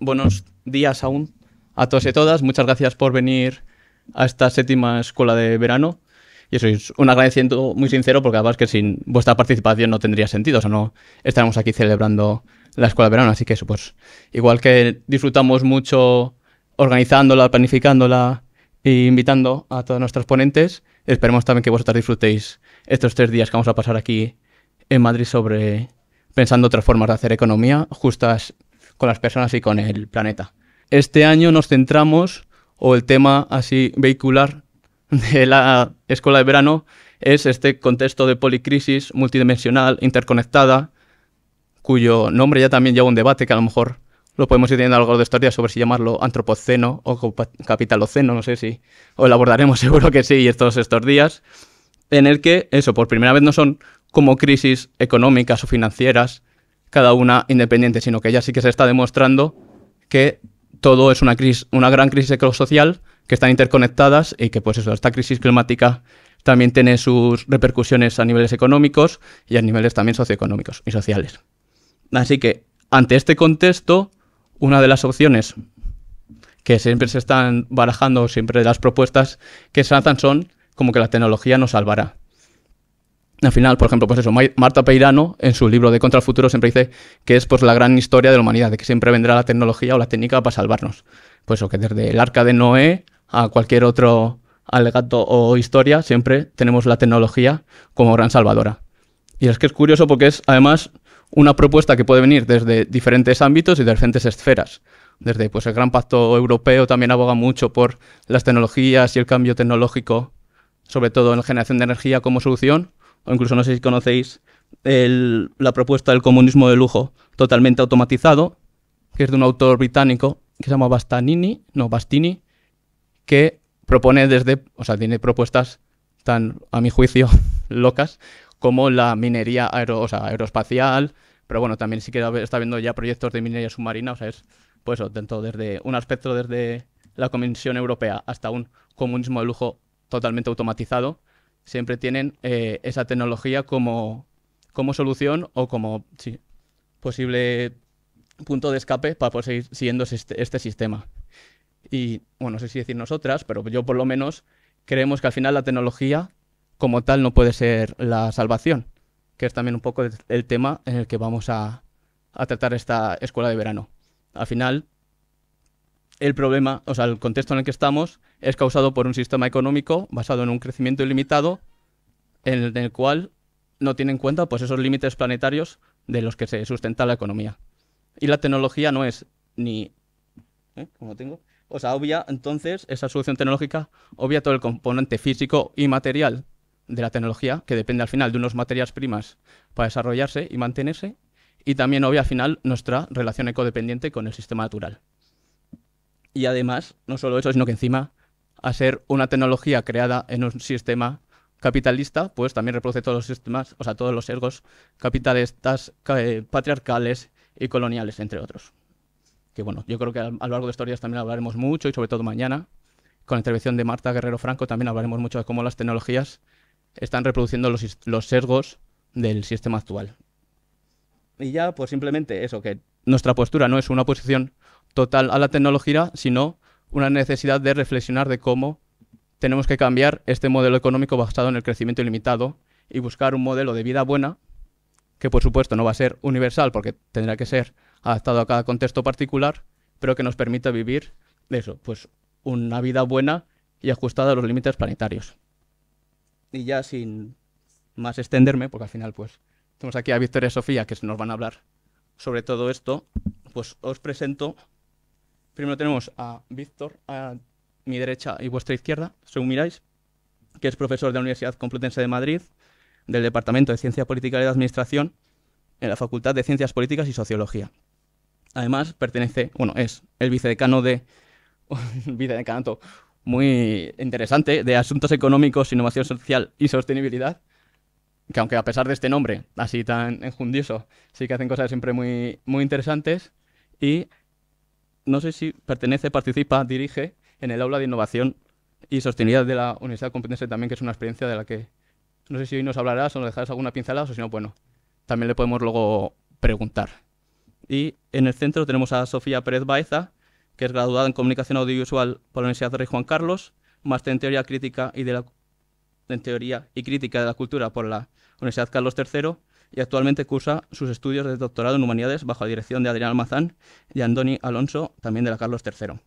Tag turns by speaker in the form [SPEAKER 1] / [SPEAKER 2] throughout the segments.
[SPEAKER 1] buenos días aún a todos y todas. Muchas gracias por venir a esta séptima escuela de verano. Y eso es un agradecimiento muy sincero porque además que sin vuestra participación no tendría sentido. O sea, no estaremos aquí celebrando la escuela de verano. Así que eso, pues igual que disfrutamos mucho organizándola, planificándola e invitando a todos nuestros ponentes, esperemos también que vosotras disfrutéis estos tres días que vamos a pasar aquí en Madrid sobre pensando otras formas de hacer economía justas con las personas y con el planeta. Este año nos centramos, o el tema así vehicular de la escuela de verano, es este contexto de policrisis multidimensional, interconectada, cuyo nombre ya también lleva un debate que a lo mejor lo podemos ir teniendo algo de historia sobre si llamarlo antropoceno o capitaloceno, no sé si, o lo abordaremos seguro que sí estos, estos días, en el que eso, por primera vez no son como crisis económicas o financieras, cada una independiente, sino que ya sí que se está demostrando que todo es una, crisis, una gran crisis ecosocial, que están interconectadas y que pues eso, esta crisis climática también tiene sus repercusiones a niveles económicos y a niveles también socioeconómicos y sociales. Así que ante este contexto, una de las opciones que siempre se están barajando, siempre las propuestas que se lanzan son como que la tecnología nos salvará al final, por ejemplo, pues eso, Marta Peirano en su libro de Contra el Futuro siempre dice que es pues la gran historia de la humanidad, de que siempre vendrá la tecnología o la técnica para salvarnos. Pues o que desde el arca de Noé a cualquier otro alegato o historia, siempre tenemos la tecnología como gran salvadora. Y es que es curioso porque es además una propuesta que puede venir desde diferentes ámbitos y diferentes esferas. Desde pues el Gran Pacto Europeo también aboga mucho por las tecnologías y el cambio tecnológico, sobre todo en la generación de energía como solución, incluso no sé si conocéis la propuesta del comunismo de lujo totalmente automatizado, que es de un autor británico que se llama Bastanini, no, Bastini, que propone desde, o sea, tiene propuestas tan, a mi juicio, locas, como la minería aeroespacial, pero bueno, también sí que está viendo ya proyectos de minería submarina, o sea, es, pues, desde un aspecto desde la Comisión Europea hasta un comunismo de lujo totalmente automatizado, siempre tienen eh, esa tecnología como, como solución o como posible punto de escape para poder seguir siguiendo este, este, sistema. Y bueno, no sé si decir nosotras, pero yo por lo menos creemos que al final la tecnología como tal no puede ser la salvación, que es también un poco el, tema en el que vamos a, a tratar esta escuela de verano. Al final, el problema, o sea, el contexto en el que estamos es causado por un sistema económico basado en un crecimiento ilimitado en el cual no tiene en cuenta pues, esos límites planetarios de los que se sustenta la economía. Y la tecnología no es ni... ¿eh? ¿Cómo lo tengo? O sea, obvia entonces esa solución tecnológica, obvia todo el componente físico y material de la tecnología, que depende al final de unos materias primas para desarrollarse y mantenerse, y también obvia al final nuestra relación ecodependiente con el sistema natural. Y además, no solo eso, sino que encima a ser una tecnología creada en un sistema capitalista, pues también reproduce todos los sistemas, o sea, todos los sesgos capitalistas, eh, patriarcales y coloniales, entre otros. Que bueno, yo creo que a, lo largo de historias también hablaremos mucho y sobre todo mañana, con la intervención de Marta Guerrero Franco, también hablaremos mucho de cómo las tecnologías están reproduciendo los, los sesgos del sistema actual. Y ya, pues simplemente eso, que nuestra postura no es una oposición total a la tecnología, sino una necesidad de reflexionar de cómo tenemos que cambiar este modelo económico basado en el crecimiento ilimitado y buscar un modelo de vida buena, que por supuesto no va a ser universal porque tendrá que ser adaptado a cada contexto particular, pero que nos permita vivir eso, pues una vida buena y ajustada a los límites planetarios. Y ya sin más extenderme, porque al final pues tenemos aquí a Victoria y Sofía que nos van a hablar sobre todo esto, pues os presento Primero tenemos a Víctor, a mi derecha y vuestra izquierda, según miráis, que es profesor de la Universidad Complutense de Madrid, del Departamento de Ciencia Política y de Administración, en la Facultad de Ciencias Políticas y Sociología. Además, pertenece, bueno, es el vicedecano de. vicedecanato muy interesante de Asuntos Económicos, Innovación Social y Sostenibilidad, que aunque a pesar de este nombre así tan enjundioso, sí que hacen cosas siempre muy, muy interesantes. Y no sé si pertenece, participa, dirige en el aula de innovación y sostenibilidad de la Universidad Competencia también, que es una experiencia de la que no sé si hoy nos hablarás o nos dejarás alguna pincelada, o si no, bueno, también le podemos luego preguntar. Y en el centro tenemos a Sofía Pérez Baeza, que es graduada en Comunicación Audiovisual por la Universidad de Rey Juan Carlos, máster en Teoría Crítica y de Teoría y Crítica de la Cultura por la Universidad Carlos III y actualmente cursa sus estudios de doctorado en humanidades bajo la dirección de Adrián Almazán y Andoni Alonso, también de la Carlos III.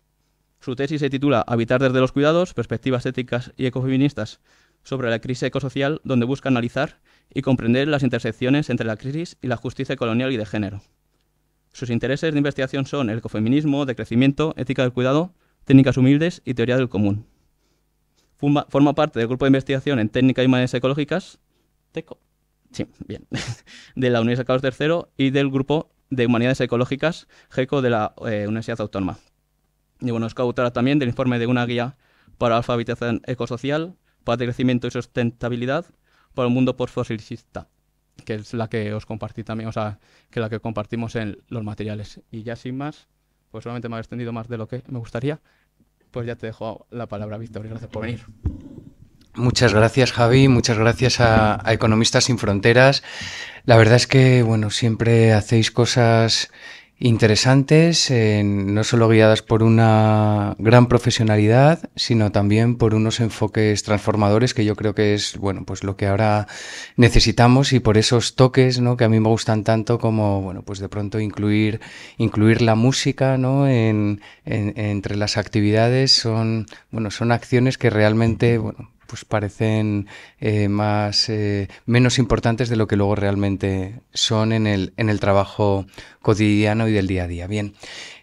[SPEAKER 1] Su tesis se titula Habitar desde los cuidados, perspectivas éticas y ecofeministas sobre la crisis ecosocial, donde busca analizar y comprender las intersecciones entre la crisis y la justicia colonial y de género. Sus intereses de investigación son el ecofeminismo, decrecimiento, ética del cuidado, técnicas humildes y teoría del común. Forma, parte del grupo de investigación en técnica y maneras ecológicas, TECO, Sí, bien. de la Universidad Carlos III y del grupo de Humanidades Ecológicas, GECO, de la eh, Universidad Autónoma. Y bueno, es coautora también del informe de una guía para alfabetización ecosocial, para crecimiento y sustentabilidad, para un mundo postfosilicista, que es la que os compartí también, o sea, que es la que compartimos en los materiales. Y ya sin más, pues solamente me ha extendido más de lo que me gustaría, pues ya te dejo la palabra, Víctor, gracias por venir.
[SPEAKER 2] Muchas gracias, Javi. Muchas gracias a, Economistas Sin Fronteras. La verdad es que, bueno, siempre hacéis cosas interesantes, no solo guiadas por una gran profesionalidad, sino también por unos enfoques transformadores que yo creo que es, bueno, pues lo que ahora necesitamos y por esos toques, ¿no? Que a mí me gustan tanto como, bueno, pues de pronto incluir, incluir la música, ¿no? en, entre las actividades son, bueno, son acciones que realmente, bueno, pues parecen eh, más eh, menos importantes de lo que luego realmente son en el, trabajo cotidiano y del día a día. Bien,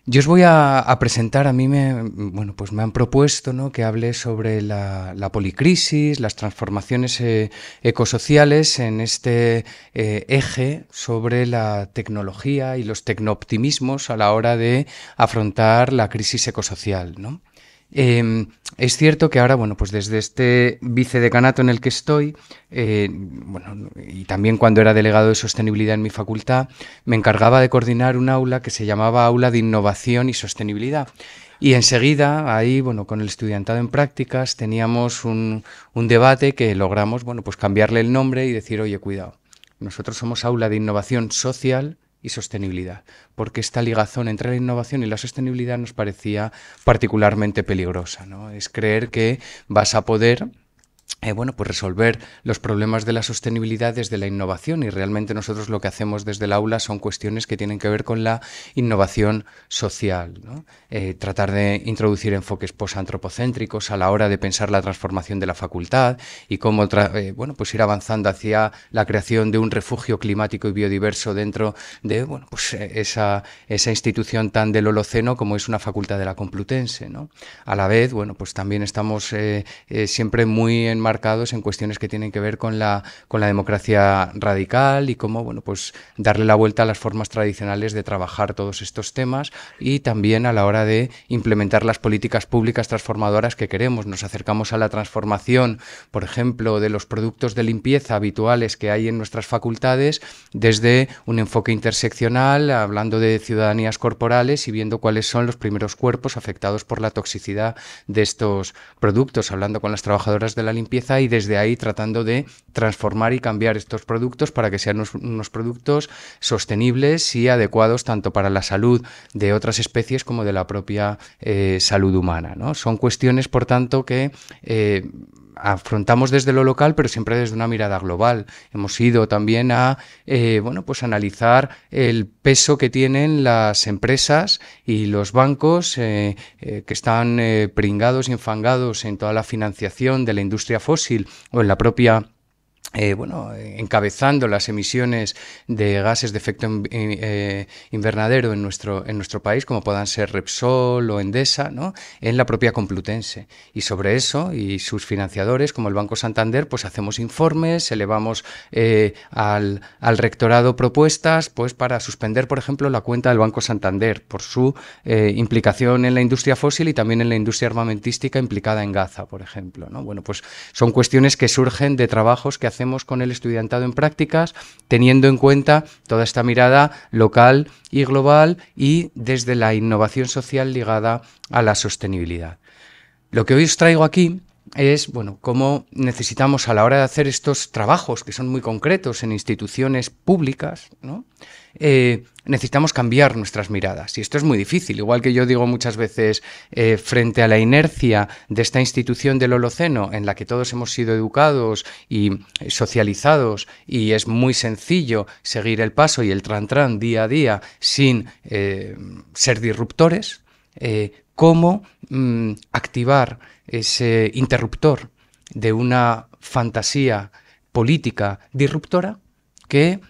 [SPEAKER 2] yo os voy a, presentar, a mí me, bueno, pues me han propuesto ¿no? que hable sobre la, policrisis, las transformaciones eh, ecosociales en este eje sobre la tecnología y los tecnooptimismos a la hora de afrontar la crisis ecosocial. ¿no? Em, es cierto que ahora, bueno, pues desde este vicedecanato en el que estoy, eh, bueno, y también cuando era delegado de sostenibilidad en mi facultad, me encargaba de coordinar un aula que se llamaba Aula de Innovación y Sostenibilidad. Y enseguida, ahí, bueno, con el estudiantado en prácticas, teníamos un, un debate que logramos, bueno, pues cambiarle el nombre y decir, oye, cuidado, nosotros somos Aula de Innovación Social y sostenibilidad, porque esta ligazón entre la innovación y la sostenibilidad nos parecía particularmente peligrosa. ¿no? Es creer que vas a poder eh, bueno, pues resolver los problemas de la sostenibilidad desde la innovación y realmente nosotros lo que hacemos desde el aula son cuestiones que tienen que ver con la innovación social. Eh, tratar de introducir enfoques posantropocéntricos a la hora de pensar la transformación de la facultad y cómo eh, bueno, pues ir avanzando hacia la creación de un refugio climático y biodiverso dentro de bueno, pues esa, esa institución tan del Holoceno como es una facultad de la Complutense. A la vez, bueno, pues también estamos siempre muy en marcados en cuestiones que tienen que ver con la, con la democracia radical y cómo bueno, pues darle la vuelta a las formas tradicionales de trabajar todos estos temas y también a la hora de implementar las políticas públicas transformadoras que queremos. Nos acercamos a la transformación, por ejemplo, de los productos de limpieza habituales que hay en nuestras facultades desde un enfoque interseccional, hablando de ciudadanías corporales y viendo cuáles son los primeros cuerpos afectados por la toxicidad de estos productos, hablando con las trabajadoras de la limpieza y desde ahí tratando de transformar y cambiar estos productos para que sean unos, productos sostenibles y adecuados tanto para la salud de otras especies como de la propia eh, salud humana. ¿no? Son cuestiones, por tanto, que eh, afrontamos desde lo local, pero siempre desde una mirada global. Hemos ido también a eh, bueno, pues analizar el peso que tienen las empresas y los bancos eh, eh, que están pringados y enfangados en toda la financiación de la industria fósil o en la propia eh, bueno, encabezando las emisiones de gases de efecto eh, eh, invernadero en nuestro, en nuestro país, como puedan ser Repsol o Endesa, en la propia Complutense. Y sobre eso y sus financiadores, como el Banco Santander, pues hacemos informes, elevamos al, rectorado propuestas pues, para suspender, por ejemplo, la cuenta del Banco Santander por su implicación en la industria fósil y también en la industria armamentística implicada en Gaza, por ejemplo. Bueno, pues son cuestiones que surgen de trabajos que hacemos con el estudiantado en prácticas, teniendo en cuenta toda esta mirada local y global y desde la innovación social ligada a la sostenibilidad. Lo que hoy os traigo aquí es bueno, cómo necesitamos a la hora de hacer estos trabajos que son muy concretos en instituciones públicas, ¿no? Eh, necesitamos cambiar nuestras miradas. Y esto es muy difícil. Igual que yo digo muchas veces, eh, frente a la inercia de esta institución del Holoceno, en la que todos hemos sido educados y socializados, y es muy sencillo seguir el paso y el tran-tran día a día sin eh, ser disruptores, ¿cómo mm, activar ese interruptor de una fantasía política disruptora que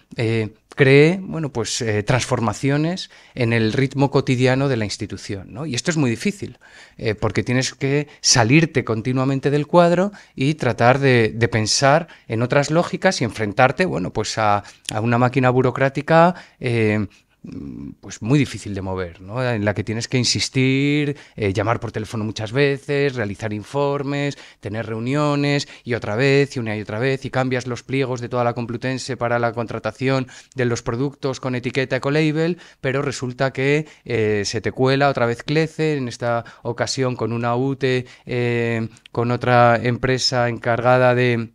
[SPEAKER 2] cree bueno, pues, eh, transformaciones en el ritmo cotidiano de la institución. ¿no? Y esto es muy difícil, eh, porque tienes que salirte continuamente del cuadro y tratar de, pensar en otras lógicas y enfrentarte bueno, pues a, una máquina burocrática eh, Mm, pues muy difícil de mover, ¿no? en la que tienes que insistir, eh, llamar por teléfono muchas veces, realizar informes, tener reuniones y otra vez y una y otra vez y cambias los pliegos de toda la Complutense para la contratación de los productos con etiqueta ecolabel, pero resulta que eh, se te cuela otra vez Clece, en esta ocasión con una UTE, eh, con otra empresa encargada de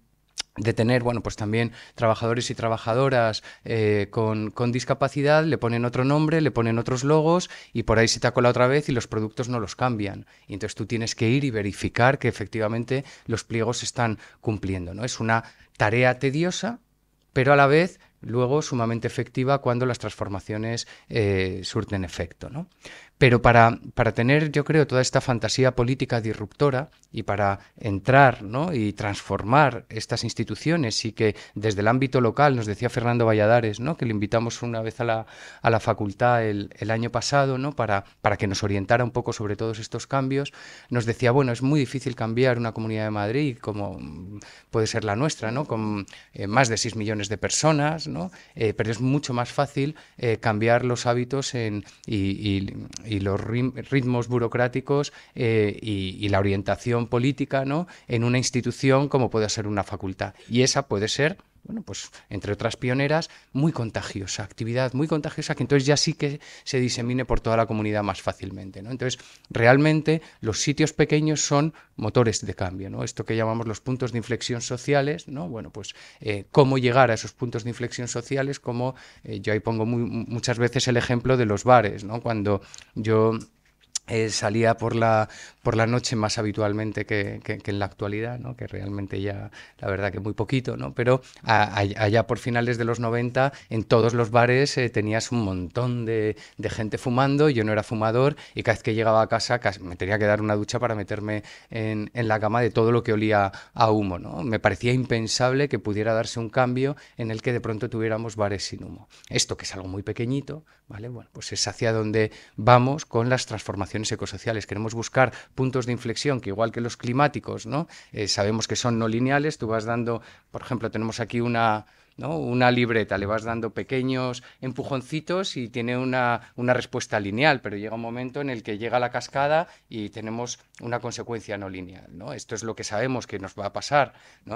[SPEAKER 2] de tener, bueno, pues también trabajadores y trabajadoras eh, con, discapacidad, le ponen otro nombre, le ponen otros logos y por ahí se te ha otra vez y los productos no los cambian. entonces tú tienes que ir y verificar que efectivamente los pliegos se están cumpliendo, ¿no? Es una tarea tediosa, pero a la vez luego sumamente efectiva cuando las transformaciones eh, surten efecto, ¿no? Pero para, para tener, yo creo, toda esta fantasía política disruptora y para entrar y transformar estas instituciones y que desde el ámbito local, nos decía Fernando Valladares, ¿no? que le invitamos una vez a la, a la facultad el, el año pasado ¿no? para, para que nos orientara un poco sobre todos estos cambios, nos decía, bueno, es muy difícil cambiar una comunidad de Madrid como puede ser la nuestra, ¿no? con eh, más de 6 millones de personas, ¿no? Eh, pero es mucho más fácil eh, cambiar los hábitos en, y, y y los ritmos burocráticos eh, y, y, la orientación política ¿no? en una institución como puede ser una facultad. Y esa puede ser bueno, pues entre otras pioneras, muy contagiosa, actividad muy contagiosa, que entonces ya sí que se disemine por toda la comunidad más fácilmente. ¿no? Entonces, realmente los sitios pequeños son motores de cambio, ¿no? Esto que llamamos los puntos de inflexión sociales, ¿no? Bueno, pues eh, cómo llegar a esos puntos de inflexión sociales, como eh, yo ahí pongo muchas veces el ejemplo de los bares, ¿no? Cuando yo eh, salía por la, por la noche más habitualmente que, que, en la actualidad, ¿no? que realmente ya, la verdad que muy poquito, ¿no? pero allá por finales de los 90 en todos los bares eh, tenías un montón de, de, gente fumando, yo no era fumador y cada vez que llegaba a casa me tenía que dar una ducha para meterme en, en, la cama de todo lo que olía a humo. ¿no? Me parecía impensable que pudiera darse un cambio en el que de pronto tuviéramos bares sin humo. Esto que es algo muy pequeñito, ¿vale? bueno, pues es hacia donde vamos con las transformaciones ecosociales. Queremos buscar puntos de inflexión que igual que los climáticos, ¿no? Eh, sabemos que son no lineales, tú vas dando, por ejemplo, tenemos aquí una, una libreta, le vas dando pequeños empujoncitos y tiene una, respuesta lineal, pero llega un momento en el que llega la cascada y tenemos una consecuencia no lineal, ¿no? Esto es lo que sabemos que nos va a pasar,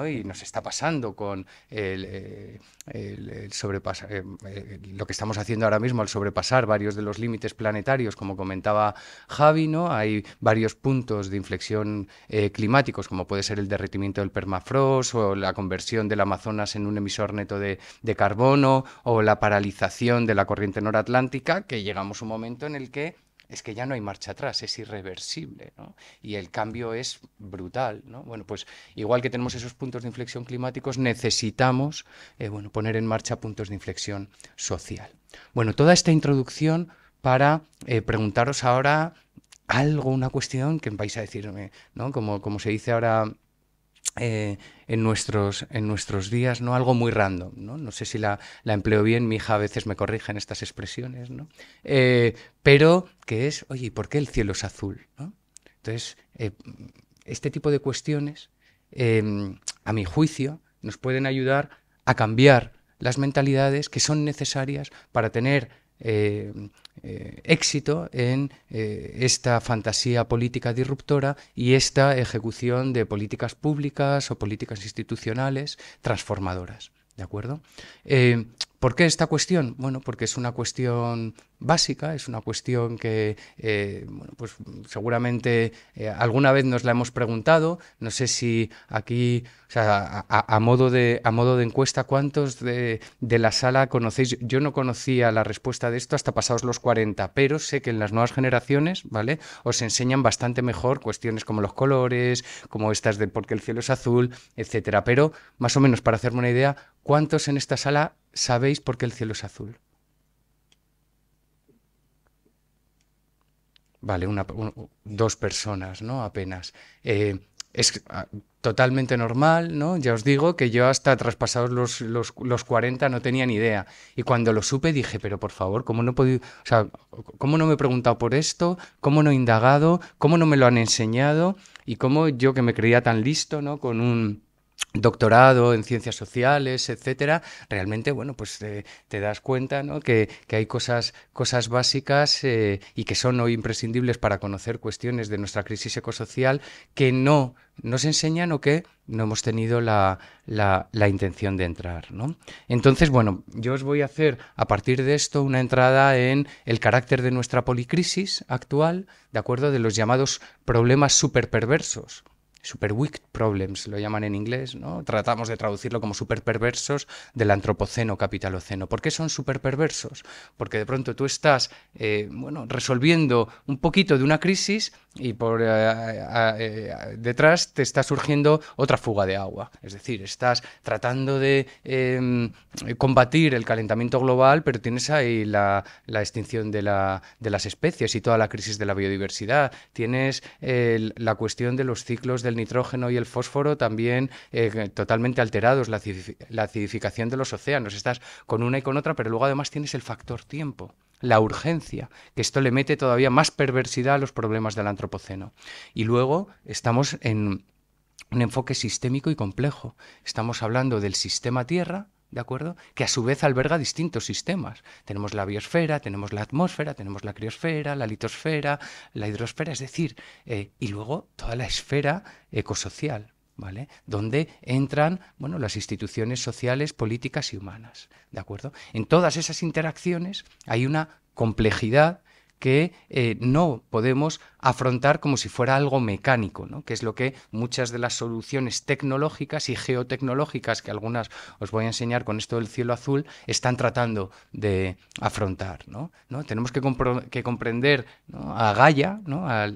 [SPEAKER 2] Y nos está pasando con eh, eh, eh, lo que estamos haciendo ahora mismo al sobrepasar varios de los límites planetarios, como comentaba Javi, ¿no? Hay varios puntos de inflexión climáticos, como puede ser el derretimiento del permafrost o la conversión del Amazonas en un emisor net de, carbono o la paralización de la corriente noratlántica, que llegamos a un momento en el que es que ya no hay marcha atrás, es irreversible, Y el cambio es brutal, ¿no? Bueno, pues igual que tenemos esos puntos de inflexión climáticos, necesitamos eh, bueno, poner en marcha puntos de inflexión social. Bueno, toda esta introducción para eh, preguntaros ahora algo, una cuestión que vais a decirme, ¿no? Como, como se dice ahora eh, en, nuestros, en nuestros días, ¿no? Algo muy random, ¿no? sé si la, empleo bien, mi hija a veces me corrige en estas expresiones, eh, pero que es, oye, ¿por qué el cielo es azul? Entonces, eh, este tipo de cuestiones, em, a mi juicio, nos pueden ayudar a cambiar las mentalidades que son necesarias para tener eh, éxito en eh, esta fantasía política disruptora y esta ejecución de políticas públicas o políticas institucionales transformadoras. ¿De acuerdo? Eh, ¿Por qué esta cuestión? Bueno, porque es una cuestión básica, es una cuestión que eh, pues seguramente eh, alguna vez nos la hemos preguntado. No sé si aquí, o sea, a, modo, de, a modo de encuesta, ¿cuántos de, la sala conocéis? Yo no conocía la respuesta de esto hasta pasados los 40, pero sé que en las nuevas generaciones, ¿vale? Os enseñan bastante mejor cuestiones como los colores, como estas de por qué el cielo es azul, etcétera. Pero, más o menos, para hacerme una idea, ¿cuántos en esta sala sabéis por qué el cielo es azul. Vale, una, dos personas, ¿no? Apenas. Eh, es ah, totalmente normal, ¿no? Ya os digo que yo hasta traspasados los, 40 no tenía ni idea. Y cuando lo supe dije, pero por favor, ¿cómo no, he o sea, ¿cómo no me he preguntado por esto? ¿Cómo no he indagado? ¿Cómo no me lo han enseñado? Y cómo yo que me creía tan listo, ¿no? Con un doctorado en ciencias sociales, etcétera, realmente, bueno, pues eh, te das cuenta ¿no? que, hay cosas, cosas básicas eh, y que son hoy imprescindibles para conocer cuestiones de nuestra crisis ecosocial que no nos enseñan o que no hemos tenido la, intención de entrar. Entonces, bueno, yo os voy a hacer a partir de esto una entrada en el carácter de nuestra policrisis actual, de acuerdo, de los llamados problemas superperversos Super weak Problems, lo llaman en inglés, ¿no? Tratamos de traducirlo como super perversos del antropoceno capitaloceno. ¿Por qué son super perversos? Porque de pronto tú estás, eh, bueno, resolviendo un poquito de una crisis y por eh, eh, detrás te está surgiendo otra fuga de agua. Es decir, estás tratando de em, combatir el calentamiento global, pero tienes ahí la, extinción de, las especies y toda la crisis de la biodiversidad. Tienes la cuestión de los ciclos de el nitrógeno y el fósforo también eh, totalmente alterados, la acidificación de los océanos. Estás con una y con otra, pero luego además tienes el factor tiempo la urgencia, que esto le mete todavía más perversidad a los problemas del antropoceno. Y luego estamos en un enfoque sistémico y complejo. Estamos hablando del sistema Tierra, ¿de acuerdo? Que a su vez alberga distintos sistemas. Tenemos la biosfera, tenemos la atmósfera, tenemos la criosfera, la litosfera, la hidrosfera, es decir, eh, y luego toda la esfera ecosocial, ¿vale? Donde entran, bueno, las instituciones sociales, políticas y humanas, ¿de acuerdo? En todas esas interacciones hay una complejidad que eh, no podemos afrontar como si fuera algo mecánico, ¿no? que es lo que muchas de las soluciones tecnológicas y geotecnológicas, que algunas os voy a enseñar con esto del cielo azul, están tratando de afrontar. ¿no? ¿No? Tenemos que, comprender a Gaia,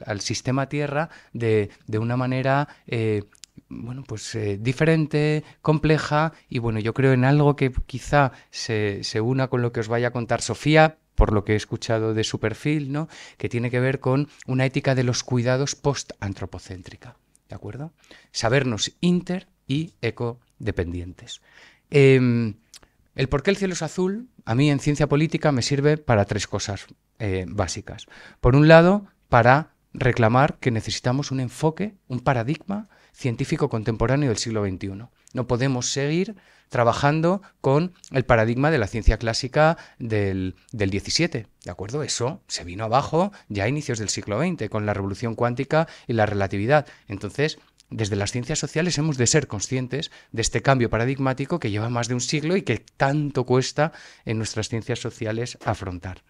[SPEAKER 2] al, sistema Tierra, de, una manera... Eh, bueno, pues eh, diferente, compleja y bueno, yo creo en algo que quizá se, se una con lo que os vaya a contar Sofía, por lo que he escuchado de su perfil, ¿no? que tiene que ver con una ética de los cuidados post-antropocéntrica. ¿De acuerdo? Sabernos inter y ecodependientes. Em, el por qué el cielo es azul, a mí en ciencia política me sirve para tres cosas eh, básicas. Por un lado, para reclamar que necesitamos un enfoque, un paradigma científico contemporáneo del siglo XXI. No podemos seguir trabajando con el paradigma de la ciencia clásica del, del 17, ¿de acuerdo? Eso se vino abajo ya a inicios del siglo XX con la revolución cuántica y la relatividad. Entonces, desde las ciencias sociales hemos de ser conscientes de este cambio paradigmático que lleva más de un siglo y que tanto cuesta en nuestras ciencias sociales afrontar.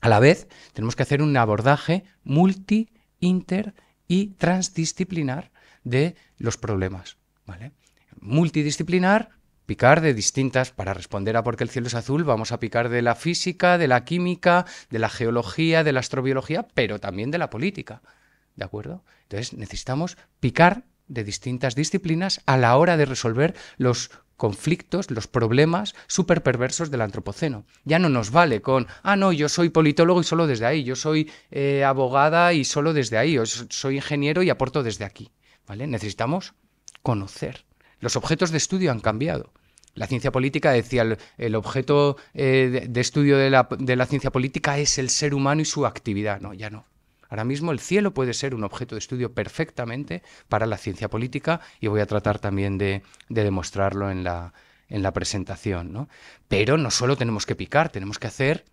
[SPEAKER 2] A la vez, tenemos que hacer un abordaje multi, inter y transdisciplinar de los problemas. ¿vale? multidisciplinar, picar de distintas, para responder a por qué el cielo es azul, vamos a picar de la física, de la química, de la geología, de la astrobiología, pero también de la política. ¿De acuerdo? Entonces necesitamos picar de distintas disciplinas a la hora de resolver los conflictos, los problemas súper perversos del antropoceno. Ya no nos vale con, ah, no, yo soy politólogo y solo desde ahí, yo soy eh, abogada y solo desde ahí, o soy ingeniero y aporto desde aquí. ¿Vale? Necesitamos conocer los objetos de estudio han cambiado. La ciencia política decía, el, objeto eh, de, estudio de la, ciencia política es el ser humano y su actividad. No, ya no. Ahora mismo el cielo puede ser un objeto de estudio perfectamente para la ciencia política y voy a tratar también de, demostrarlo en la, presentación. ¿no? Pero no solo tenemos que picar, tenemos que hacer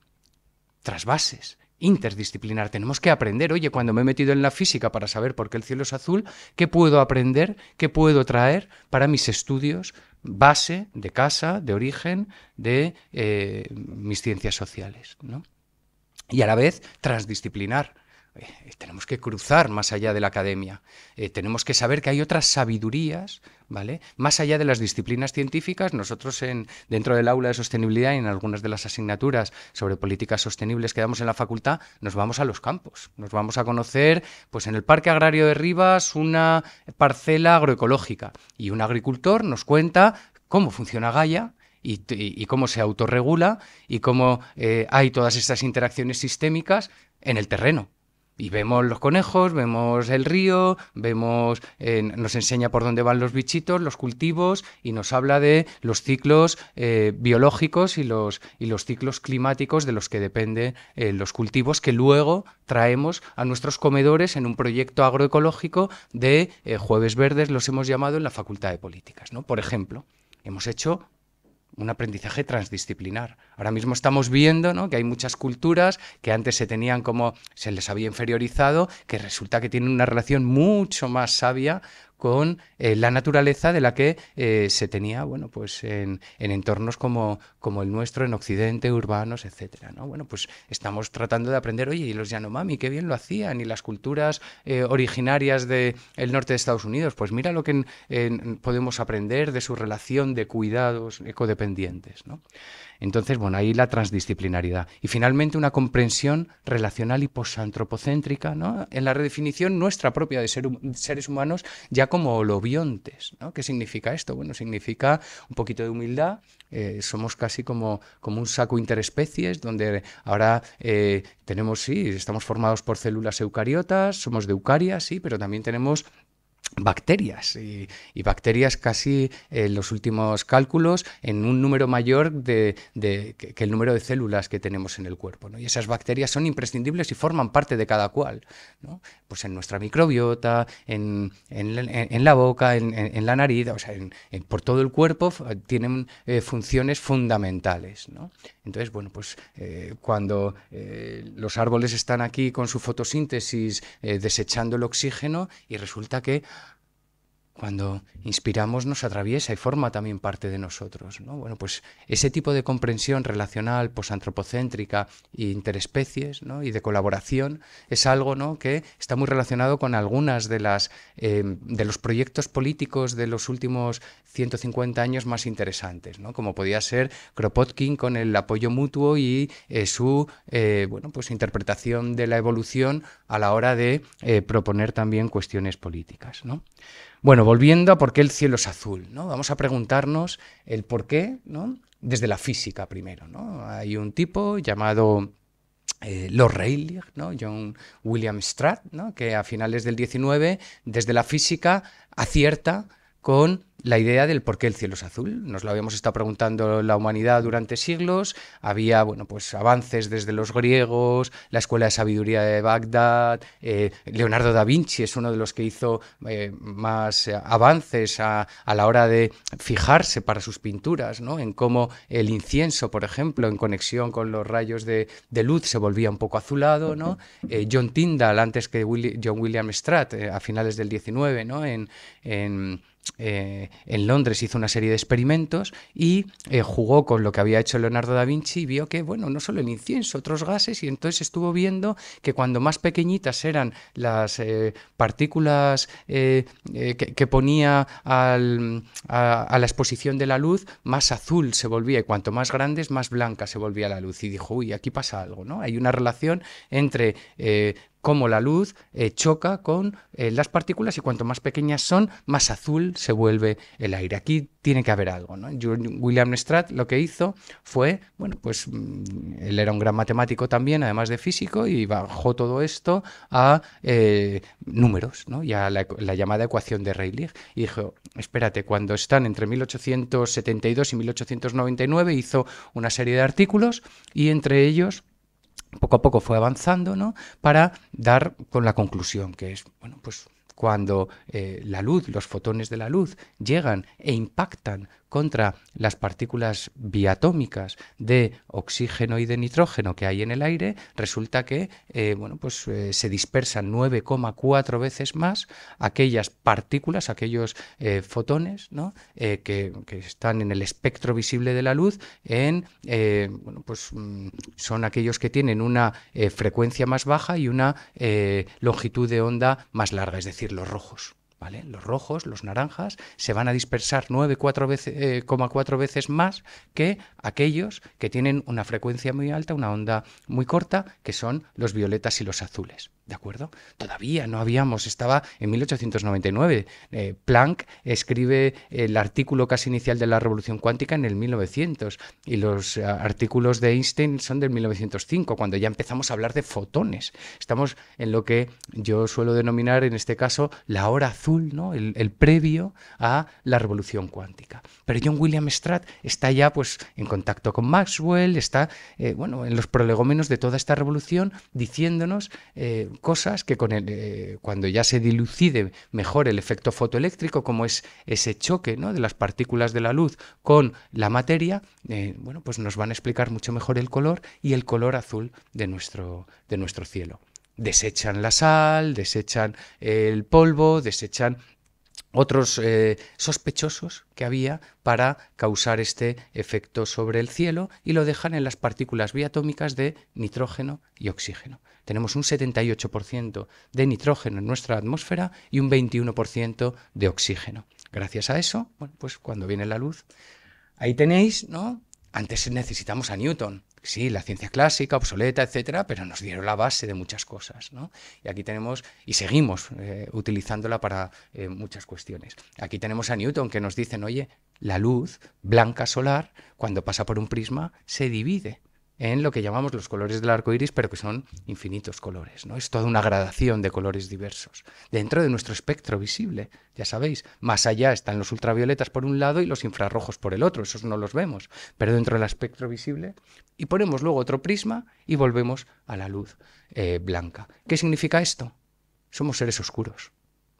[SPEAKER 2] trasvases interdisciplinar. Tenemos que aprender, oye, cuando me he metido en la física para saber por qué el cielo es azul, ¿qué puedo aprender? ¿Qué puedo traer para mis estudios base de casa, de origen, de eh, mis ciencias sociales? ¿no? Y a la vez transdisciplinar eh, tenemos que cruzar más allá de la academia. Eh, tenemos que saber que hay otras sabidurías, ¿vale? Más allá de las disciplinas científicas, nosotros en, dentro del aula de sostenibilidad y en algunas de las asignaturas sobre políticas sostenibles que damos en la facultad, nos vamos a los campos. Nos vamos a conocer, pues en el Parque Agrario de Rivas, una parcela agroecológica. Y un agricultor nos cuenta cómo funciona Gaia, y, cómo se autorregula y cómo eh, hay todas estas interacciones sistémicas en el terreno. Y vemos los conejos, vemos el río, vemos, nos enseña por dónde van los bichitos, los cultivos y nos habla de los ciclos eh, biológicos y los, y los ciclos climáticos de los que dependen eh, los cultivos que luego traemos a nuestros comedores en un proyecto agroecológico de eh, Jueves Verdes, los hemos llamado en la Facultad de Políticas, ¿no? Por ejemplo. Hemos hecho un aprendizaje transdisciplinar. Ahora mismo estamos viendo que hay muchas culturas que antes se tenían como se les había inferiorizado, que resulta que tienen una relación mucho más sabia con eh, la naturaleza de la que eh, se tenía bueno, pues en, entornos como, como el nuestro, en Occidente, urbanos, etc. ¿no? Bueno, pues estamos tratando de aprender, oye, y los Yanomami, qué bien lo hacían, y las culturas eh, originarias del norte de Estados Unidos, pues mira lo que podemos aprender de su relación de cuidados ecodependientes. ¿no? Entonces, bueno, ahí la transdisciplinaridad. Y finalmente una comprensión relacional y posantropocéntrica, ¿no? En la redefinición nuestra propia de ser, seres humanos ya como holobiontes, ¿no? ¿Qué significa esto? Bueno, significa un poquito de humildad, eh, somos casi como, como un saco interespecies, donde ahora eh, tenemos, sí, estamos formados por células eucariotas, somos de eucaria, sí, pero también tenemos bacterias y, bacterias casi eh, en los últimos cálculos en un número mayor de, que, el número de células que tenemos en el cuerpo. Y esas bacterias son imprescindibles y forman parte de cada cual. Pues en nuestra microbiota, en, la boca, en, la nariz, o sea, por todo el cuerpo tienen eh, funciones fundamentales. Entonces, bueno, pues eh, cuando los árboles están aquí con su fotosíntesis desechando el oxígeno y resulta que cuando inspiramos nos atraviesa y forma también parte de nosotros. Bueno, pues ese tipo de comprensión relacional, posantropocéntrica e interespecies y de colaboración es algo que está muy relacionado con algunas de las eh, de los proyectos políticos de los últimos 150 años más interesantes, ¿no? como podía ser Kropotkin con el apoyo mutuo y eh, su eh, bueno, pues interpretación de la evolución a la hora de proponer también cuestiones políticas. ¿no? Bueno, volviendo a por qué el cielo es azul, ¿no? Vamos a preguntarnos el por qué, ¿no? Desde la física primero, ¿no? Hay un tipo llamado eh, Lord Rayleigh, ¿no? John William Stratt, ¿no? que a finales del 19, desde la física, acierta con la idea del por qué el cielo es azul. Nos lo habíamos estado preguntando la humanidad durante siglos. Había bueno, pues, avances desde los griegos, la Escuela de Sabiduría de Bagdad, eh, Leonardo da Vinci es uno de los que hizo eh, más avances a, la hora de fijarse para sus pinturas, ¿no? en cómo el incienso, por ejemplo, en conexión con los rayos de, luz, se volvía un poco azulado. ¿no? Eh, John Tyndall, antes que John William Stratt, a finales del 19, en eh, en Londres hizo una serie de experimentos y eh, jugó con lo que había hecho Leonardo da Vinci y vio que, bueno, no solo el incienso, otros gases, y entonces estuvo viendo que cuando más pequeñitas eran las eh, partículas que, ponía a, la exposición de la luz, más azul se volvía y cuanto más grandes, más blanca se volvía la luz. Y dijo, uy, aquí pasa algo, ¿no? Hay una relación entre cómo la luz eh, choca con eh, las partículas y cuanto más pequeñas son, más azul se vuelve el aire. Aquí tiene que haber algo. William Stratt lo que hizo fue, bueno, pues mm, él era un gran matemático también, además de físico, y bajó todo esto a eh, números y a la, la, llamada ecuación de Rayleigh. Y dijo, espérate, cuando están entre 1872 y 1899 hizo una serie de artículos y entre ellos poco a poco fue avanzando, ¿no? Para dar con la conclusión, que es, bueno, pues cuando eh, la luz, los fotones de la luz llegan e impactan contra las partículas biatómicas de oxígeno y de nitrógeno que hay en el aire, resulta que eh, bueno, pues, eh, se dispersan 9,4 veces más aquellas partículas, aquellos eh, fotones que, están en el espectro visible de la luz, en, bueno, pues, mm, son aquellos que tienen una frecuencia más baja y una longitud de onda más larga, es decir, los rojos. ¿Vale? Los rojos, los naranjas, se van a dispersar 9,4 veces, eh, veces, más que aquellos que tienen una frecuencia muy alta, una onda muy corta, que son los violetas y los azules. ¿De acuerdo? Todavía no habíamos, estaba en 1899. Eh, Planck escribe el artículo casi inicial de la revolución cuántica en el 1900 y los eh, artículos de Einstein son del 1905, cuando ya empezamos a hablar de fotones. Estamos en lo que yo suelo denominar en este caso la hora el, previo a la revolución cuántica. Pero John William Stratt está ya pues, en contacto con Maxwell, está eh, bueno, en los prolegómenos de toda esta revolución diciéndonos eh, cosas que con el, eh, cuando ya se dilucide mejor el efecto fotoeléctrico, como es ese choque ¿no? de las partículas de la luz con la materia, bueno, pues nos van a explicar mucho mejor el color y el color azul de nuestro, de nuestro cielo desechan la sal, desechan el polvo, desechan otros eh, sospechosos que había para causar este efecto sobre el cielo y lo dejan en las partículas biatómicas de nitrógeno y oxígeno. Tenemos un 78% de nitrógeno en nuestra atmósfera y un 21% de oxígeno. Gracias a eso, bueno, pues cuando viene la luz, ahí tenéis, ¿no? Antes necesitamos a Newton, sí, la ciencia clásica, obsoleta, etcétera, pero nos dieron la base de muchas cosas, ¿no? Y aquí tenemos, y seguimos eh, utilizándola para eh, muchas cuestiones. Aquí tenemos a Newton que nos dicen, oye, la luz blanca solar, cuando pasa por un prisma, se divide en lo que llamamos los colores del arco iris, pero que son infinitos colores, ¿no? Es toda una gradación de colores diversos dentro de nuestro espectro visible, ya sabéis. Más allá están los ultravioletas por un lado y los infrarrojos por el otro, esos no los vemos, pero dentro del espectro visible. Y ponemos luego otro prisma y volvemos a la luz eh, blanca. ¿Qué significa esto? Somos seres oscuros,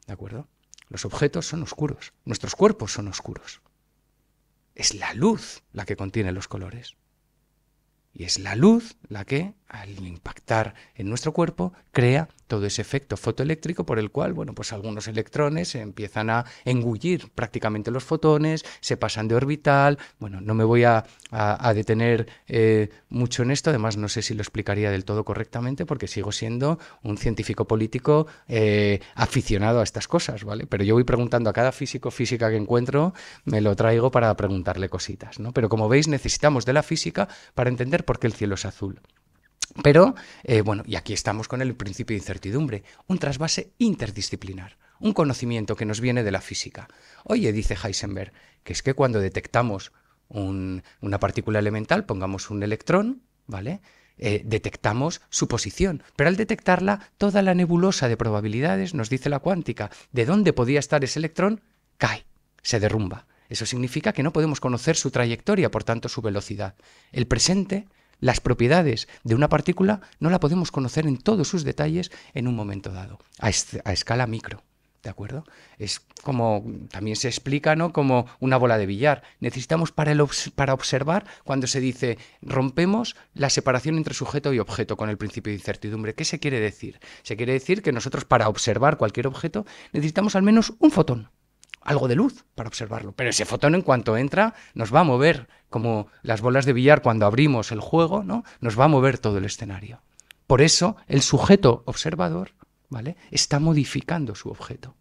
[SPEAKER 2] ¿de acuerdo? Los objetos son oscuros, nuestros cuerpos son oscuros. Es la luz la que contiene los colores. Y es la luz la que, al impactar en nuestro cuerpo, crea todo ese efecto fotoeléctrico por el cual, bueno, pues algunos electrones empiezan a engullir prácticamente los fotones, se pasan de orbital. Bueno, no me voy a, detener eh, mucho en esto, además no sé si lo explicaría del todo correctamente porque sigo siendo un científico político eh, aficionado a estas cosas, ¿vale? Pero yo voy preguntando a cada físico física que encuentro, me lo traigo para preguntarle cositas, ¿no? Pero como veis necesitamos de la física para entender por qué el cielo es azul. Pero, eh, bueno, y aquí estamos con el principio de incertidumbre, un trasvase interdisciplinar, un conocimiento que nos viene de la física. Oye, dice Heisenberg, que es que cuando detectamos una partícula elemental, pongamos un electrón, ¿vale? Eh, detectamos su posición, pero al detectarla, toda la nebulosa de probabilidades, nos dice la cuántica, de dónde podía estar ese electrón, cae, se derrumba. Eso significa que no podemos conocer su trayectoria, por tanto su velocidad. El presente las propiedades de una partícula no la podemos conocer en todos sus detalles en un momento dado, a, escala micro. ¿De acuerdo? Es como, también se explica, ¿no? Como una bola de billar. Necesitamos para, para observar cuando se dice rompemos la separación entre sujeto y objeto con el principio de incertidumbre. ¿Qué se quiere decir? Se quiere decir que nosotros para observar cualquier objeto necesitamos al menos un fotón algo de luz para observarlo. Pero ese fotón en cuanto entra nos va a mover, como las bolas de billar cuando abrimos el juego, ¿no? Nos va a mover todo el escenario. Por eso el sujeto observador, ¿vale? Está modificando su objeto.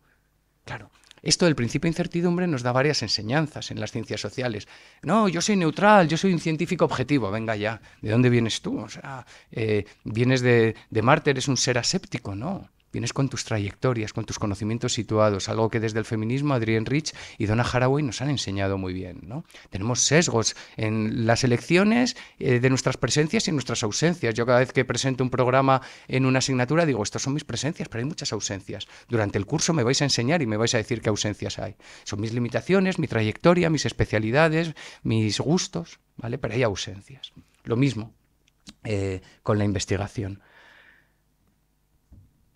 [SPEAKER 2] Claro. Esto del principio de incertidumbre nos da varias enseñanzas en las ciencias sociales. No, yo soy neutral, yo soy un científico objetivo, venga ya. ¿De dónde vienes tú? O sea, eh, vienes de, de Marte, eres un ser aséptico, no vienes con tus trayectorias, con tus conocimientos situados, algo que desde el feminismo Adrienne Rich y Donna Haraway nos han enseñado muy bien. ¿no? Tenemos sesgos en las elecciones eh, de nuestras presencias y nuestras ausencias. Yo cada vez que presento un programa en una asignatura digo, estas son mis presencias, pero hay muchas ausencias. Durante el curso me vais a enseñar y me vais a decir qué ausencias hay. Son mis limitaciones, mi trayectoria, mis especialidades, mis gustos, ¿vale? Pero hay ausencias. Lo mismo eh, con la investigación.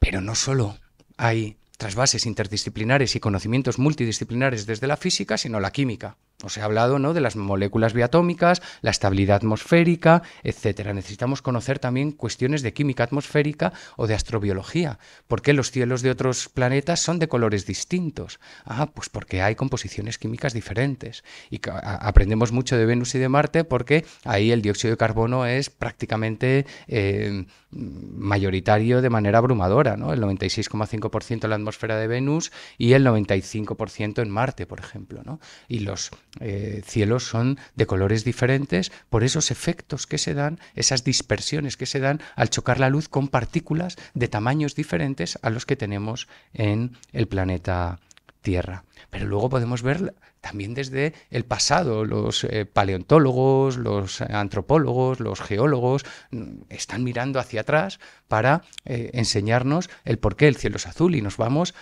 [SPEAKER 2] Pero no solo hay trasvases interdisciplinares y conocimientos multidisciplinares desde la física, sino la química, os he hablado de las moléculas biatómicas, la estabilidad atmosférica, etc. Necesitamos conocer también cuestiones de química atmosférica o de astrobiología. ¿Por qué los cielos de otros planetas son de colores distintos? Ah, pues porque hay composiciones químicas diferentes. Y aprendemos mucho de Venus y de Marte porque ahí el dióxido de carbono es prácticamente em, mayoritario de manera abrumadora, ¿no? El 96,5% en la atmósfera de Venus y el 95% en Marte, por ejemplo, ¿no? Y los eh, cielos son de colores diferentes por esos efectos que se dan, esas dispersiones que se dan al chocar la luz con partículas de tamaños diferentes a los que tenemos en el planeta Tierra. Pero luego podemos ver también desde el pasado. Los eh, paleontólogos, los eh, antropólogos, los geólogos mm, están mirando hacia atrás para eh, enseñarnos el por qué el cielo es azul y nos vamos,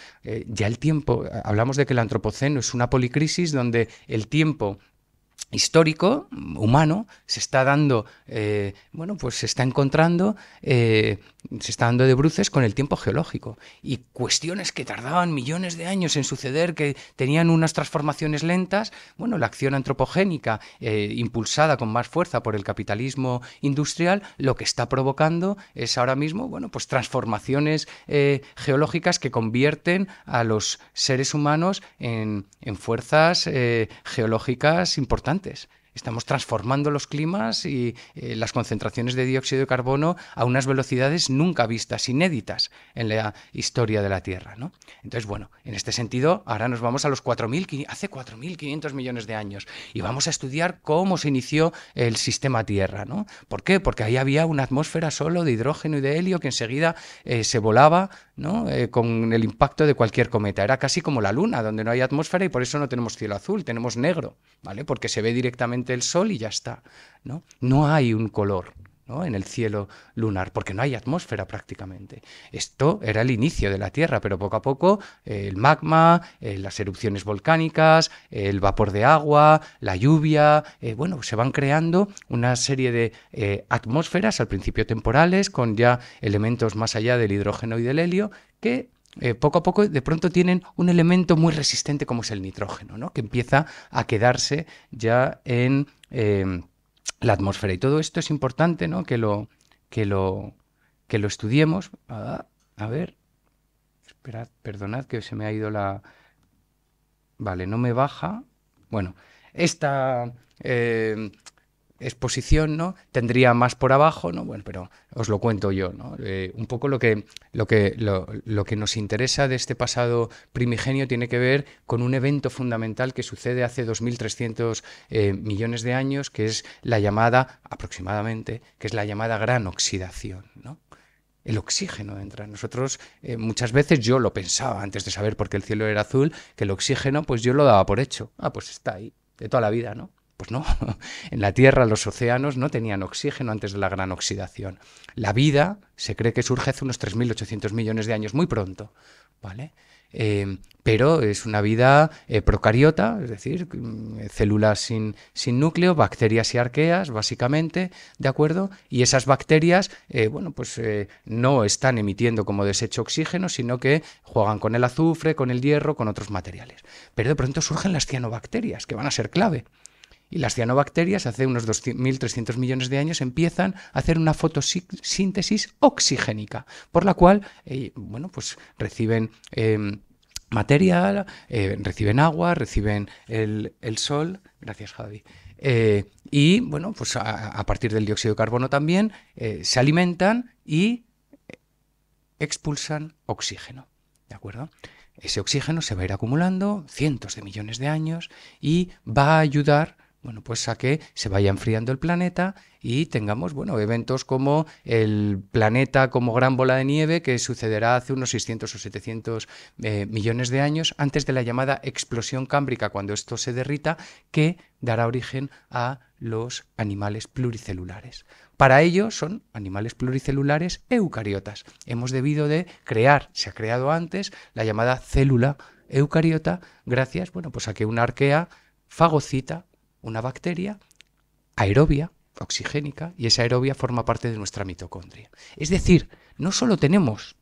[SPEAKER 2] ya el tiempo, hablamos de que el antropoceno es una policrisis donde el tiempo histórico, humano, se está dando, eh, bueno, pues se está encontrando, eh, se está dando de bruces con el tiempo geológico. Y cuestiones que tardaban millones de años en suceder, que tenían unas transformaciones lentas, bueno, la acción antropogénica eh, impulsada con más fuerza por el capitalismo industrial, lo que está provocando es ahora mismo, bueno, pues transformaciones geológicas que convierten a los seres humanos en fuerzas geológicas importantes Estamos transformando los climas y eh, las concentraciones de dióxido de carbono a unas velocidades nunca vistas, inéditas en la historia de la Tierra. ¿no? Entonces, bueno, en este sentido, ahora nos vamos a los hace 4.500 millones de años y vamos a estudiar cómo se inició el sistema Tierra. ¿no? ¿Por qué? Porque ahí había una atmósfera solo de hidrógeno y de helio que enseguida eh, se volaba eh, con el impacto de cualquier cometa. Era casi como la Luna, donde no hay atmósfera y por eso no tenemos cielo azul, tenemos negro, ¿vale? Porque se ve directamente el Sol y ya está. No, no hay un color en el cielo lunar, porque no hay atmósfera prácticamente. Esto era el inicio de la Tierra, pero poco a poco eh, el magma, eh, las erupciones volcánicas, el vapor de agua, la lluvia, eh, bueno, se van creando una serie de atmósferas, al principio temporales, con ya elementos más allá del hidrógeno y del helio, que poco a poco de pronto tienen un elemento muy resistente como es el nitrógeno, ¿no? que empieza a quedarse ya en la atmósfera. Y todo esto es importante, ¿no? Que lo, que lo, que lo estudiemos. Ah, a ver, esperad, perdonad que se me ha ido la... Vale, no me baja. Bueno, esta eh, exposición, ¿no? Tendría más por abajo, ¿no? Bueno, pero os lo cuento yo, ¿no? Eh, un poco lo que, lo, que, lo, que nos interesa de este pasado primigenio tiene que ver con un evento fundamental que sucede hace 2.300 eh, millones de años, que es la llamada, aproximadamente, que es la llamada gran oxidación, ¿no? el oxígeno entra. Nosotros eh, muchas veces yo lo pensaba antes de saber por qué el cielo era azul, que el oxígeno pues yo lo daba por hecho. Ah, pues está ahí, de toda la vida, ¿no? Pues no, en la Tierra los océanos no tenían oxígeno antes de la gran oxidación. La vida se cree que surge hace unos 3.800 millones de años, muy pronto, ¿vale? Eh, pero es una vida eh, procariota, es decir, mm, eh, células sin, núcleo, bacterias y arqueas, básicamente, ¿de acuerdo? Y esas bacterias, bueno, pues no están emitiendo como desecho oxígeno, sino que juegan con el azufre, con el hierro, con otros materiales. Pero de pronto surgen las cianobacterias, que van a ser clave. Y las cianobacterias hace unos 2.300 millones de años empiezan a hacer una fotosíntesis oxigénica, por la cual, eh, bueno, pues reciben... Em, material, eh, reciben agua, reciben el, sol, gracias Javi, eh, y bueno, pues a, partir del dióxido de carbono también se alimentan y expulsan oxígeno, ¿de acuerdo? Ese oxígeno se va a ir acumulando cientos de millones de años y va a ayudar bueno, pues a que se vaya enfriando el planeta y tengamos, bueno, eventos como el planeta como gran bola de nieve que sucederá hace unos 600 o 700 eh, millones de años antes de la llamada explosión cámbrica, cuando esto se derrita, que dará origen a los animales pluricelulares. Para ello son animales pluricelulares eucariotas. Hemos debido de crear, se ha creado antes, la llamada célula eucariota gracias, bueno, pues a que una arquea fagocita una bacteria aerobia, oxigénica, y esa aerobia forma parte de nuestra mitocondria. Es decir, no solo tenemos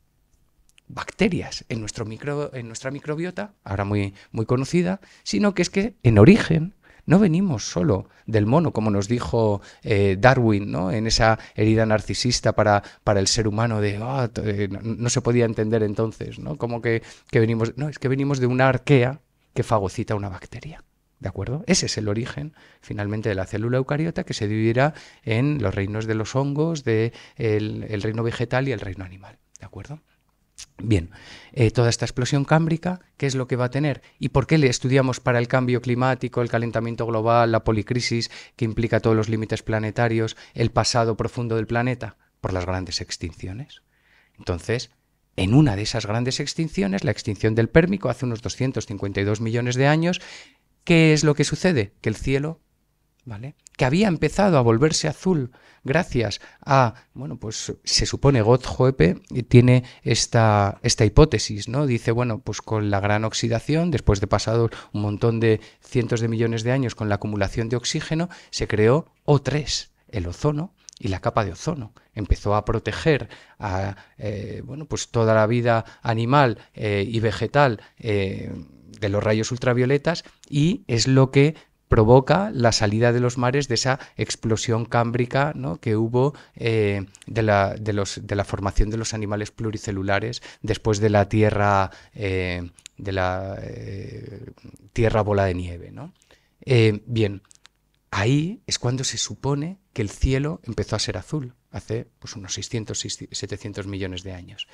[SPEAKER 2] bacterias en, nuestro micro, en nuestra microbiota, ahora muy, muy conocida, sino que es que en origen no venimos solo del mono, como nos dijo eh, Darwin, ¿no? En esa herida narcisista para, para el ser humano de ah, eh, no, se podía entender entonces, ¿no? Como que, que venimos. No, es que venimos de una arquea que fagocita una bacteria. ¿De acuerdo? Ese es el origen, finalmente, de la célula eucariota que se dividirá en los reinos de los hongos, del de el reino vegetal y el reino animal. ¿De acuerdo? Bien, eh, toda esta explosión cámbrica, ¿qué es lo que va a tener? ¿Y por qué le estudiamos para el cambio climático, el calentamiento global, la policrisis que implica todos los límites planetarios, el pasado profundo del planeta? Por las grandes extinciones. Entonces, en una de esas grandes extinciones, la extinción del Pérmico hace unos 252 millones de años, ¿Qué es lo que sucede? Que el cielo, ¿vale? Que había empezado a volverse azul gracias a, bueno, pues se supone y tiene esta, esta hipótesis, ¿no? Dice, bueno, pues con la gran oxidación, después de pasado un montón de cientos de millones de años con la acumulación de oxígeno, se creó O3, el ozono, y la capa de ozono. Empezó a proteger a eh, bueno, pues toda la vida animal eh, y vegetal eh, de los rayos ultravioletas y es lo que provoca la salida de los mares de esa explosión cámbrica que hubo eh, de, la, los, de, la, formación de los animales pluricelulares después de la tierra, eh, de la, eh, tierra bola de nieve. bien, ahí es cuando se supone que el cielo empezó a ser azul, hace pues, unos 600, 700 millones de años.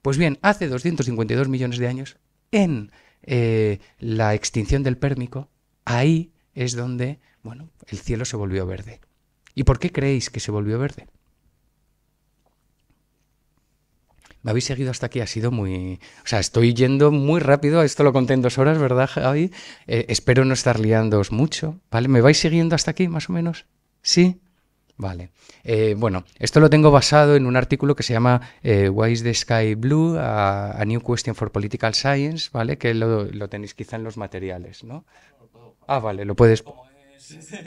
[SPEAKER 2] Pues bien, hace 252 millones de años, en eh, la extinción del pérmico, ahí es donde bueno, el cielo se volvió verde. ¿Y por qué creéis que se volvió verde? ¿Me habéis seguido hasta aquí? Ha sido muy... O sea, estoy yendo muy rápido, esto lo conté en dos horas, ¿verdad, Javi? Eh, espero no estar liándoos mucho, ¿vale? ¿Me vais siguiendo hasta aquí, más o menos? ¿Sí? Vale. Eh, bueno, esto lo tengo basado en un artículo que se llama eh, Why is the Sky Blue? A, a, New Question for Political Science, ¿vale? Que lo, lo, tenéis quizá en los materiales, ¿no? Ah, vale, lo puedes...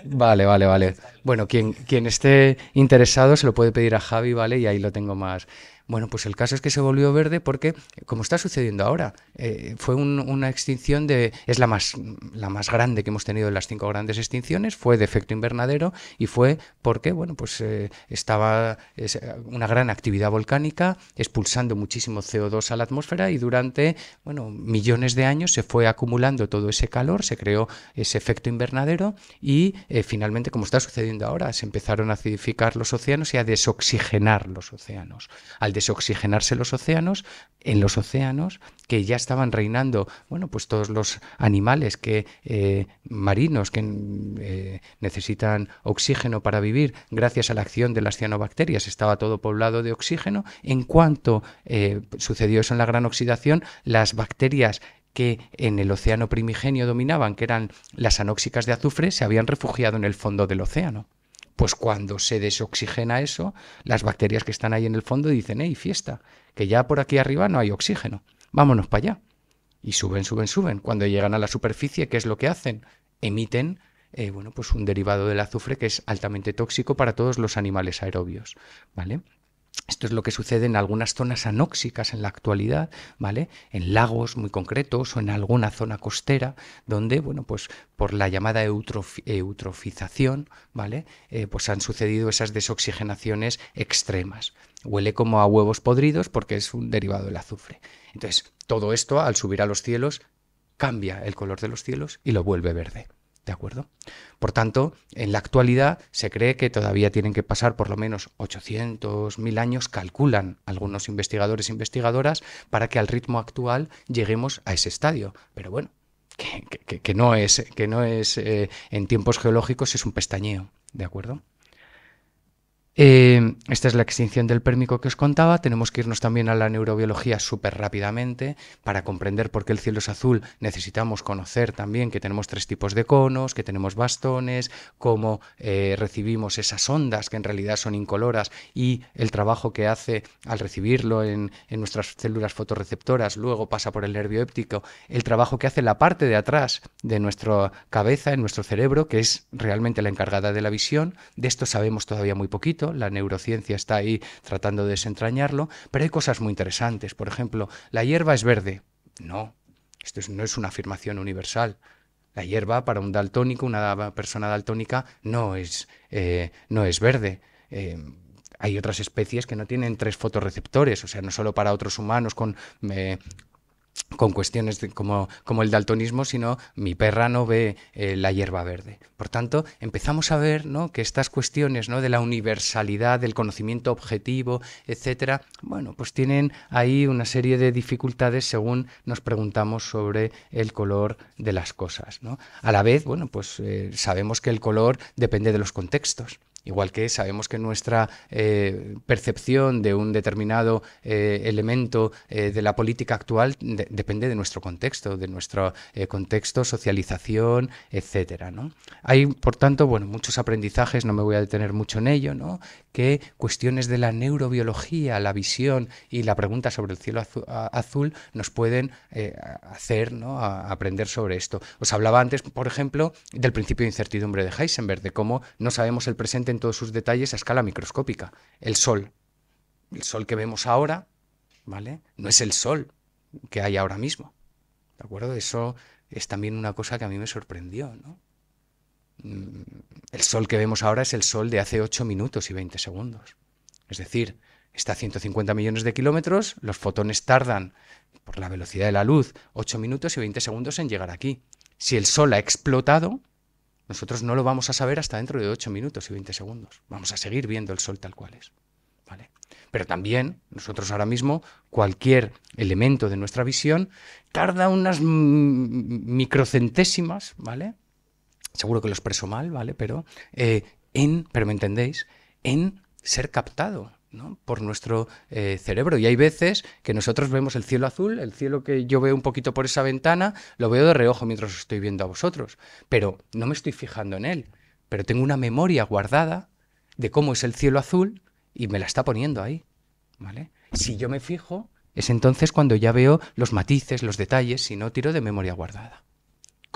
[SPEAKER 2] Vale, vale, vale. Bueno, quien, quien esté interesado se lo puede pedir a Javi, ¿vale? Y ahí lo tengo más, bueno, pues el caso es que se volvió verde porque, como está sucediendo ahora, eh, fue una extinción de. es la más, la más grande que hemos tenido de las cinco grandes extinciones, fue de efecto invernadero y fue porque, bueno, pues eh, estaba una gran actividad volcánica expulsando muchísimo CO2 a la atmósfera y durante, bueno, millones de años se fue acumulando todo ese calor, se creó ese efecto invernadero y eh, finalmente, como está sucediendo ahora, se empezaron a acidificar los océanos y a desoxigenar los océanos desoxigenarse los océanos, en los océanos que ya estaban reinando, bueno, pues todos los animales que eh, marinos que eh, necesitan oxígeno para vivir, gracias a la acción de las cianobacterias, estaba todo poblado de oxígeno. En cuanto eh, sucedió eso en la gran oxidación, las bacterias que en el océano primigenio dominaban, que eran las anóxicas de azufre, se habían refugiado en el fondo del océano. Pues cuando se desoxigena eso, las bacterias que están ahí en el fondo dicen, hey, fiesta, que ya por aquí arriba no hay oxígeno, vámonos para allá. Y suben, suben, suben. Cuando llegan a la superficie, ¿qué es lo que hacen? Emiten eh, bueno, pues un derivado del azufre que es altamente tóxico para todos los animales aerobios. ¿vale? Esto es lo que sucede en algunas zonas anóxicas en la actualidad, ¿vale? En lagos muy concretos o en alguna zona costera, donde, bueno, pues por la llamada eutrofización, ¿vale? Eh, pues han sucedido esas desoxigenaciones extremas. Huele como a huevos podridos porque es un derivado del azufre. Entonces, todo esto al subir a los cielos cambia el color de los cielos y lo vuelve verde. ¿De acuerdo? Por tanto, en la actualidad se cree que todavía tienen que pasar por lo menos 800.000 años, calculan algunos investigadores e investigadoras, para que al ritmo actual lleguemos a ese estadio. Pero bueno, que, no es, que no es eh, en tiempos geológicos, es un pestañeo. ¿De acuerdo? Eh, esta es la extinción del pérmico que os contaba. Tenemos que irnos también a la neurobiología súper rápidamente para comprender por qué el cielo es azul. Necesitamos conocer también que tenemos tres tipos de conos, que tenemos bastones, cómo eh, recibimos esas ondas que en realidad son incoloras y el trabajo que hace al recibirlo en, en nuestras células fotorreceptoras, luego pasa por el nervio éptico, el trabajo que hace la parte de atrás de nuestra cabeza, en nuestro cerebro, que es realmente la encargada de la visión. De esto sabemos todavía muy poquito la neurociencia está ahí tratando de desentrañarlo, pero hay cosas muy interesantes. Por ejemplo, la hierba es verde. No, esto no es una afirmación universal. La hierba para un daltónico, una persona daltónica, no es, eh, no es verde. Eh, hay otras especies que no tienen tres fotorreceptores, o sea, no solo para otros humanos con, eh, con cuestiones como, el daltonismo, sino mi perra no ve eh, la hierba verde. Por tanto, empezamos a ver ¿no? que estas cuestiones ¿no? de la universalidad, del conocimiento objetivo, etcétera, bueno, pues tienen ahí una serie de dificultades según nos preguntamos sobre el color de las cosas. ¿no? A la vez, bueno, pues eh, sabemos que el color depende de los contextos. Igual que sabemos que nuestra eh, percepción de un determinado eh, elemento eh, de la política actual depende de nuestro contexto, de nuestro contexto, socialización, etcétera. Hay, por tanto, bueno, muchos aprendizajes, no me voy a detener mucho en ello, que cuestiones de la neurobiología, la visión y la pregunta sobre el cielo azul nos pueden hacer aprender sobre esto. Os hablaba antes, por ejemplo, del principio de incertidumbre de Heisenberg, de cómo no sabemos el presente todos sus detalles a escala microscópica. El Sol. El Sol que vemos ahora, ¿vale? No es el Sol que hay ahora mismo. ¿De acuerdo? Eso es también una cosa que a mí me sorprendió, ¿no? El Sol que vemos ahora es el Sol de hace 8 minutos y 20 segundos. Es decir, está a 150 millones de kilómetros, los fotones tardan, por la velocidad de la luz, 8 minutos y 20 segundos en llegar aquí. Si el Sol ha explotado, nosotros no lo vamos a saber hasta dentro de 8 minutos y 20 segundos. Vamos a seguir viendo el sol tal cual es. ¿Vale? Pero también nosotros ahora mismo, cualquier elemento de nuestra visión tarda unas microcentésimas, ¿vale? Seguro que lo expreso mal, ¿vale? Pero eh, en, pero me entendéis, en ser captado por nuestro eh, cerebro. Y hay veces que nosotros vemos el cielo azul, el cielo que yo veo un poquito por esa ventana, lo veo de reojo mientras estoy viendo a vosotros, pero no me estoy fijando en él, pero tengo una memoria guardada de cómo es el cielo azul y me la está poniendo ahí. ¿vale? Si yo me fijo, es entonces cuando ya veo los matices, los detalles, si no tiro de memoria guardada.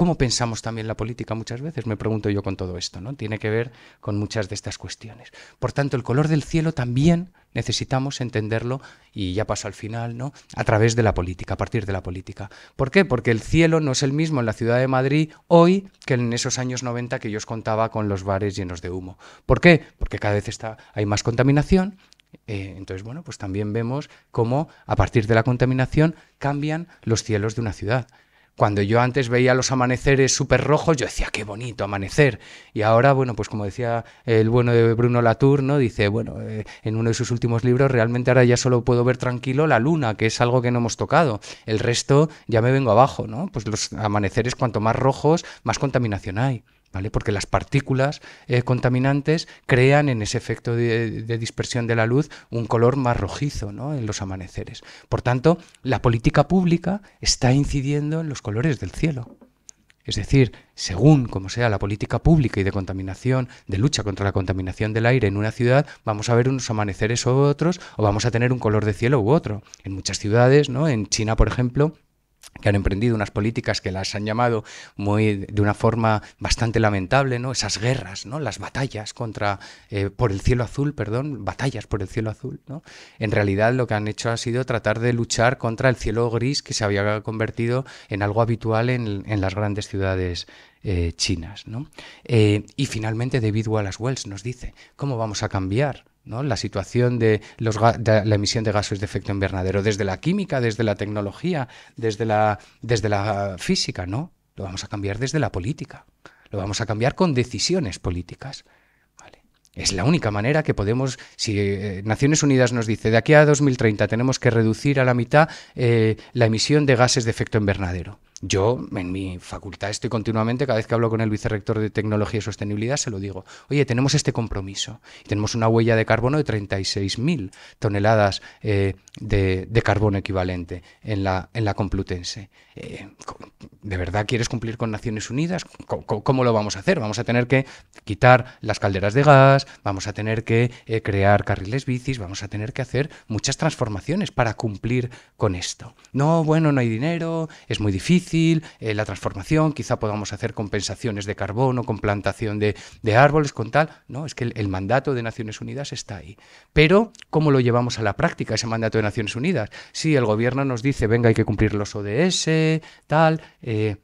[SPEAKER 2] ¿Cómo pensamos también la política muchas veces? Me pregunto yo con todo esto, ¿no? Tiene que ver con muchas de estas cuestiones. Por tanto, el color del cielo también necesitamos entenderlo, y ya paso al final, ¿no? A través de la política, a partir de la política. ¿Por qué? Porque el cielo no es el mismo en la ciudad de Madrid hoy que en esos años 90 que yo os contaba con los bares llenos de humo. ¿Por qué? Porque cada vez está, hay más contaminación. Eh, entonces, bueno, pues también vemos cómo a partir de la contaminación cambian los cielos de una ciudad. Cuando yo antes veía los amaneceres súper rojos, yo decía, qué bonito amanecer. Y ahora, bueno, pues como decía el bueno de Bruno Latour, ¿no? Dice, bueno, eh, en uno de sus últimos libros, realmente ahora ya solo puedo ver tranquilo la luna, que es algo que no hemos tocado. El resto ya me vengo abajo, ¿no? Pues los amaneceres, cuanto más rojos, más contaminación hay. Porque las partículas eh, contaminantes crean en ese efecto de, dispersión de la luz un color más rojizo en los amaneceres. Por tanto, la política pública está incidiendo en los colores del cielo. Es decir, según como sea la política pública y de contaminación, de lucha contra la contaminación del aire en una ciudad, vamos a ver unos amaneceres u otros, o vamos a tener un color de cielo u otro. En muchas ciudades, ¿no? En China, por ejemplo, que han emprendido unas políticas que las han llamado muy de una forma bastante lamentable, ¿no? Esas guerras, ¿no? Las batallas contra eh, por el cielo azul, perdón, batallas por el cielo azul, ¿no? En realidad lo que han hecho ha sido tratar de luchar contra el cielo gris que se había convertido en algo habitual en, las grandes ciudades eh, chinas, ¿no? Eh, y finalmente David Wallace Wells nos dice cómo vamos a cambiar la situación de, la emisión de gases de efecto invernadero, desde la química, desde la tecnología, desde la, desde la física, ¿no? Lo vamos a cambiar desde la política, lo vamos a cambiar con decisiones políticas. Es la única manera que podemos, si eh, Naciones Unidas nos dice, de aquí a 2030 tenemos que reducir a la mitad eh, la emisión de gases de efecto invernadero. Yo en mi facultad estoy continuamente, cada vez que hablo con el vicerrector de Tecnología y Sostenibilidad, se lo digo, oye, tenemos este compromiso, tenemos una huella de carbono de 36.000 toneladas eh, de, carbono equivalente en la, en la Complutense. Eh, ¿De verdad quieres cumplir con Naciones Unidas? ¿Cómo, lo vamos a hacer? Vamos a tener que quitar las calderas de gas, vamos a tener que eh, crear carriles bicis, vamos a tener que hacer muchas transformaciones para cumplir con esto. No, bueno, no hay dinero, es muy difícil eh, la transformación, quizá podamos hacer compensaciones de carbono, con plantación de, árboles, con tal. No, es que el, mandato de Naciones Unidas está ahí. Pero, ¿cómo lo llevamos a la práctica ese mandato de Naciones Unidas? sí, el gobierno nos dice, venga, hay que cumplir los ODS, tal. Eh,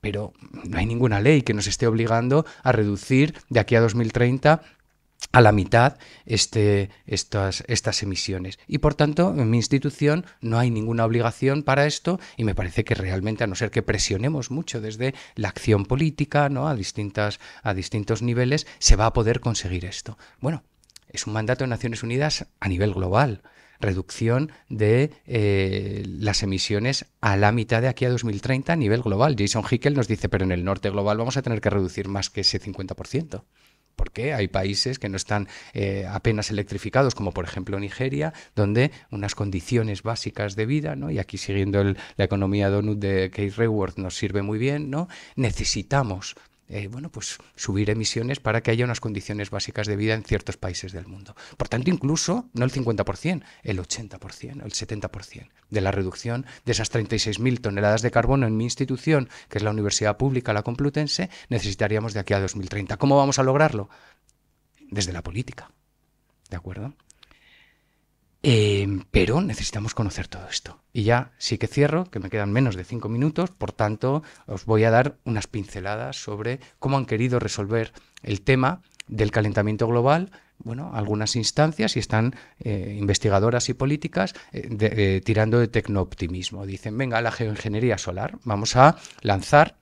[SPEAKER 2] pero no hay ninguna ley que nos esté obligando a reducir de aquí a 2030 a la mitad este, estas, emisiones. Y por tanto, en mi institución no hay ninguna obligación para esto y me parece que realmente, a no ser que presionemos mucho desde la acción política, a, a distintos niveles, se va a poder conseguir esto. Bueno, es un mandato de Naciones Unidas a nivel global reducción de eh, las emisiones a la mitad de aquí a 2030 a nivel global. Jason Hickel nos dice, pero en el norte global vamos a tener que reducir más que ese 50% porque hay países que no están eh, apenas electrificados, como por ejemplo Nigeria, donde unas condiciones básicas de vida, ¿no? y aquí siguiendo el, la economía donut de Kate Reward nos sirve muy bien, ¿no? necesitamos eh, bueno, pues subir emisiones para que haya unas condiciones básicas de vida en ciertos países del mundo. Por tanto, incluso no el 50%, el 80%, el 70% de la reducción de esas 36.000 toneladas de carbono en mi institución, que es la Universidad Pública La Complutense, necesitaríamos de aquí a 2030. ¿Cómo vamos a lograrlo? Desde la política. ¿De acuerdo? Em, pero necesitamos conocer todo esto. Y ya sí que cierro, que me quedan menos de cinco minutos, por tanto os voy a dar unas pinceladas sobre cómo han querido resolver el tema del calentamiento global. Bueno, algunas instancias y están eh, investigadoras y políticas eh, eh, tirando de tecnooptimismo. Dicen, venga, la geoingeniería solar, vamos a lanzar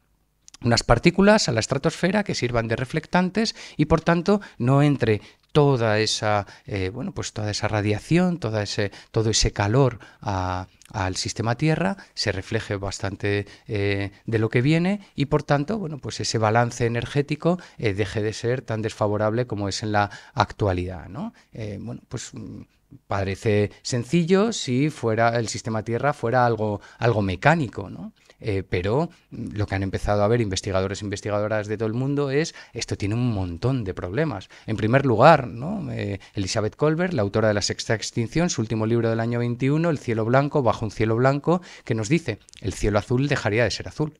[SPEAKER 2] unas partículas a la estratosfera que sirvan de reflectantes y por tanto no entre toda esa, eh, bueno, pues toda esa radiación, toda ese, todo ese calor al sistema Tierra, se refleje bastante eh, de lo que viene y por tanto, bueno, pues ese balance energético eh, deje de ser tan desfavorable como es en la actualidad, ¿no? bueno, pues mm, parece sencillo si fuera el sistema Tierra fuera algo, algo mecánico, ¿no? Eh, pero lo que han empezado a ver investigadores e investigadoras de todo el mundo es esto tiene un montón de problemas. En primer lugar, ¿no? Eh, Elizabeth Colbert, la autora de La Sexta Extinción, su último libro del año 21, El cielo blanco bajo un cielo blanco, que nos dice, el cielo azul dejaría de ser azul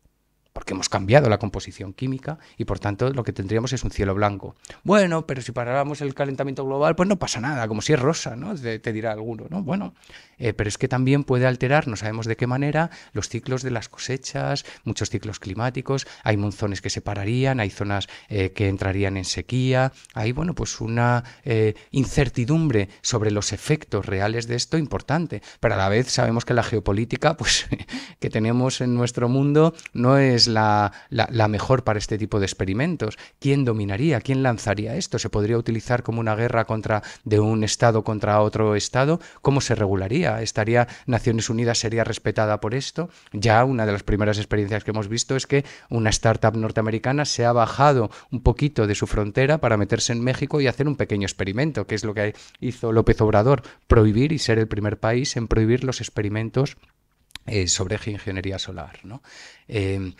[SPEAKER 2] porque hemos cambiado la composición química y por tanto lo que tendríamos es un cielo blanco. Bueno, pero si paráramos el calentamiento global, pues no pasa nada, como si es rosa, ¿no? Te, dirá alguno, ¿no? Bueno, eh, pero es que también puede alterar, no sabemos de qué manera, los ciclos de las cosechas, muchos ciclos climáticos, hay monzones que se pararían, hay zonas eh, que entrarían en sequía, hay bueno, pues una eh, incertidumbre sobre los efectos reales de esto importante, pero a la vez sabemos que la geopolítica pues, que tenemos en nuestro mundo no es la, mejor para este tipo de experimentos. ¿Quién dominaría? ¿Quién lanzaría esto? ¿Se podría utilizar como una guerra contra de un estado contra otro estado? ¿Cómo se regularía? ¿Estaría Naciones Unidas sería respetada por esto? Ya una de las primeras experiencias que hemos visto es que una startup norteamericana se ha bajado un poquito de su frontera para meterse en México y hacer un pequeño experimento, que es lo que hizo López Obrador, prohibir y ser el primer país en prohibir los experimentos eh, sobre ingeniería solar. Eh,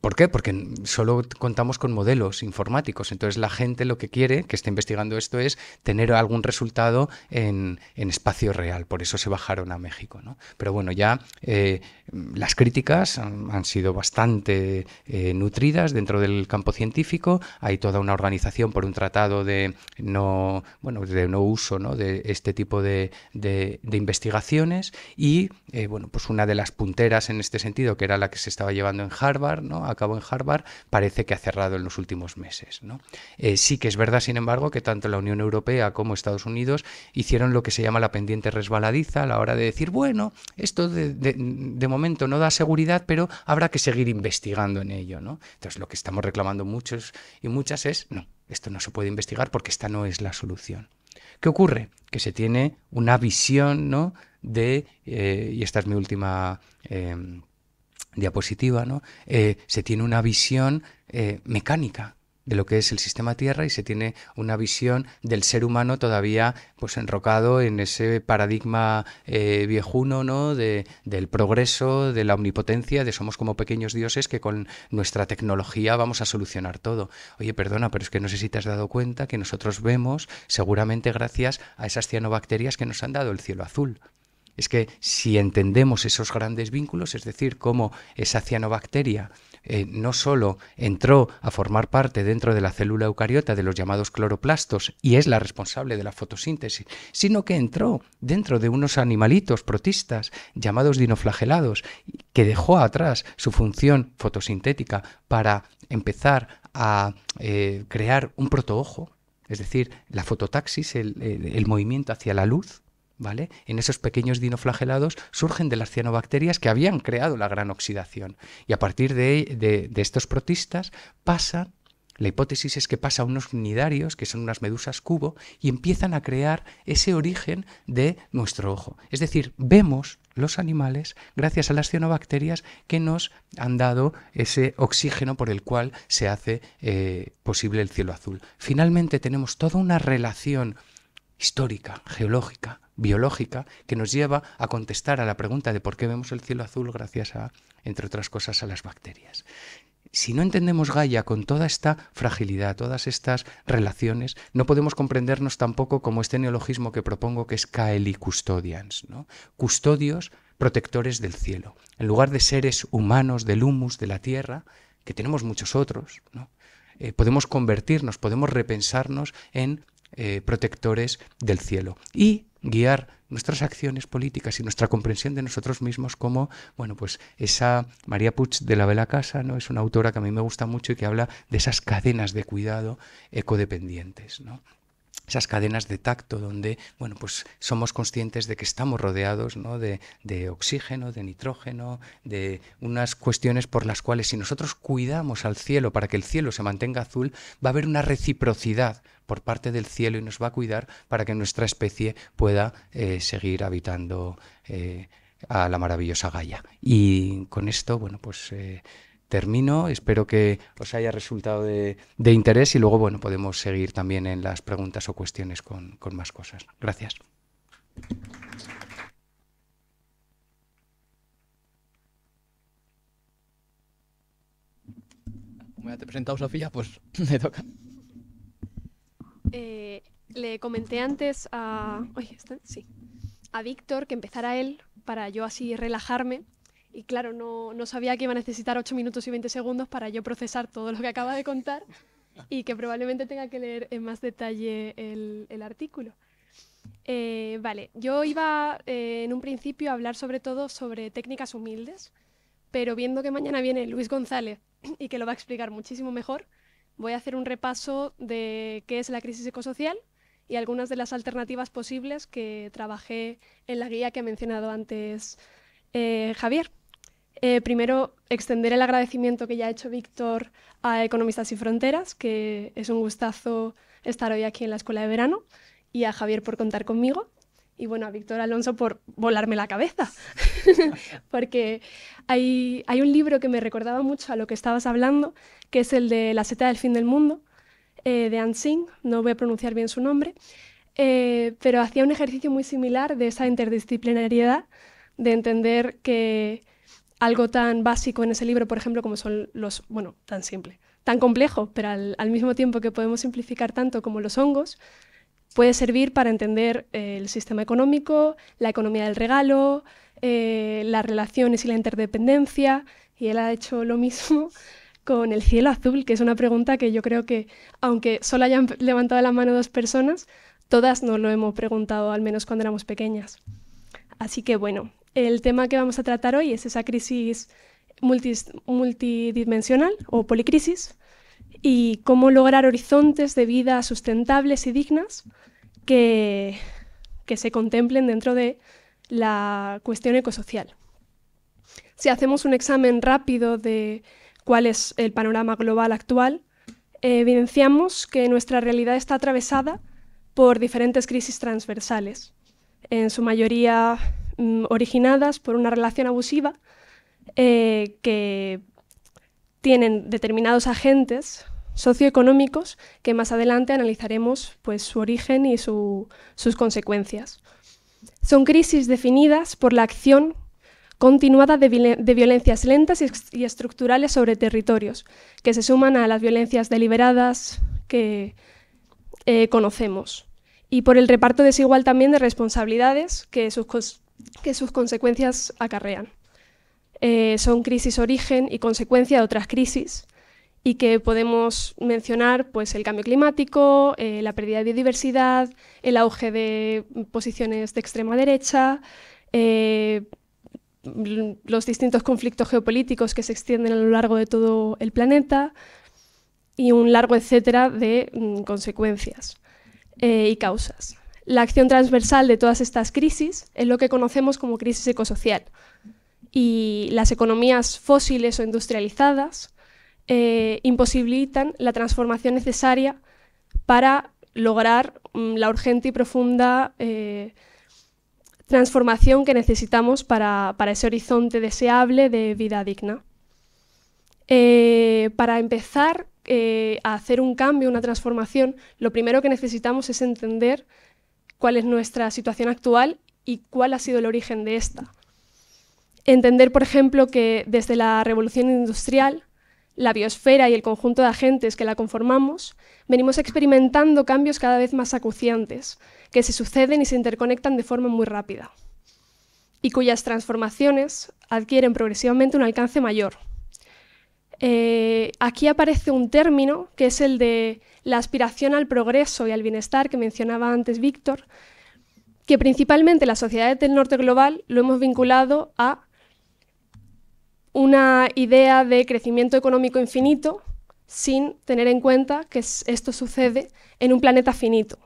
[SPEAKER 2] ¿Por qué? Porque solo contamos con modelos informáticos. Entonces la gente lo que quiere, que esté investigando esto, es tener algún resultado en, espacio real. Por eso se bajaron a México. Pero bueno, ya eh, las críticas han, sido bastante eh, nutridas dentro del campo científico. Hay toda una organización por un tratado de no, de no uso de este tipo de, investigaciones. Y eh, bueno, pues una de las punteras en este sentido, que era la que se estaba llevando en Harvard, ¿no? acabo en Harvard, parece que ha cerrado en los últimos meses. Eh, sí que es verdad, sin embargo, que tanto la Unión Europea como Estados Unidos hicieron lo que se llama la pendiente resbaladiza a la hora de decir, bueno, esto de, momento no da seguridad, pero habrá que seguir investigando en ello. Entonces, lo que estamos reclamando muchos y muchas es, no, esto no se puede investigar porque esta no es la solución. ¿Qué ocurre? Que se tiene una visión ¿no? de, eh, y esta es mi última... Eh, diapositiva, ¿no? Eh, se tiene una visión eh, mecánica de lo que es el sistema Tierra y se tiene una visión del ser humano todavía pues enrocado en ese paradigma eh, viejuno ¿no? del progreso, de la omnipotencia, de somos como pequeños dioses que con nuestra tecnología vamos a solucionar todo. Oye, perdona, pero es que no sé si te has dado cuenta que nosotros vemos seguramente gracias a esas cianobacterias que nos han dado el cielo azul. Es que si entendemos esos grandes vínculos, es decir, cómo esa cianobacteria eh, no solo entró a formar parte dentro de la célula eucariota de los llamados cloroplastos y es la responsable de la fotosíntesis, sino que entró dentro de unos animalitos protistas llamados dinoflagelados, que dejó atrás su función fotosintética para empezar a eh, crear un protoojo, es decir, la fototaxis, el movimiento hacia la luz ¿vale? En esos pequeños dinoflagelados surgen de las cianobacterias que habían creado la gran oxidación. Y a partir de, estos protistas pasa, la hipótesis es que pasa a unos nidarios, que son unas medusas cubo, y empiezan a crear ese origen de nuestro ojo. Es decir, vemos los animales gracias a las cianobacterias que nos han dado ese oxígeno por el cual se hace eh, posible el cielo azul. Finalmente tenemos toda una relación histórica, geológica, biológica, que nos lleva a contestar a la pregunta de por qué vemos el cielo azul gracias a, entre otras cosas, a las bacterias. Si no entendemos Gaia con toda esta fragilidad, todas estas relaciones, no podemos comprendernos tampoco como este neologismo que propongo que es Kaeli Custodians, ¿no? custodios protectores del cielo. En lugar de seres humanos del humus, de la tierra, que tenemos muchos otros, eh, podemos convertirnos, podemos repensarnos en eh, protectores del cielo y guiar nuestras acciones políticas y nuestra comprensión de nosotros mismos como, bueno, pues esa María Puig de la Vela Casa, ¿no? Es una autora que a mí me gusta mucho y que habla de esas cadenas de cuidado ecodependientes, ¿no? esas cadenas de tacto donde, bueno, pues somos conscientes de que estamos rodeados de, oxígeno, de nitrógeno, de unas cuestiones por las cuales si nosotros cuidamos al cielo para que el cielo se mantenga azul, va a haber una reciprocidad por parte del cielo y nos va a cuidar para que nuestra especie pueda eh, seguir habitando eh, a la maravillosa Gaia. Y con esto, bueno, pues eh, termino. Espero que os haya resultado de, interés y luego, bueno, podemos seguir también en las preguntas o cuestiones con, más cosas. Gracias.
[SPEAKER 1] Como ya te he Sofía, pues me toca.
[SPEAKER 3] Eh, le comenté antes a. Este, a Víctor que empezara él para yo así relajarme y claro, no, sabía que iba a necesitar 8 minutos y 20 segundos para yo procesar todo lo que acaba de contar y que probablemente tenga que leer en más detalle el, artículo. Eh, vale, yo iba eh, en un principio a hablar sobre todo sobre técnicas humildes, pero viendo que mañana viene Luis González y que lo va a explicar muchísimo mejor, voy a hacer un repaso de qué es la crisis ecosocial y algunas de las alternativas posibles que trabajé en la guía que ha mencionado antes eh, Javier. Eh, primero, extender el agradecimiento que ya ha hecho Víctor a Economistas y Fronteras, que es un gustazo estar hoy aquí en la Escuela de Verano, y a Javier por contar conmigo, y bueno, a Víctor Alonso por volarme la cabeza, porque hay, hay un libro que me recordaba mucho a lo que estabas hablando, que es el de La seta del fin del mundo, eh, de Anne no voy a pronunciar bien su nombre, eh, pero hacía un ejercicio muy similar de esa interdisciplinariedad, de entender que algo tan básico en ese libro, por ejemplo, como son los, bueno, tan simple, tan complejo, pero al, mismo tiempo que podemos simplificar tanto como los hongos, puede servir para entender eh, el sistema económico, la economía del regalo, eh, las relaciones y la interdependencia, y él ha hecho lo mismo con el cielo azul, que es una pregunta que yo creo que, aunque solo hayan levantado la mano dos personas, todas nos lo hemos preguntado, al menos cuando éramos pequeñas. Así que bueno, el tema que vamos a tratar hoy es esa crisis multidimensional o policrisis y cómo lograr horizontes de vida sustentables y dignas que, que se contemplen dentro de la cuestión ecosocial. Si hacemos un examen rápido de cuál es el panorama global actual, evidenciamos que nuestra realidad está atravesada por diferentes crisis transversales, en su mayoría Mm, originadas por una relación abusiva eh, que tienen determinados agentes socioeconómicos que más adelante analizaremos pues, su origen y sus consecuencias. Son crisis definidas por la acción continuada de, violencias lentas y, estructurales sobre territorios, que se suman a las violencias deliberadas que eh, conocemos, y por el reparto desigual también de responsabilidades que sus, que sus consecuencias acarrean. Eh, son crisis origen y consecuencia de otras crisis y que podemos mencionar pues, el cambio climático, eh, la pérdida de biodiversidad, el auge de posiciones de extrema derecha, eh, los distintos conflictos geopolíticos que se extienden a lo largo de todo el planeta y un largo etcétera de mm, consecuencias y causas la acción transversal de todas estas crisis es lo que conocemos como crisis ecosocial. Y las economías fósiles o industrializadas eh, imposibilitan la transformación necesaria para lograr mm, la urgente y profunda eh, transformación que necesitamos para, ese horizonte deseable de vida digna. Eh, para empezar a hacer un cambio, una transformación, lo primero que necesitamos es entender cuál es nuestra situación actual y cuál ha sido el origen de esta. Entender, por ejemplo, que desde la revolución industrial, la biosfera y el conjunto de agentes que la conformamos, venimos experimentando cambios cada vez más acuciantes, que se suceden y se interconectan de forma muy rápida, y cuyas transformaciones adquieren progresivamente un alcance mayor. Eh, aquí aparece un término que es el de la aspiración al progreso y al bienestar que mencionaba antes Víctor, que principalmente las sociedades del norte global lo hemos vinculado a una idea de crecimiento económico infinito sin tener en cuenta que esto sucede en un planeta finito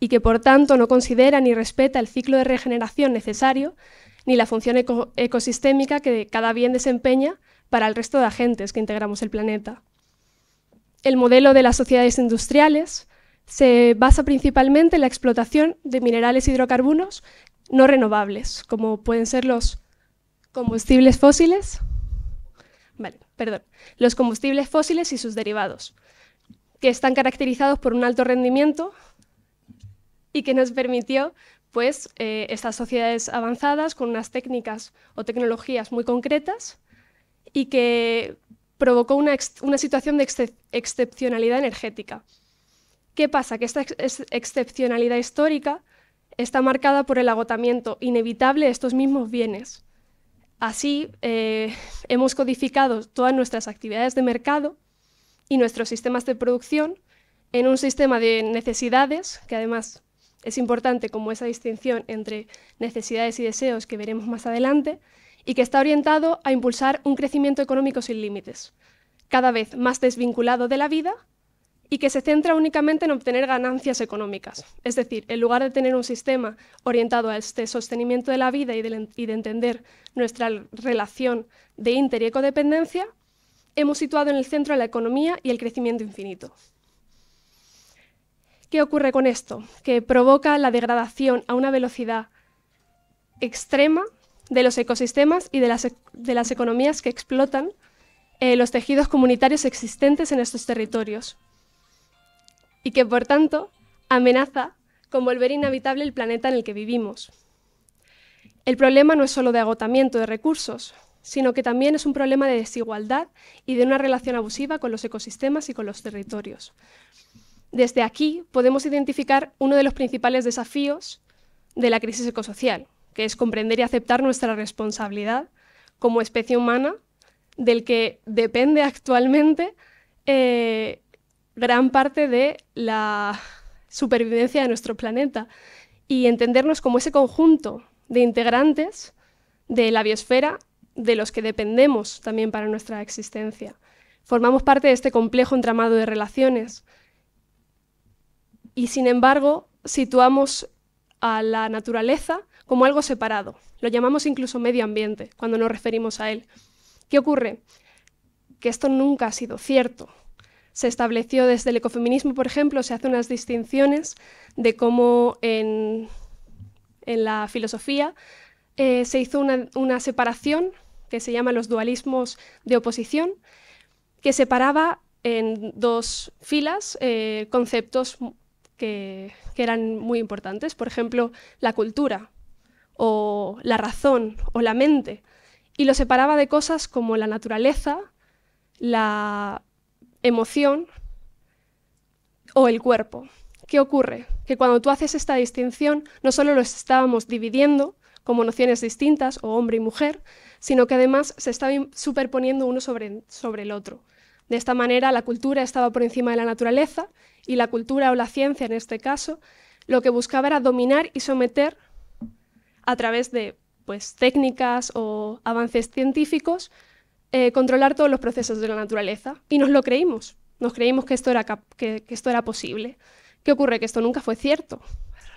[SPEAKER 3] y que por tanto no considera ni respeta el ciclo de regeneración necesario ni la función ecosistémica que cada bien desempeña para el resto de agentes que integramos el planeta. El modelo de las sociedades industriales se basa principalmente en la explotación de minerales hidrocarburos no renovables, como pueden ser los combustibles fósiles, los combustibles fósiles y sus derivados, que están caracterizados por un alto rendimiento y que nos permitió pues eh, estas sociedades avanzadas con unas técnicas o tecnologías muy concretas y que provocó una, situación de excepcionalidad energética. ¿Qué pasa? Que esta excepcionalidad histórica está marcada por el agotamiento inevitable de estos mismos bienes. Así, eh, hemos codificado todas nuestras actividades de mercado y nuestros sistemas de producción en un sistema de necesidades, que además es importante como esa distinción entre necesidades y deseos que veremos más adelante, y que está orientado a impulsar un crecimiento económico sin límites, cada vez más desvinculado de la vida y que se centra únicamente en obtener ganancias económicas. Es decir, en lugar de tener un sistema orientado a este sostenimiento de la vida y de, entender nuestra relación de inter y ecodependencia, hemos situado en el centro la economía y el crecimiento infinito. ¿Qué ocurre con esto? Que provoca la degradación a una velocidad extrema de los ecosistemas y de las, e-, economías que explotan eh, los tejidos comunitarios existentes en estos territorios y que, por tanto, amenaza con volver inhabitable el planeta en el que vivimos. El problema no es solo de agotamiento de recursos, sino que también es un problema de desigualdad y de una relación abusiva con los ecosistemas y con los territorios. Desde aquí podemos identificar uno de los principales desafíos de la crisis ecosocial, que es comprender y aceptar nuestra responsabilidad como especie humana, del que depende actualmente eh, gran parte de la supervivencia de nuestro planeta, y entendernos como ese conjunto de integrantes de la biosfera de los que dependemos también para nuestra existencia. Formamos parte de este complejo entramado de relaciones y sin embargo situamos a la naturaleza como algo separado. Lo llamamos incluso medio ambiente cuando nos referimos a él. ¿Qué ocurre? Que esto nunca ha sido cierto. Se estableció desde el ecofeminismo, por ejemplo, se hacen unas distinciones de cómo en, la filosofía eh, se hizo una, separación que se llama los dualismos de oposición, que separaba en dos filas eh, conceptos que, eran muy importantes. Por ejemplo, la cultura o la razón o la mente y lo separaba de cosas como la naturaleza, la emoción o el cuerpo. ¿Qué ocurre? Que cuando tú haces esta distinción, no solo los estábamos dividiendo como nociones distintas, o hombre y mujer, sino que además se estaban superponiendo uno sobre el otro. De esta manera, la cultura estaba por encima de la naturaleza y la cultura o la ciencia, en este caso, lo que buscaba era dominar y someter a través de pues, técnicas o avances científicos, eh, controlar todos los procesos de la naturaleza. Y nos lo creímos, nos creímos que esto, era que, esto era posible. ¿Qué ocurre? Que esto nunca fue cierto.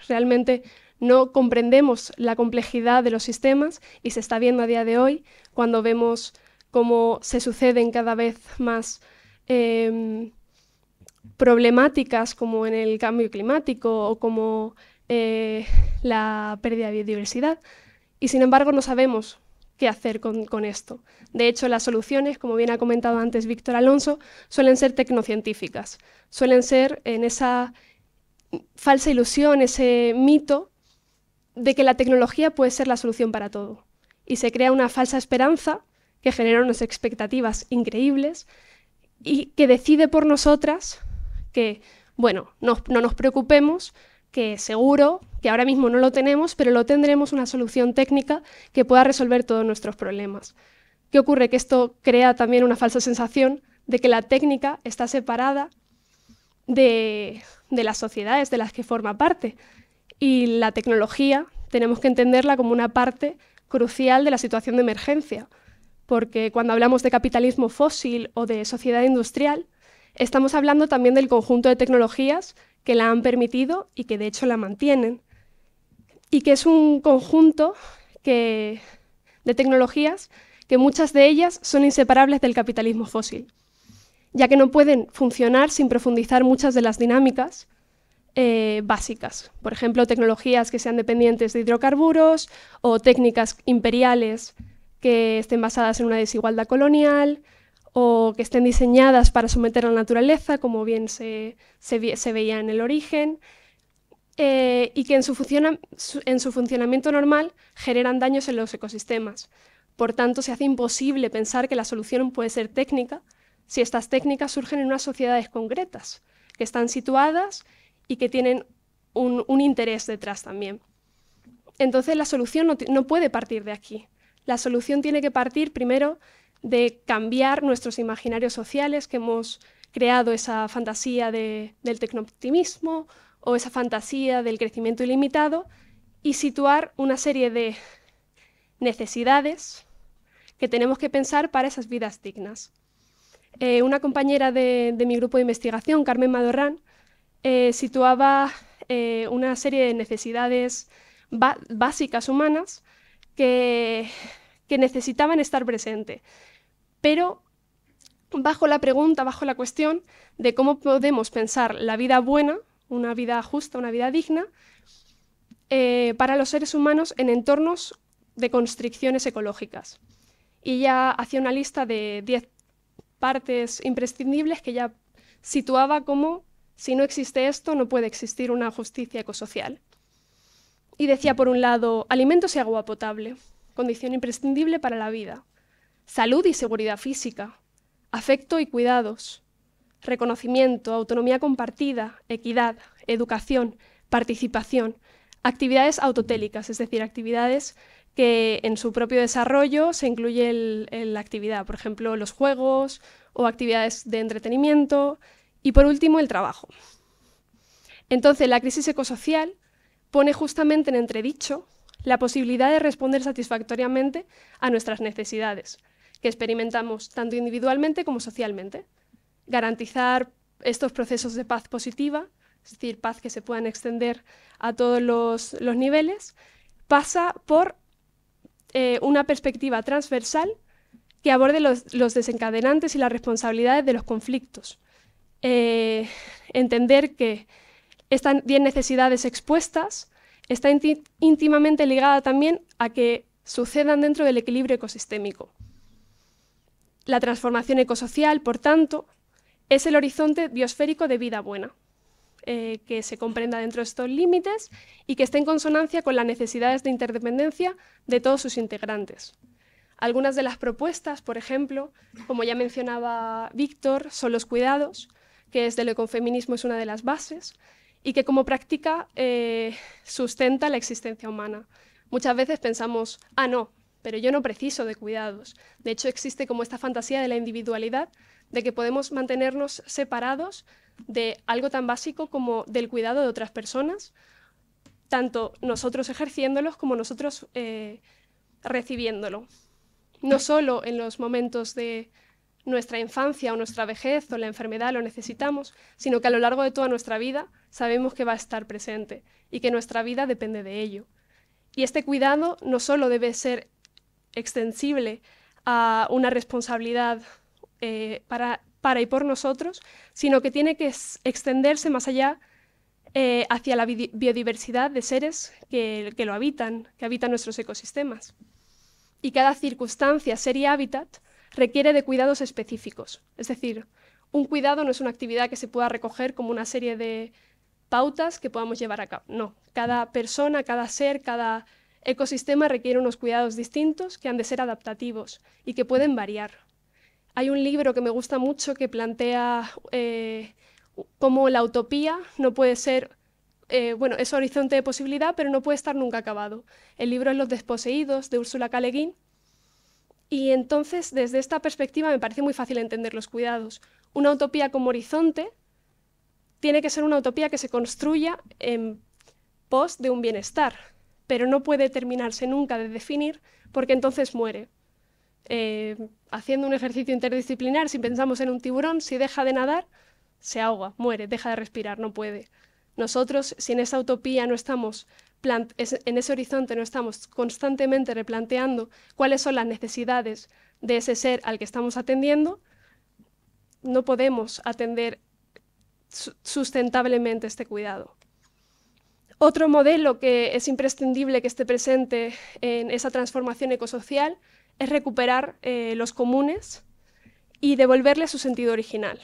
[SPEAKER 3] Realmente no comprendemos la complejidad de los sistemas y se está viendo a día de hoy cuando vemos cómo se suceden cada vez más em, problemáticas como en el cambio climático o como eh, la pérdida de biodiversidad. Y sin embargo no sabemos qué hacer con, esto. De hecho, las soluciones, como bien ha comentado antes Víctor Alonso, suelen ser tecnocientíficas, suelen ser en esa falsa ilusión, ese mito de que la tecnología puede ser la solución para todo. Y se crea una falsa esperanza que genera unas expectativas increíbles y que decide por nosotras que, bueno, no nos preocupemos, que seguro que ahora mismo no lo tenemos, pero lo tendremos una solución técnica que pueda resolver todos nuestros problemas. ¿Qué ocurre? Que esto crea también una falsa sensación de que la técnica está separada de, de las sociedades de las que forma parte. Y la tecnología tenemos que entenderla como una parte crucial de la situación de emergencia, porque cuando hablamos de capitalismo fósil o de sociedad industrial, estamos hablando también del conjunto de tecnologías que la han permitido y que de hecho la mantienen y que es un conjunto de tecnologías que muchas de ellas son inseparables del capitalismo fósil, ya que no pueden funcionar sin profundizar muchas de las dinámicas eh, básicas, por ejemplo, tecnologías que sean dependientes de hidrocarburos o técnicas imperiales que estén basadas en una desigualdad colonial o que estén diseñadas para someter a la naturaleza, como bien se veía en el origen, eh, y que en su, funcionamiento normal generan daños en los ecosistemas. Por tanto, se hace imposible pensar que la solución puede ser técnica si estas técnicas surgen en unas sociedades concretas, que están situadas y que tienen un, interés detrás también. Entonces, la solución no, puede partir de aquí. La solución tiene que partir primero de cambiar nuestros imaginarios sociales que hemos creado esa fantasía del tecnoptimismo o esa fantasía del crecimiento ilimitado y situar una serie de necesidades que tenemos que pensar para esas vidas dignas. Eh, una compañera de, mi grupo de investigación, Carmen Madorrán, eh, situaba eh, una serie de necesidades básicas humanas que, que necesitaban estar presente, pero bajo la pregunta, bajo la cuestión de cómo podemos pensar la vida buena una vida justa, una vida digna, eh, para los seres humanos en entornos de constricciones ecológicas. Y ya hacía una lista de 10 partes imprescindibles que ya situaba como si no existe esto, no puede existir una justicia ecosocial. Y decía, por un lado, alimentos y agua potable, condición imprescindible para la vida, salud y seguridad física, afecto y cuidados, reconocimiento, autonomía compartida, equidad, educación, participación, actividades autotélicas, es decir, actividades que en su propio desarrollo se incluye la actividad, por ejemplo, los juegos o actividades de entretenimiento y por último el trabajo. Entonces, la crisis ecosocial pone justamente en entredicho la posibilidad de responder satisfactoriamente a nuestras necesidades, que experimentamos tanto individualmente como socialmente garantizar estos procesos de paz positiva, es decir, paz que se puedan extender a todos los, niveles, pasa por eh, una perspectiva transversal que aborde los, desencadenantes y las responsabilidades de los conflictos. Eh, entender que estas 10 necesidades expuestas está íntimamente ligada también a que sucedan dentro del equilibrio ecosistémico. La transformación ecosocial, por tanto, es el horizonte biosférico de vida buena, eh, que se comprenda dentro de estos límites y que esté en consonancia con las necesidades de interdependencia de todos sus integrantes. Algunas de las propuestas, por ejemplo, como ya mencionaba Víctor, son los cuidados, que desde el ecofeminismo es una de las bases y que como práctica eh, sustenta la existencia humana. Muchas veces pensamos, ah, no, pero yo no preciso de cuidados. De hecho, existe como esta fantasía de la individualidad de que podemos mantenernos separados de algo tan básico como del cuidado de otras personas, tanto nosotros ejerciéndolos como nosotros eh, recibiéndolo. No solo en los momentos de nuestra infancia o nuestra vejez o la enfermedad lo necesitamos, sino que a lo largo de toda nuestra vida sabemos que va a estar presente y que nuestra vida depende de ello. Y este cuidado no solo debe ser extensible a una responsabilidad eh, para, para y por nosotros, sino que tiene que extenderse más allá eh, hacia la biodiversidad de seres que, que, lo habitan, que habitan nuestros ecosistemas. Y cada circunstancia, ser y hábitat requiere de cuidados específicos. Es decir, un cuidado no es una actividad que se pueda recoger como una serie de pautas que podamos llevar a cabo. No, cada persona, cada ser, cada ecosistema requiere unos cuidados distintos que han de ser adaptativos y que pueden variar. Hay un libro que me gusta mucho que plantea eh, cómo la utopía no puede ser, eh, bueno, es horizonte de posibilidad, pero no puede estar nunca acabado. El libro es Los desposeídos de Úrsula caleguín Y entonces, desde esta perspectiva, me parece muy fácil entender los cuidados. Una utopía como horizonte tiene que ser una utopía que se construya en pos de un bienestar, pero no puede terminarse nunca de definir porque entonces muere. Eh, haciendo un ejercicio interdisciplinar, si pensamos en un tiburón, si deja de nadar, se ahoga, muere, deja de respirar, no puede. Nosotros, si en esa utopía no estamos, en ese horizonte no estamos constantemente replanteando cuáles son las necesidades de ese ser al que estamos atendiendo, no podemos atender sustentablemente este cuidado. Otro modelo que es imprescindible que esté presente en esa transformación ecosocial es recuperar eh, los comunes y devolverle su sentido original.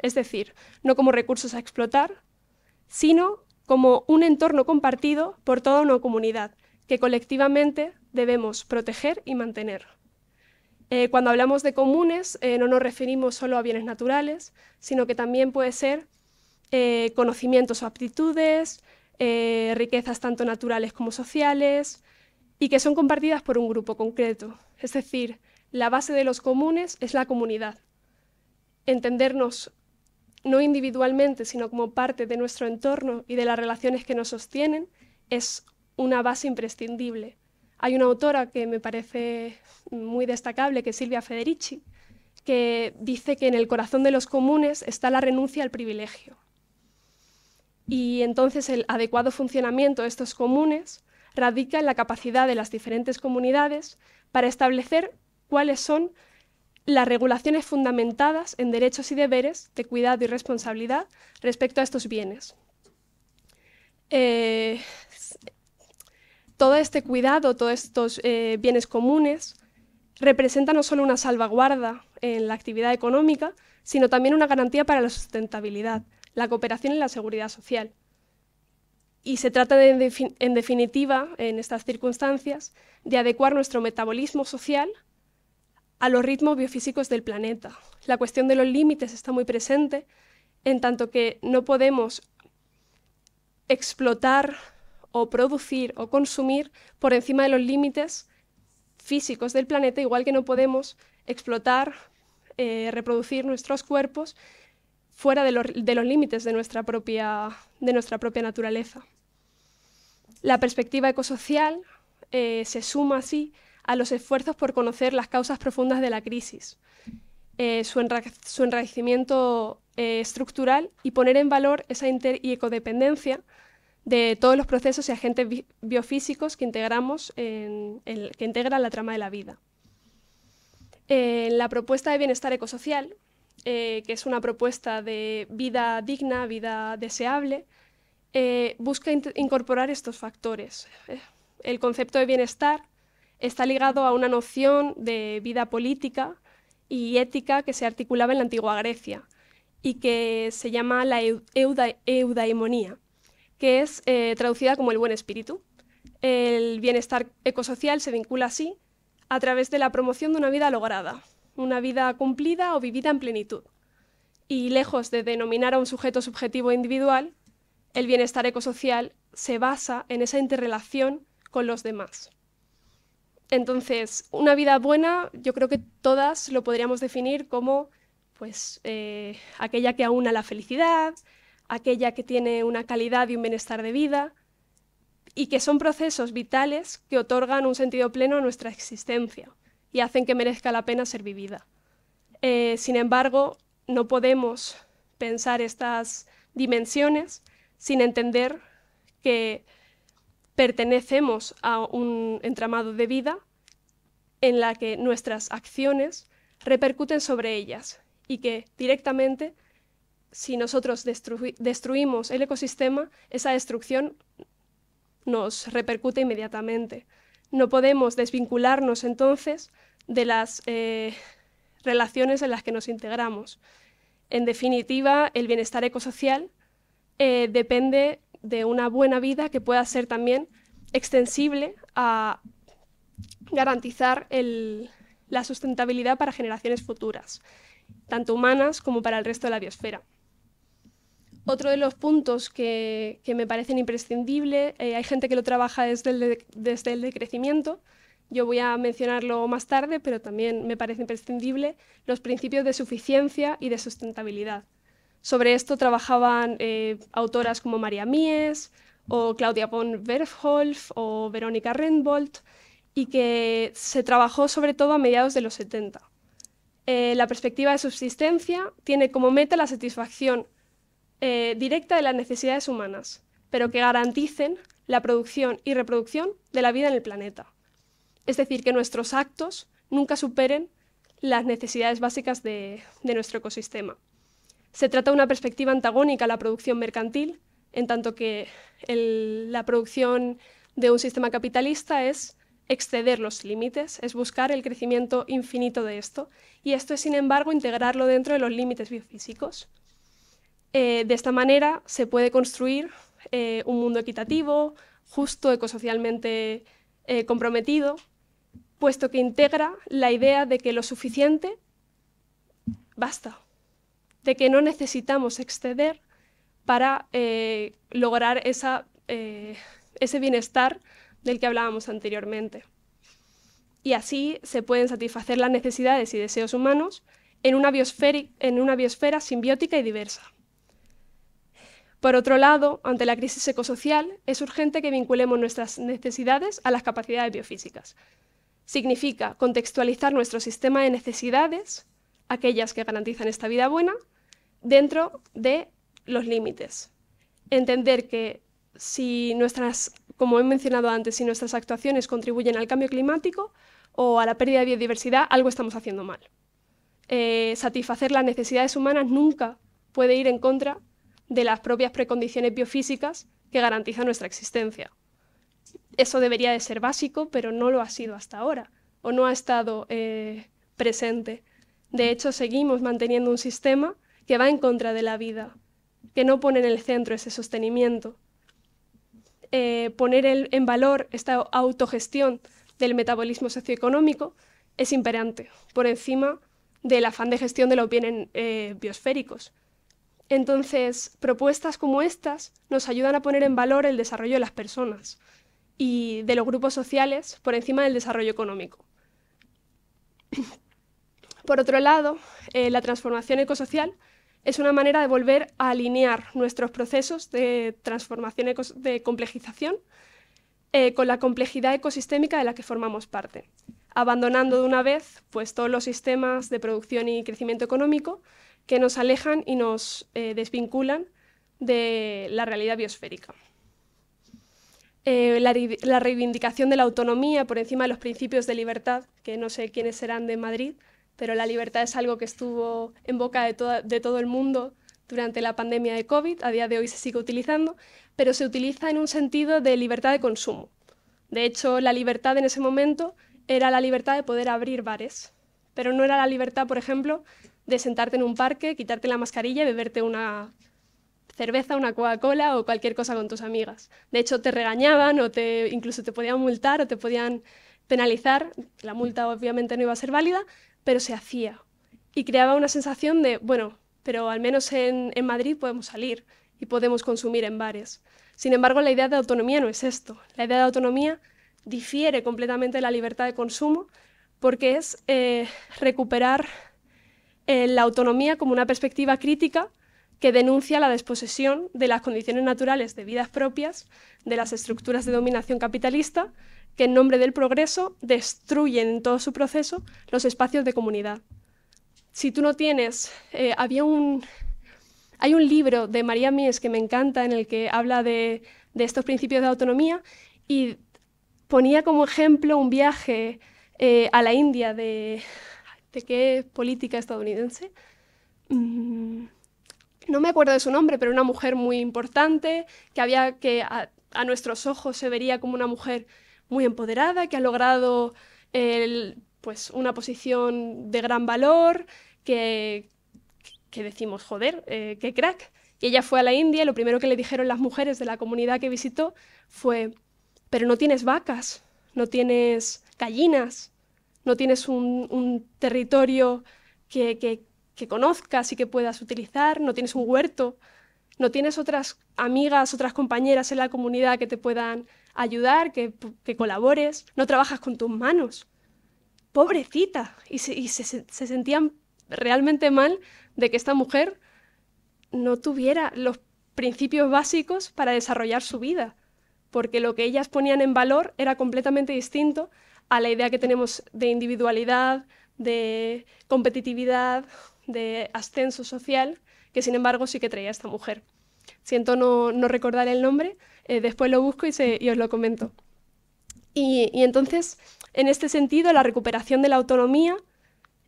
[SPEAKER 3] Es decir, no como recursos a explotar, sino como un entorno compartido por toda una comunidad que colectivamente debemos proteger y mantener. Eh, cuando hablamos de comunes, eh, no nos referimos solo a bienes naturales, sino que también puede ser conocimientos o aptitudes, riquezas tanto naturales como sociales, y que son compartidas por un grupo concreto. Es decir, la base de los comunes es la comunidad. Entendernos no individualmente, sino como parte de nuestro entorno y de las relaciones que nos sostienen, es una base imprescindible. Hay una autora que me parece muy destacable, que Silvia Federici, que dice que en el corazón de los comunes está la renuncia al privilegio. Y entonces el adecuado funcionamiento de estos comunes radica en la capacidad de las diferentes comunidades para establecer cuáles son las regulaciones fundamentadas en derechos y deberes de cuidado y responsabilidad respecto a estos bienes. Eh, todo este cuidado, todos estos eh, bienes comunes, representa no solo una salvaguarda en la actividad económica, sino también una garantía para la sustentabilidad, la cooperación y la seguridad social. Y se trata, en definitiva, en estas circunstancias, de adecuar nuestro metabolismo social a los ritmos biofísicos del planeta. La cuestión de los límites está muy presente, en tanto que no podemos explotar o producir o consumir por encima de los límites físicos del planeta, igual que no podemos explotar, eh, reproducir nuestros cuerpos fuera de, los límites de nuestra, propia, de nuestra propia naturaleza. La perspectiva ecosocial eh, se suma así a los esfuerzos por conocer las causas profundas de la crisis, eh, su, enrajecimiento eh, estructural y poner en valor esa inter y ecodependencia de todos los procesos y agentes biofísicos que integramos en, que integran la trama de la vida. En la propuesta de bienestar ecosocial eh, que es una propuesta de vida digna, vida deseable, eh, busca incorporar estos factores. Eh, el concepto de bienestar está ligado a una noción de vida política y ética que se articulaba en la antigua Grecia y que se llama la eudaemonía, que es traducida como el buen espíritu. El bienestar ecosocial se vincula así a través de la promoción de una vida lograda, una vida cumplida o vivida en plenitud. Y lejos de denominar a un sujeto subjetivo e individual, el bienestar ecosocial se basa en esa interrelación con los demás. Entonces, una vida buena, yo creo que todas lo podríamos definir como pues, eh, aquella que aúna la felicidad, aquella que tiene una calidad y un bienestar de vida, y que son procesos vitales que otorgan un sentido pleno a nuestra existencia y hacen que merezca la pena ser vivida. Eh, sin embargo, no podemos pensar estas dimensiones sin entender que pertenecemos a un entramado de vida en la que nuestras acciones repercuten sobre ellas y que directamente si nosotros destruimos el ecosistema, esa destrucción nos repercute inmediatamente. No podemos desvincularnos entonces de las eh, relaciones en las que nos integramos. En definitiva, el bienestar ecosocial eh, depende de una buena vida que pueda ser también extensible a garantizar la sustentabilidad para generaciones futuras, tanto humanas como para el resto de la biosfera. Otro de los puntos que, me parecen imprescindibles, eh, hay gente que lo trabaja desde el, decrecimiento, yo voy a mencionarlo más tarde, pero también me parece imprescindible, los principios de suficiencia y de sustentabilidad. Sobre esto trabajaban eh, autoras como María Mies o Claudia von Werfholf o Verónica Renbold y que se trabajó sobre todo a mediados de los 70. Eh, la perspectiva de subsistencia tiene como meta la satisfacción eh, directa de las necesidades humanas, pero que garanticen la producción y reproducción de la vida en el planeta. Es decir, que nuestros actos nunca superen las necesidades básicas de, nuestro ecosistema. Se trata de una perspectiva antagónica a la producción mercantil, en tanto que la producción de un sistema capitalista es exceder los límites, es buscar el crecimiento infinito de esto, y esto es, sin embargo, integrarlo dentro de los límites biofísicos. Eh, de esta manera se puede construir eh, un mundo equitativo, justo, ecosocialmente eh, comprometido, puesto que integra la idea de que lo suficiente basta, de que no necesitamos exceder para lograr ese bienestar del que hablábamos anteriormente. Y así se pueden satisfacer las necesidades y deseos humanos en una, en una biosfera simbiótica y diversa. Por otro lado, ante la crisis ecosocial, es urgente que vinculemos nuestras necesidades a las capacidades biofísicas. Significa contextualizar nuestro sistema de necesidades, aquellas que garantizan esta vida buena, dentro de los límites. Entender que si nuestras, como he mencionado antes, si nuestras actuaciones contribuyen al cambio climático o a la pérdida de biodiversidad, algo estamos haciendo mal. Eh, satisfacer las necesidades humanas nunca puede ir en contra de las propias precondiciones biofísicas que garantizan nuestra existencia. Eso debería de ser básico, pero no lo ha sido hasta ahora, o no ha estado eh, presente. De hecho, seguimos manteniendo un sistema que va en contra de la vida, que no pone en el centro ese sostenimiento. Eh, poner en valor esta autogestión del metabolismo socioeconómico es imperante, por encima del afán de gestión de los bienes eh, biosféricos, entonces, propuestas como estas nos ayudan a poner en valor el desarrollo de las personas y de los grupos sociales por encima del desarrollo económico. Por otro lado, eh, la transformación ecosocial es una manera de volver a alinear nuestros procesos de transformación de complejización eh, con la complejidad ecosistémica de la que formamos parte, abandonando de una vez pues, todos los sistemas de producción y crecimiento económico que nos alejan y nos eh, desvinculan de la realidad biosférica. Eh, la, reivindicación de la autonomía por encima de los principios de libertad, que no sé quiénes serán de Madrid, pero la libertad es algo que estuvo en boca de todo el mundo durante la pandemia de COVID, a día de hoy se sigue utilizando, pero se utiliza en un sentido de libertad de consumo. De hecho, la libertad en ese momento era la libertad de poder abrir bares, pero no era la libertad, por ejemplo, de sentarte en un parque, quitarte la mascarilla y beberte una cerveza, una Coca-Cola o cualquier cosa con tus amigas. De hecho, te regañaban o te, incluso te podían multar o te podían penalizar. La multa obviamente no iba a ser válida, pero se hacía. Y creaba una sensación de, bueno, pero al menos en, en Madrid podemos salir y podemos consumir en bares. Sin embargo, la idea de autonomía no es esto. La idea de autonomía difiere completamente de la libertad de consumo porque es eh, recuperar la autonomía como una perspectiva crítica que denuncia la desposesión de las condiciones naturales de vidas propias de las estructuras de dominación capitalista que en nombre del progreso destruyen en todo su proceso los espacios de comunidad. Si tú no tienes, eh, había un, hay un libro de María Mies que me encanta en el que habla de, estos principios de autonomía y ponía como ejemplo un viaje eh, a la India de, de qué política estadounidense. Mm. no me acuerdo de su nombre, pero una mujer muy importante, que había que a, nuestros ojos se vería como una mujer muy empoderada, que ha logrado pues, una posición de gran valor, que, que decimos, joder, eh, qué crack. Y ella fue a la India y lo primero que le dijeron las mujeres de la comunidad que visitó fue, pero no tienes vacas, no tienes gallinas, no tienes un, territorio que, que, conozcas y que puedas utilizar, no tienes un huerto, no tienes otras amigas, otras compañeras en la comunidad que te puedan ayudar, que, que colabores, no trabajas con tus manos. Pobrecita. Y, y se, sentían realmente mal de que esta mujer no tuviera los principios básicos para desarrollar su vida, porque lo que ellas ponían en valor era completamente distinto a la idea que tenemos de individualidad, de competitividad, de ascenso social, que sin embargo sí que traía esta mujer. Siento no, no recordar el nombre, eh, después lo busco y, os lo comento. Y, entonces, en este sentido, la recuperación de la autonomía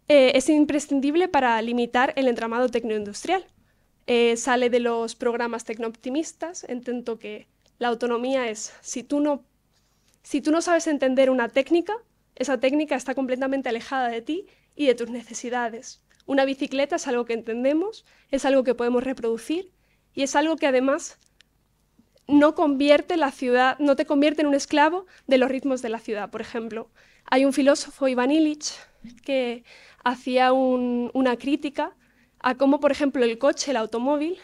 [SPEAKER 3] eh, es imprescindible para limitar el entramado tecnoindustrial. Eh, sale de los programas tecnooptimistas, en tanto que la autonomía es si tú no si tú no sabes entender una técnica, esa técnica está completamente alejada de ti y de tus necesidades. Una bicicleta es algo que entendemos, es algo que podemos reproducir y es algo que además no convierte la ciudad, no te convierte en un esclavo de los ritmos de la ciudad. Por ejemplo, hay un filósofo, Ivan Illich, que hacía una crítica a cómo, por ejemplo, el coche, el automóvil,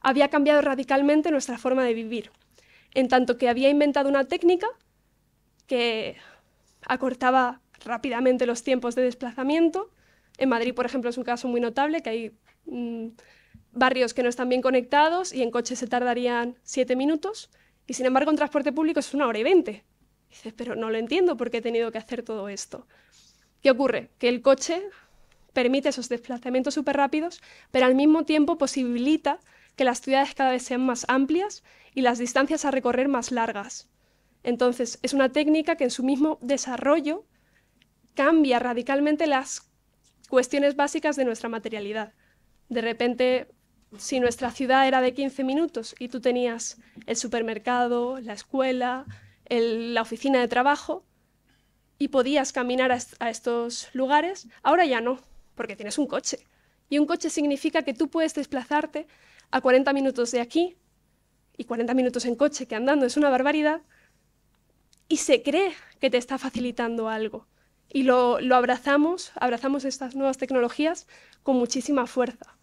[SPEAKER 3] había cambiado radicalmente nuestra forma de vivir, en tanto que había inventado una técnica que acortaba rápidamente los tiempos de desplazamiento. En Madrid, por ejemplo, es un caso muy notable, que hay mm, barrios que no están bien conectados y en coche se tardarían siete minutos, y sin embargo en transporte público es una hora y veinte. Dices, pero no lo entiendo porque he tenido que hacer todo esto. ¿Qué ocurre? Que el coche permite esos desplazamientos súper rápidos, pero al mismo tiempo posibilita que las ciudades cada vez sean más amplias y las distancias a recorrer más largas. Entonces, es una técnica que en su mismo desarrollo cambia radicalmente las cuestiones básicas de nuestra materialidad. De repente, si nuestra ciudad era de 15 minutos y tú tenías el supermercado, la escuela, la oficina de trabajo y podías caminar a, a estos lugares, ahora ya no, porque tienes un coche. Y un coche significa que tú puedes desplazarte a 40 minutos de aquí y 40 minutos en coche, que andando es una barbaridad, y se cree que te está facilitando algo. Y lo, abrazamos, abrazamos estas nuevas tecnologías con muchísima fuerza,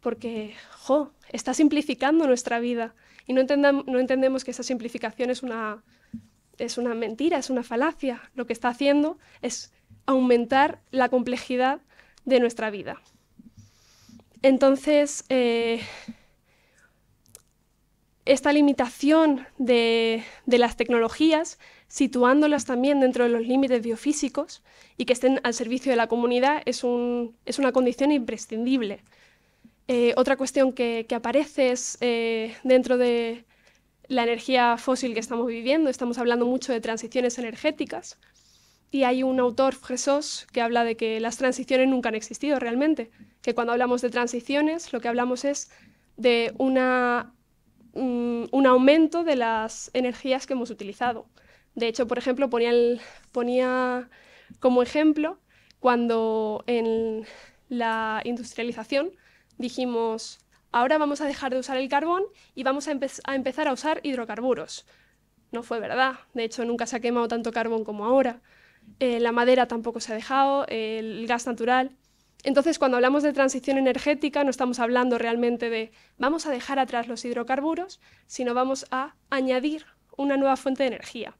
[SPEAKER 3] porque, jo, está simplificando nuestra vida y no, no entendemos que esa simplificación es una, es una mentira, es una falacia. Lo que está haciendo es aumentar la complejidad de nuestra vida. Entonces, eh, esta limitación de, de, las tecnologías situándolas también dentro de los límites biofísicos y que estén al servicio de la comunidad es, una condición imprescindible. Eh, otra cuestión que, aparece es eh, dentro de la energía fósil que estamos viviendo, estamos hablando mucho de transiciones energéticas y hay un autor, Jesús, que habla de que las transiciones nunca han existido realmente, que cuando hablamos de transiciones lo que hablamos es de mm, un aumento de las energías que hemos utilizado. De hecho, por ejemplo, ponía, como ejemplo cuando en la industrialización dijimos, ahora vamos a dejar de usar el carbón y vamos a, empezar a usar hidrocarburos. No fue verdad, de hecho nunca se ha quemado tanto carbón como ahora. Eh, la madera tampoco se ha dejado, el gas natural. Entonces, cuando hablamos de transición energética, no estamos hablando realmente de vamos a dejar atrás los hidrocarburos, sino vamos a añadir una nueva fuente de energía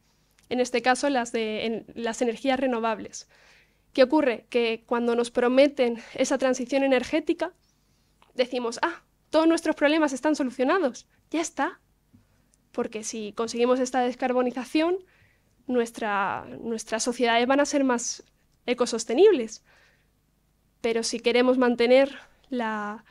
[SPEAKER 3] en este caso las de las energías renovables. ¿Qué ocurre? Que cuando nos prometen esa transición energética, decimos, ah, todos nuestros problemas están solucionados, ya está. Porque si conseguimos esta descarbonización, nuestra, nuestras sociedades van a ser más ecosostenibles. Pero si queremos mantener la,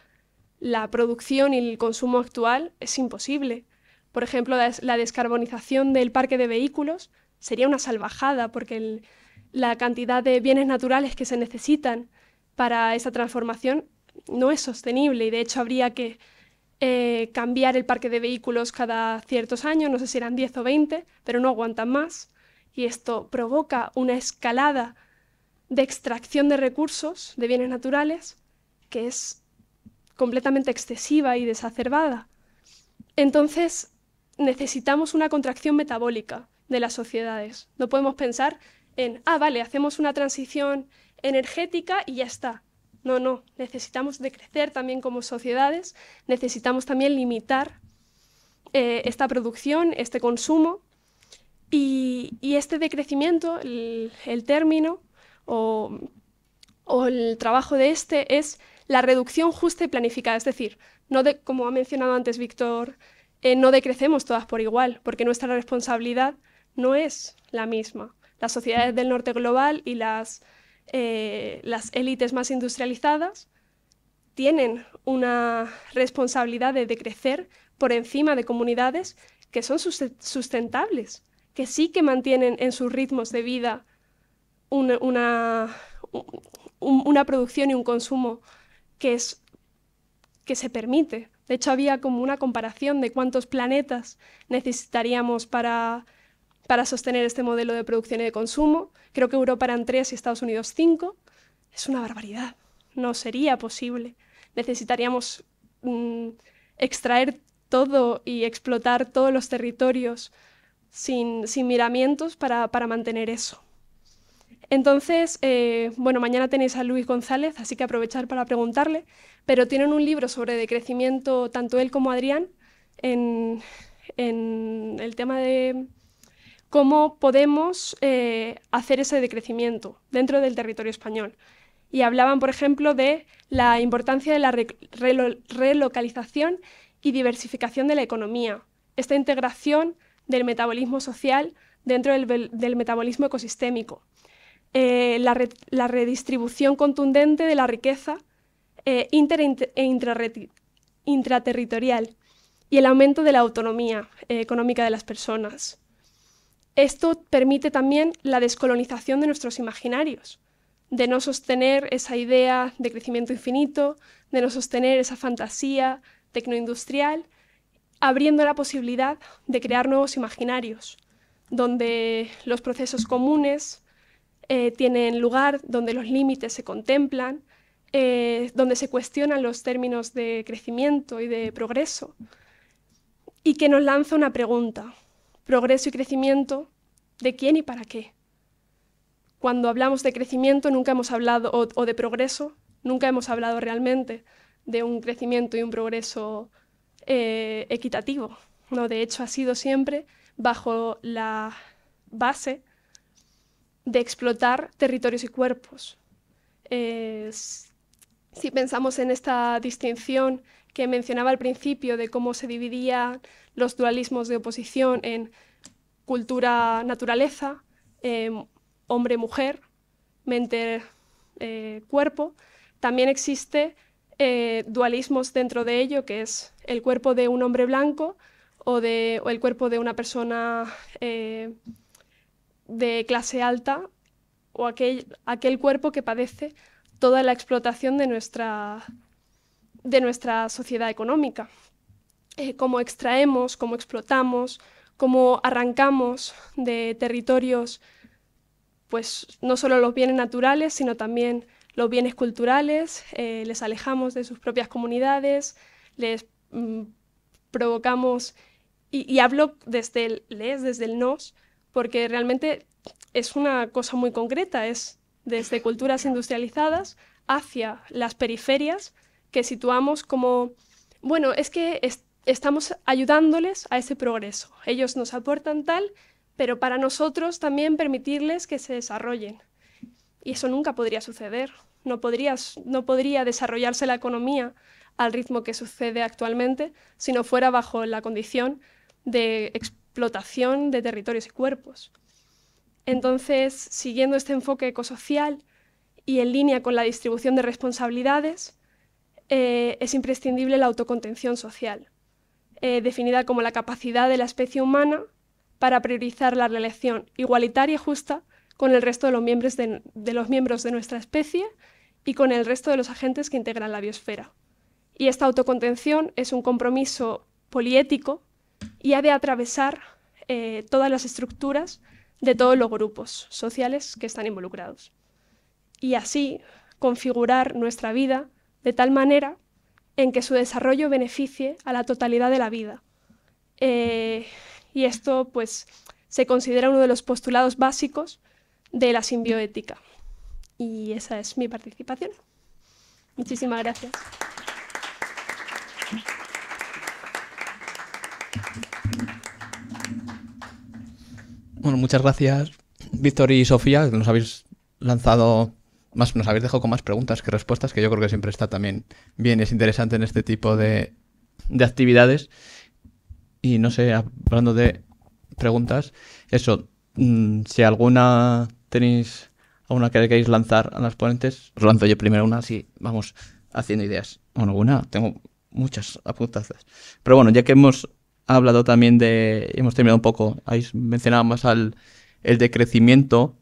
[SPEAKER 3] la producción y el consumo actual, es imposible. Por ejemplo, la descarbonización del parque de vehículos sería una salvajada porque la cantidad de bienes naturales que se necesitan para esa transformación no es sostenible y de hecho habría que eh, cambiar el parque de vehículos cada ciertos años, no sé si eran 10 o 20, pero no aguantan más y esto provoca una escalada de extracción de recursos, de bienes naturales, que es completamente excesiva y desacerbada. Entonces, necesitamos una contracción metabólica, de las sociedades. No podemos pensar en, ah, vale, hacemos una transición energética y ya está. No, no, necesitamos decrecer también como sociedades, necesitamos también limitar eh, esta producción, este consumo y, este decrecimiento, el, término o, el trabajo de este es la reducción justa y planificada, es decir, no de, como ha mencionado antes Víctor, eh, no decrecemos todas por igual, porque nuestra responsabilidad no es la misma. Las sociedades del norte global y las, eh, las élites más industrializadas tienen una responsabilidad de, crecer por encima de comunidades que son sustentables, que sí que mantienen en sus ritmos de vida una, una, una producción y un consumo que, es, que se permite. De hecho, había como una comparación de cuántos planetas necesitaríamos para para sostener este modelo de producción y de consumo. Creo que Europa eran tres y Estados Unidos cinco. Es una barbaridad. No sería posible. Necesitaríamos mm, extraer todo y explotar todos los territorios sin, sin miramientos para, mantener eso. Entonces, eh, bueno, mañana tenéis a Luis González, así que aprovechar para preguntarle, pero tienen un libro sobre decrecimiento, tanto él como Adrián, en, en el tema de cómo podemos eh, hacer ese decrecimiento dentro del territorio español. Y hablaban, por ejemplo, de la importancia de la relocalización y diversificación de la economía, esta integración del metabolismo social dentro del, metabolismo ecosistémico, eh, la, redistribución contundente de la riqueza eh, inter e intraterritorial y el aumento de la autonomía económica de las personas. Esto permite también la descolonización de nuestros imaginarios, de no sostener esa idea de crecimiento infinito, de no sostener esa fantasía tecnoindustrial, abriendo la posibilidad de crear nuevos imaginarios, donde los procesos comunes eh, tienen lugar, donde los límites se contemplan, eh, donde se cuestionan los términos de crecimiento y de progreso, y que nos lanza una pregunta progreso y crecimiento, ¿de quién y para qué? Cuando hablamos de crecimiento nunca hemos hablado, o, de progreso, nunca hemos hablado realmente de un crecimiento y un progreso eh, equitativo. ¿no? De hecho, ha sido siempre bajo la base de explotar territorios y cuerpos. Eh, si pensamos en esta distinción que mencionaba al principio de cómo se dividía los dualismos de oposición en cultura-naturaleza, em, hombre-mujer, mente-cuerpo. Eh, También existe eh, dualismos dentro de ello, que es el cuerpo de un hombre blanco o, el cuerpo de una persona eh, de clase alta o aquel, cuerpo que padece toda la explotación de nuestra sociedad económica. Eh, cómo extraemos, cómo explotamos, cómo arrancamos de territorios, pues no solo los bienes naturales, sino también los bienes culturales, eh, les alejamos de sus propias comunidades, les mm, provocamos, y, hablo desde el les, desde el nos, porque realmente es una cosa muy concreta, es desde culturas industrializadas hacia las periferias que situamos como, bueno, es que estamos ayudándoles a ese progreso. Ellos nos aportan tal, pero para nosotros también permitirles que se desarrollen. Y eso nunca podría suceder. No, no podría desarrollarse la economía al ritmo que sucede actualmente si no fuera bajo la condición de explotación de territorios y cuerpos. Entonces, siguiendo este enfoque ecosocial y en línea con la distribución de responsabilidades, eh, es imprescindible la autocontención social. Eh, definida como la capacidad de la especie humana para priorizar la relación igualitaria y justa con el resto de los, miembros de, los miembros de nuestra especie y con el resto de los agentes que integran la biosfera. Y esta autocontención es un compromiso poliético y ha de atravesar eh, todas las estructuras de todos los grupos sociales que están involucrados. Y así configurar nuestra vida de tal manera en que su desarrollo beneficie a la totalidad de la vida. Eh, y esto pues, se considera uno de los postulados básicos de la simbioética. Y esa es mi participación. Muchísimas gracias.
[SPEAKER 1] Bueno, muchas gracias, Víctor y Sofía, que nos habéis lanzado más, nos habéis dejado con más preguntas que respuestas, que yo creo que siempre está también bien, es interesante en este tipo de, de actividades. Y no sé, hablando de preguntas, eso, mm, si alguna tenéis, alguna que queréis lanzar a las ponentes, os lanzo yo primero una, así vamos haciendo ideas. Bueno, alguna tengo muchas apuntadas. Pero bueno, ya que hemos hablado también de, hemos terminado un poco, habéis mencionado más al el decrecimiento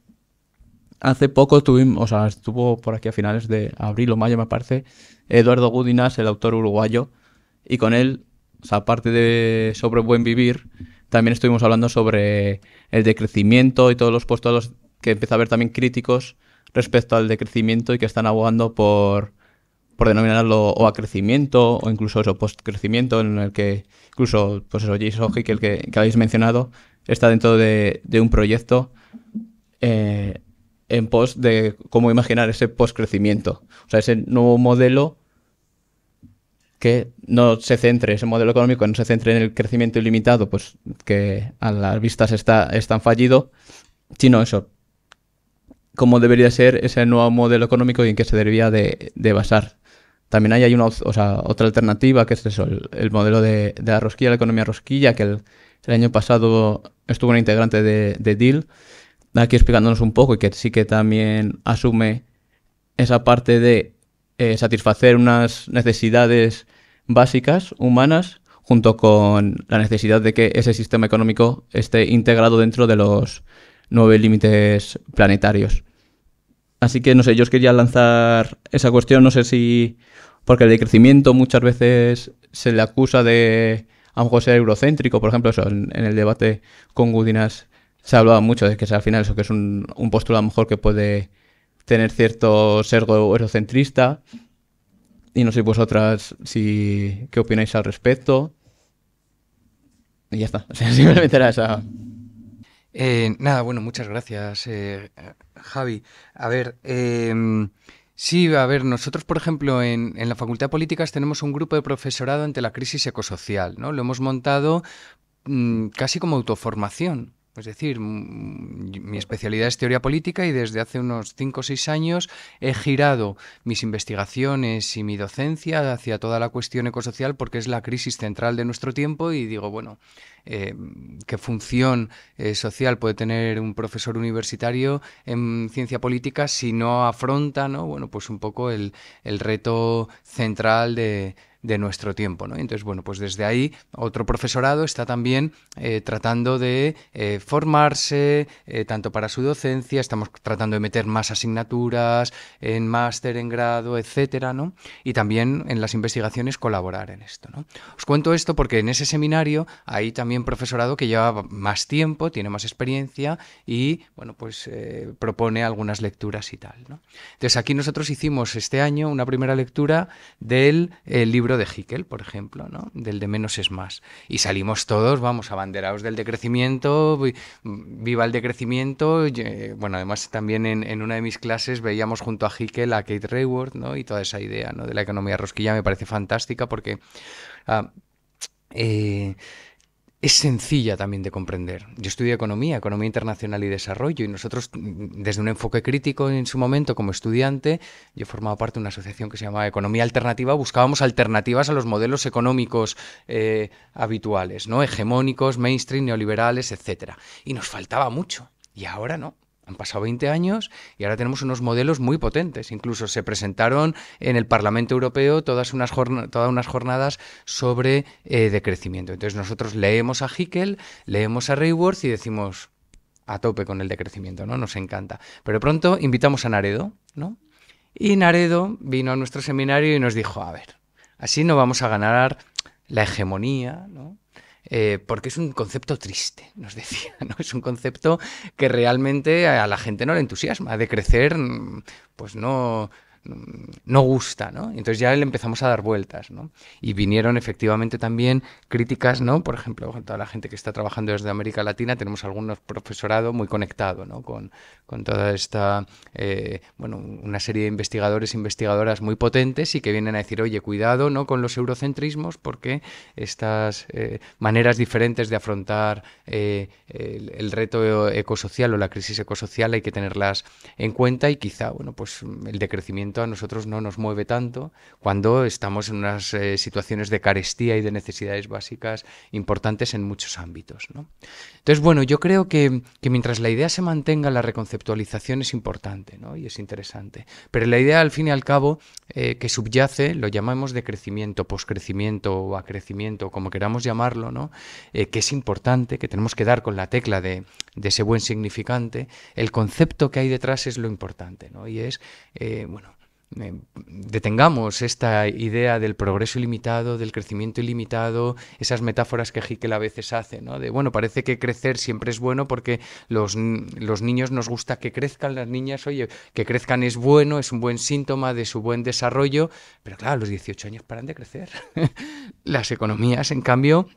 [SPEAKER 1] hace poco tuvimos, o sea, estuvo por aquí a finales de abril o mayo, me parece, Eduardo Gudinas, el autor uruguayo, y con él, aparte de sobre buen vivir, también estuvimos hablando sobre el decrecimiento y todos los postulados que empieza a haber también críticos respecto al decrecimiento y que están abogando por, denominarlo o a crecimiento o incluso eso, post-crecimiento, en el que incluso, pues eso, Jason hoy que, el que, habéis mencionado, está dentro de, un proyecto eh, en pos de cómo imaginar ese post-crecimiento. O sea, ese nuevo modelo que no se centre, ese modelo económico no se centre en el crecimiento ilimitado, pues que a las vistas está, es fallido, sino eso. Cómo debería ser ese nuevo modelo económico y en qué se debería de, basar. También hay, una, otra alternativa que es el, modelo de, de, la rosquilla, la economía rosquilla, que el, año pasado estuvo un integrante de, de DEAL aquí explicándonos un poco y que sí que también asume esa parte de eh, satisfacer unas necesidades básicas humanas junto con la necesidad de que ese sistema económico esté integrado dentro de los nueve límites planetarios. Así que no sé, yo os quería lanzar esa cuestión, no sé si porque el decrecimiento muchas veces se le acusa de a lo mejor ser eurocéntrico, por ejemplo, eso, en, en el debate con Gudinas se ha hablado mucho de que al final eso que es un, un postulado a lo mejor que puede tener cierto sergo eurocentrista. Y no sé vosotras si qué opináis al respecto. Y ya está. simplemente
[SPEAKER 2] era eh, nada, bueno, muchas gracias, eh, Javi. A ver, em, sí, a ver, nosotros, por ejemplo, en, en, la Facultad de Políticas tenemos un grupo de profesorado ante la crisis ecosocial, ¿no? Lo hemos montado mm, casi como autoformación. Es decir, mi especialidad es teoría política y desde hace unos 5 o 6 años he girado mis investigaciones y mi docencia hacia toda la cuestión ecosocial porque es la crisis central de nuestro tiempo y digo, bueno, Em, qué función eh, social puede tener un profesor universitario en ciencia política si no afronta, ¿no? Bueno, pues un poco el, reto central de nuestro tiempo. ¿no? Entonces, bueno, pues desde ahí otro profesorado está también eh, tratando de eh, formarse, tanto para su docencia, estamos tratando de meter más asignaturas, en máster, en grado, etcétera, ¿no? Y también en las investigaciones colaborar en esto. ¿no? Os cuento esto porque en ese seminario ahí también profesorado que lleva más tiempo, tiene más experiencia y, bueno, pues eh, propone algunas lecturas y tal. Entonces aquí nosotros hicimos este año una primera lectura del eh, libro de Hickel, por ejemplo, ¿no? del de menos es más. Y salimos todos, vamos, abanderados del decrecimiento, viva el decrecimiento. Eh, bueno, además también en, una de mis clases veíamos junto a Hickel a Kate Rayward ¿no? y toda esa idea ¿no? de la economía rosquilla me parece fantástica porque... Ah, es sencilla también de comprender. Yo estudié economía, economía internacional y desarrollo, y nosotros, mm, desde un enfoque crítico en su momento como estudiante, yo formaba parte de una asociación que se llamaba Economía Alternativa, buscábamos alternativas a los modelos económicos eh, habituales, ¿no? Hegemónicos, mainstream, neoliberales, etc. Y nos faltaba mucho. Y ahora no. Han pasado 20 años y ahora tenemos unos modelos muy potentes. Incluso se presentaron en el Parlamento Europeo todas unas, jornadas sobre eh, decrecimiento. Entonces nosotros leemos a Hickel, leemos a Rayworth y decimos a tope con el decrecimiento, ¿no? Nos encanta. Pero pronto invitamos a Naredo, ¿no? Y Naredo vino a nuestro seminario y nos dijo, a ver, así no vamos a ganar la hegemonía, ¿no? Eh, porque es un concepto triste, nos decía, ¿no? Es un concepto que realmente a la gente no le entusiasma, de crecer, mm, pues no, no gusta, ¿no? Entonces ya le empezamos a dar vueltas, ¿no? Y vinieron efectivamente también críticas, ¿no? Por ejemplo, toda la gente que está trabajando desde América Latina, tenemos algunos profesorado muy conectado, ¿no? Con, toda esta, eh, bueno, una serie de investigadores e investigadoras muy potentes y que vienen a decir, oye, cuidado, ¿no? Con los eurocentrismos porque estas eh, maneras diferentes de afrontar eh, el, el, reto ecosocial o la crisis ecosocial hay que tenerlas en cuenta y quizá, bueno, pues el decrecimiento a nosotros no nos mueve tanto cuando estamos en unas eh, situaciones de carestía y de necesidades básicas importantes en muchos ámbitos. Entonces, bueno, yo creo que, mientras la idea se mantenga, la reconceptualización es importante y es interesante. Pero la idea, al fin y al cabo, eh, que subyace, lo llamamos de crecimiento, poscrecimiento o acrecimiento, como queramos llamarlo, eh, que es importante, que tenemos que dar con la tecla de, ese buen significante, el concepto que hay detrás es lo importante, Y es, bueno, eh, detengamos esta idea del progreso ilimitado, del crecimiento ilimitado, esas metáforas que Hickel a veces hace, ¿no? De, bueno, parece que crecer siempre es bueno porque los, los niños nos gusta que crezcan, las niñas, oye, que crezcan es bueno, es un buen síntoma de su buen desarrollo, pero claro, los 18 años paran de crecer. las economías, en cambio,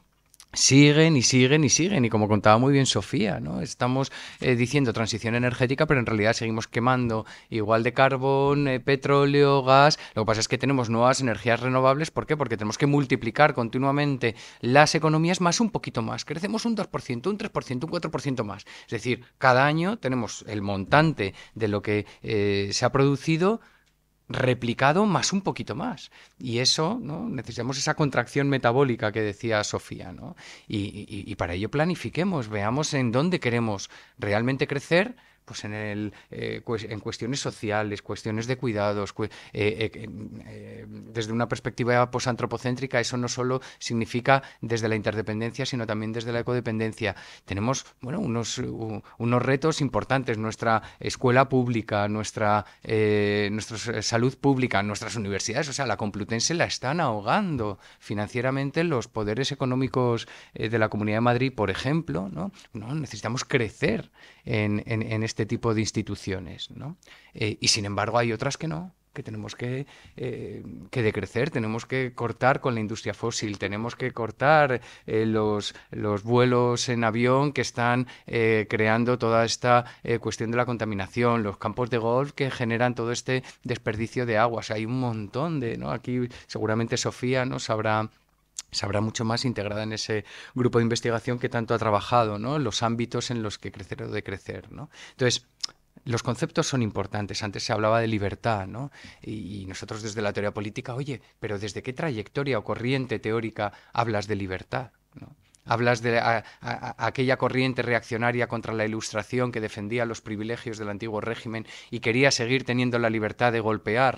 [SPEAKER 2] siguen y siguen y siguen. Y como contaba muy bien Sofía, ¿no? Estamos eh, diciendo transición energética, pero en realidad seguimos quemando igual de carbón, eh, petróleo, gas. Lo que pasa es que tenemos nuevas energías renovables. ¿Por qué? Porque tenemos que multiplicar continuamente las economías más un poquito más. Crecemos un 2%, un 3%, un 4% más. Es decir, cada año tenemos el montante de lo que eh, se ha producido replicado más un poquito más. Y eso, ¿no? Necesitamos esa contracción metabólica que decía Sofía, ¿no? Y, y para ello planifiquemos, veamos en dónde queremos realmente crecer, pues en, el, eh, en cuestiones sociales, cuestiones de cuidados, eh, eh, desde una perspectiva posantropocéntrica, eso no solo significa desde la interdependencia, sino también desde la ecodependencia. Tenemos bueno, unos, unos retos importantes, nuestra escuela pública, nuestra, nuestra salud pública, nuestras universidades, o sea, la Complutense la están ahogando financieramente los poderes económicos de la Comunidad de Madrid, por ejemplo, ¿no? necesitamos crecer en, en, en este este tipo de instituciones. ¿no? Eh, y sin embargo hay otras que no, que tenemos eh, que, decrecer, tenemos que cortar con la industria fósil, tenemos que cortar eh, los, los, vuelos en avión que están creando toda esta cuestión de la contaminación, los campos de golf que generan todo este desperdicio de agua. O sea, hay un montón de, ¿no? Aquí seguramente Sofía nos habrá sabrá mucho más integrada en ese grupo de investigación que tanto ha trabajado, ¿no? los ámbitos en los que crecer o decrecer. ¿no? Entonces, los conceptos son importantes. Antes se hablaba de libertad, ¿no? Y, nosotros desde la teoría política, oye, pero ¿desde qué trayectoria o corriente teórica hablas de libertad? ¿no? hablas de aquella corriente reaccionaria contra la Ilustración que defendía los privilegios del antiguo régimen y quería seguir teniendo la libertad de golpear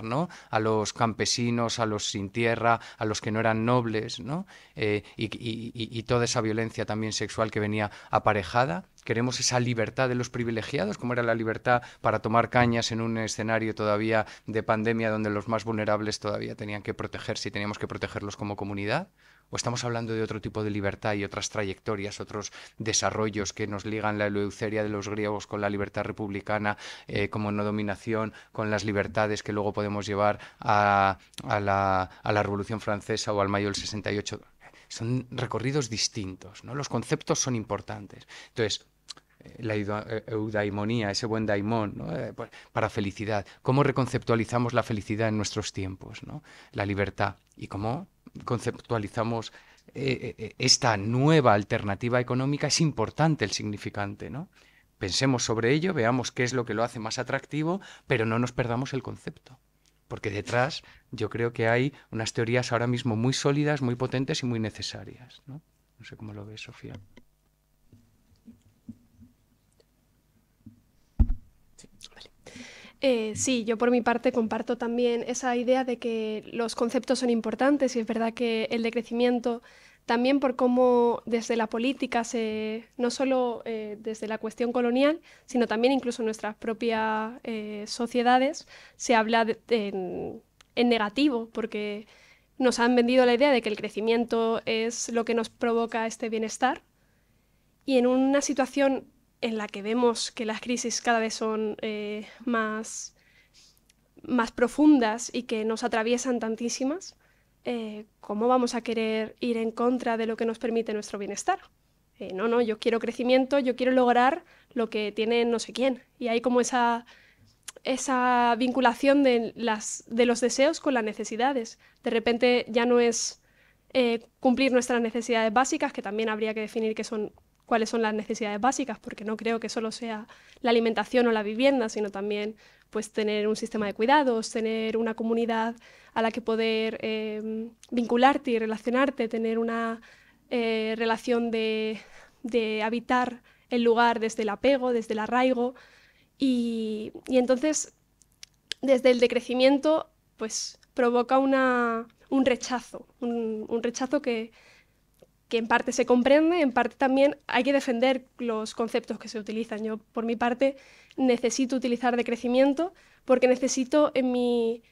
[SPEAKER 2] a los campesinos, a los sin tierra, a los que no eran nobles, ¿no? Eh, y, y toda esa violencia también sexual que venía aparejada. Queremos esa libertad de los privilegiados, como era la libertad para tomar cañas en un escenario todavía de pandemia donde los más vulnerables todavía tenían que protegerse y teníamos que protegerlos como comunidad. ¿O estamos hablando de otro tipo de libertad y otras trayectorias, otros desarrollos que nos ligan la eleuceria de los griegos con la libertad republicana eh, como no dominación, con las libertades que luego podemos llevar a, la, Revolución Francesa o al mayo del 68? Son recorridos distintos, ¿no? Los conceptos son importantes. Entonces, eh, la eh, eudaimonía, ese buen daimón, pues, para felicidad. ¿Cómo reconceptualizamos la felicidad en nuestros tiempos? La libertad y cómo conceptualizamos eh, eh, esta nueva alternativa económica, es importante el significante, ¿no? Pensemos sobre ello, veamos qué es lo que lo hace más atractivo, pero no nos perdamos el concepto porque detrás yo creo que hay unas teorías ahora mismo muy sólidas, muy potentes y muy necesarias. No, no sé cómo lo ves, Sofía.
[SPEAKER 3] Eh, sí, yo por mi parte comparto también esa idea de que los conceptos son importantes y es verdad que el decrecimiento también por cómo desde la política, se, no solo eh, desde la cuestión colonial, sino también incluso en nuestras propias eh, sociedades, se habla en, en negativo, porque nos han vendido la idea de que el crecimiento es lo que nos provoca este bienestar. Y en una situación en la que vemos que las crisis cada vez son eh, más, más profundas y que nos atraviesan tantísimas, eh, ¿cómo vamos a querer ir en contra de lo que nos permite nuestro bienestar? Eh, no, no, yo quiero crecimiento, yo quiero lograr lo que tiene no sé quién. Y hay como esa, esa vinculación de, las, de los deseos con las necesidades. De repente ya no es cumplir nuestras necesidades básicas, que también habría que definir que son cuáles son las necesidades básicas, porque no creo que solo sea la alimentación o la vivienda, sino también pues tener un sistema de cuidados, tener una comunidad a la que poder em, vincularte y relacionarte, tener una eh, relación de, habitar el lugar desde el apego, desde el arraigo. Y, entonces, desde el decrecimiento, pues provoca un rechazo, un rechazo que, que en parte se comprende, en parte también hay que defender los conceptos que se utilizan. Yo, por mi parte, necesito utilizar decrecimiento porque necesito en mi,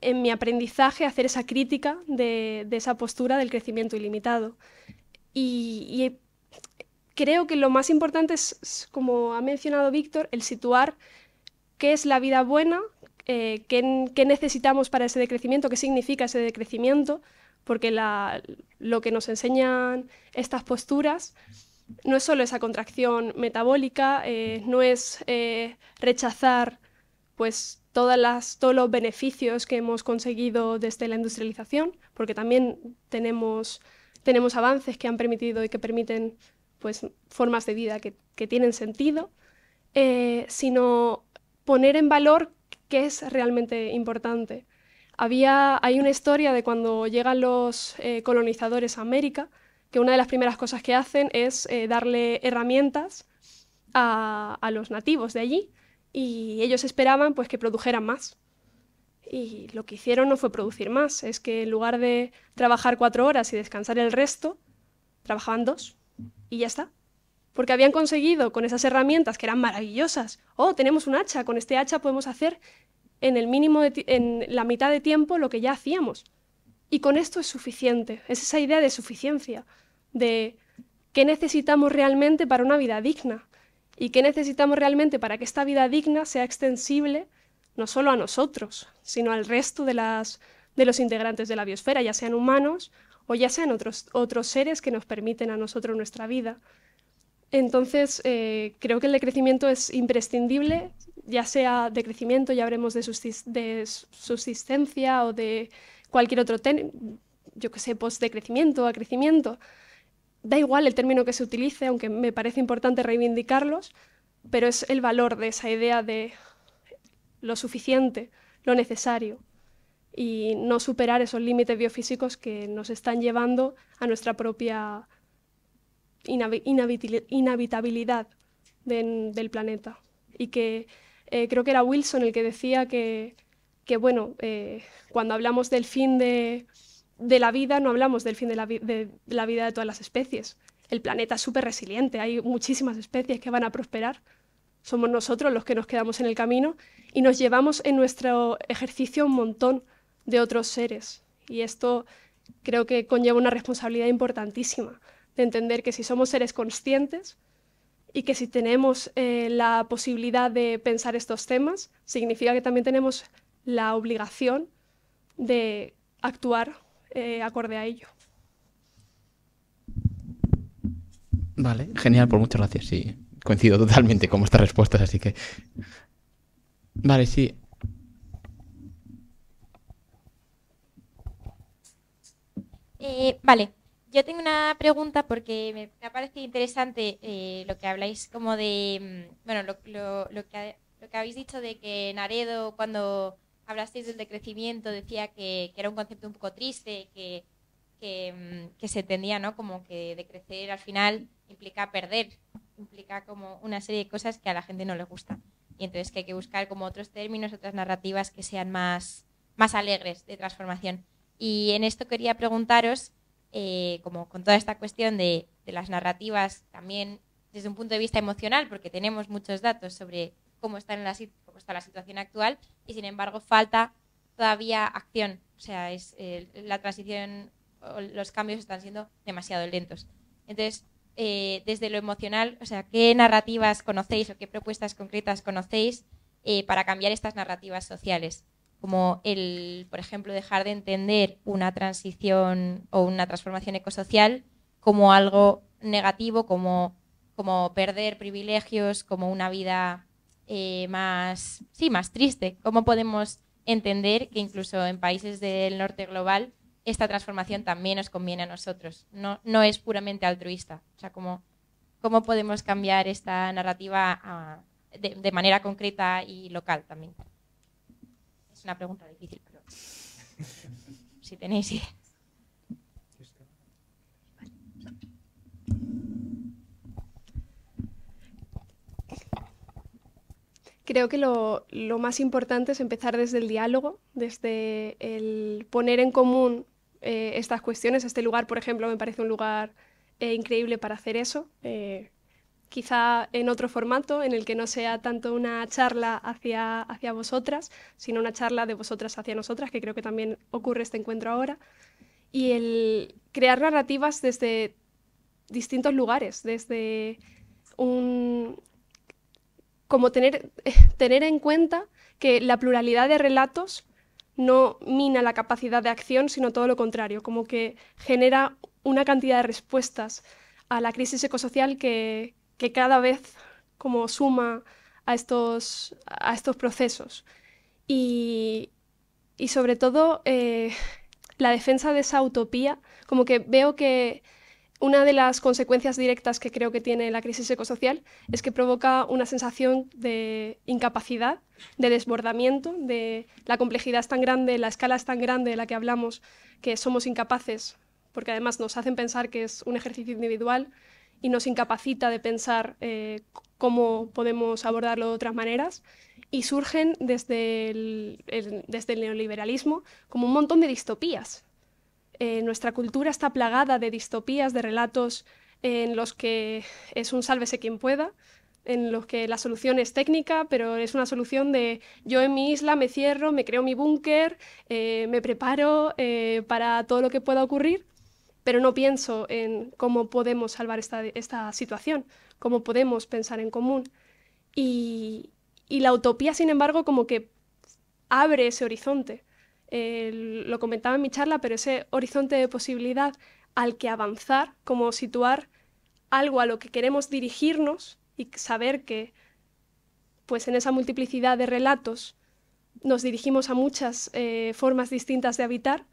[SPEAKER 3] en mi aprendizaje hacer esa crítica de, esa postura del crecimiento ilimitado. Y, creo que lo más importante es, como ha mencionado Víctor, el situar qué es la vida buena, eh, qué necesitamos para ese decrecimiento, qué significa ese decrecimiento, porque lo que nos enseñan estas posturas no es solo esa contracción metabólica, eh, no es eh, rechazar pues, todos los beneficios que hemos conseguido desde la industrialización, porque también tenemos, avances que han permitido y que permiten pues, formas de vida que, tienen sentido, eh, sino poner en valor qué es realmente importante. Había, hay una historia de cuando llegan los eh, colonizadores a América, que una de las primeras cosas que hacen es eh, darle herramientas a, a, los nativos de allí y ellos esperaban pues, que produjeran más. Y lo que hicieron no fue producir más, es que en lugar de trabajar cuatro horas y descansar el resto, trabajaban dos y ya está. Porque habían conseguido con esas herramientas que eran maravillosas, oh, tenemos un hacha, con este hacha podemos hacer en, el mínimo en la mitad de tiempo lo que ya hacíamos. Y con esto es suficiente, es esa idea de suficiencia, de qué necesitamos realmente para una vida digna y qué necesitamos realmente para que esta vida digna sea extensible no solo a nosotros, sino al resto de, las, de los integrantes de la biosfera, ya sean humanos o ya sean otros, otros seres que nos permiten a nosotros nuestra vida. Entonces, eh, creo que el decrecimiento es imprescindible ya sea de crecimiento, ya habremos de, subsistencia o de cualquier otro yo que sé, post de crecimiento a crecimiento. Da igual el término que se utilice, aunque me parece importante reivindicarlos, pero es el valor de esa idea de lo suficiente, lo necesario, y no superar esos límites biofísicos que nos están llevando a nuestra propia inhabitabilidad del planeta y que eh, creo que era Wilson el que decía que, bueno, eh, cuando hablamos del fin de, la vida, no hablamos del fin de la, de la vida de todas las especies. El planeta es súper resiliente, hay muchísimas especies que van a prosperar. Somos nosotros los que nos quedamos en el camino y nos llevamos en nuestro ejercicio un montón de otros seres. Y esto creo que conlleva una responsabilidad importantísima de entender que si somos seres conscientes, y que si tenemos eh, la posibilidad de pensar estos temas, significa que también tenemos la obligación de actuar eh, acorde a ello.
[SPEAKER 1] Vale, genial, por pues muchas gracias. Sí, coincido totalmente con vuestras respuestas, así que... Vale, sí,
[SPEAKER 4] eh,
[SPEAKER 5] vale, yo tengo una pregunta porque me parece interesante eh, lo que habláis como de, mm, bueno, lo, lo, lo, que, habéis dicho de que Naredo cuando hablasteis del decrecimiento decía que, era un concepto un poco triste, que, que, mm, que, se entendía ¿no? como que decrecer al final implica perder, implica como una serie de cosas que a la gente no le gusta. Y entonces que hay que buscar como otros términos, otras narrativas que sean más, más alegres de transformación. Y en esto quería preguntaros eh, como con toda esta cuestión de, las narrativas también desde un punto de vista emocional, porque tenemos muchos datos sobre cómo está, la, la situación actual y sin embargo falta todavía acción. O sea, es, eh, la transición, los cambios están siendo demasiado lentos. Entonces, eh, desde lo emocional, o sea, ¿qué narrativas conocéis o qué propuestas concretas conocéis para cambiar estas narrativas sociales? como el, por ejemplo, dejar de entender una transición o una transformación ecosocial como algo negativo, como, perder privilegios, como una vida eh, más, sí, más triste. ¿Cómo podemos entender que incluso en países del norte global esta transformación también nos conviene a nosotros? No, no es puramente altruista. O sea, ¿cómo, cómo podemos cambiar esta narrativa ah, de manera concreta y local también? una pregunta difícil, pero si tenéis
[SPEAKER 3] Creo que lo, más importante es empezar desde el diálogo, desde el poner en común eh, estas cuestiones. Este lugar, por ejemplo, me parece un lugar eh, increíble para hacer eso. Eh, quizá en otro formato, en el que no sea tanto una charla hacia, hacia vosotras, sino una charla de vosotras hacia nosotras, que creo que también ocurre este encuentro ahora, y el crear narrativas desde distintos lugares, desde un... como tener, tener en cuenta que la pluralidad de relatos no mina la capacidad de acción, sino todo lo contrario, como que genera una cantidad de respuestas a la crisis ecosocial que, que cada vez como suma a estos, a estos procesos. Y, y sobre todo eh, la defensa de esa utopía, como que veo que una de las consecuencias directas que creo que tiene la crisis ecosocial es que provoca una sensación de incapacidad, de desbordamiento, de la complejidad es tan grande, la escala es tan grande de la que hablamos, que somos incapaces, porque además nos hacen pensar que es un ejercicio individual, y nos incapacita de pensar eh, cómo podemos abordarlo de otras maneras y surgen desde el, desde el neoliberalismo como un montón de distopías. Eh, nuestra cultura está plagada de distopías, de relatos en los que es un sálvese quien pueda, en los que la solución es técnica, pero es una solución de yo en mi isla me cierro, me creo mi búnker, eh, me preparo para todo lo que pueda ocurrir pero no pienso en cómo podemos salvar esta, situación, cómo podemos pensar en común. Y, la utopía, sin embargo, como que abre ese horizonte. lo comentaba en mi charla, pero ese horizonte de posibilidad al que avanzar, como situar algo a lo que queremos dirigirnos y saber que, pues en esa multiplicidad de relatos, nos dirigimos a muchas eh, formas distintas de habitar,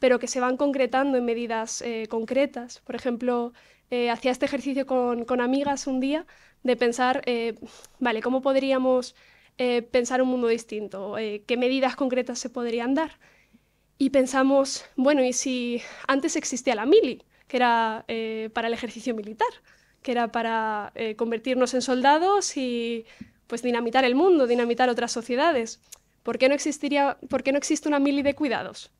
[SPEAKER 3] pero que se van concretando en medidas eh, concretas. Por ejemplo, eh, hacía este ejercicio con, amigas un día de pensar, eh, vale, ¿cómo podríamos pensar un mundo distinto? ¿Qué medidas concretas se podrían dar? Y pensamos, bueno, ¿y si antes existía la mili, que era para el ejercicio militar, que era para convertirnos en soldados y pues dinamitar el mundo, dinamitar otras sociedades? ¿Por no existiría, por qué no existe una mili de cuidados?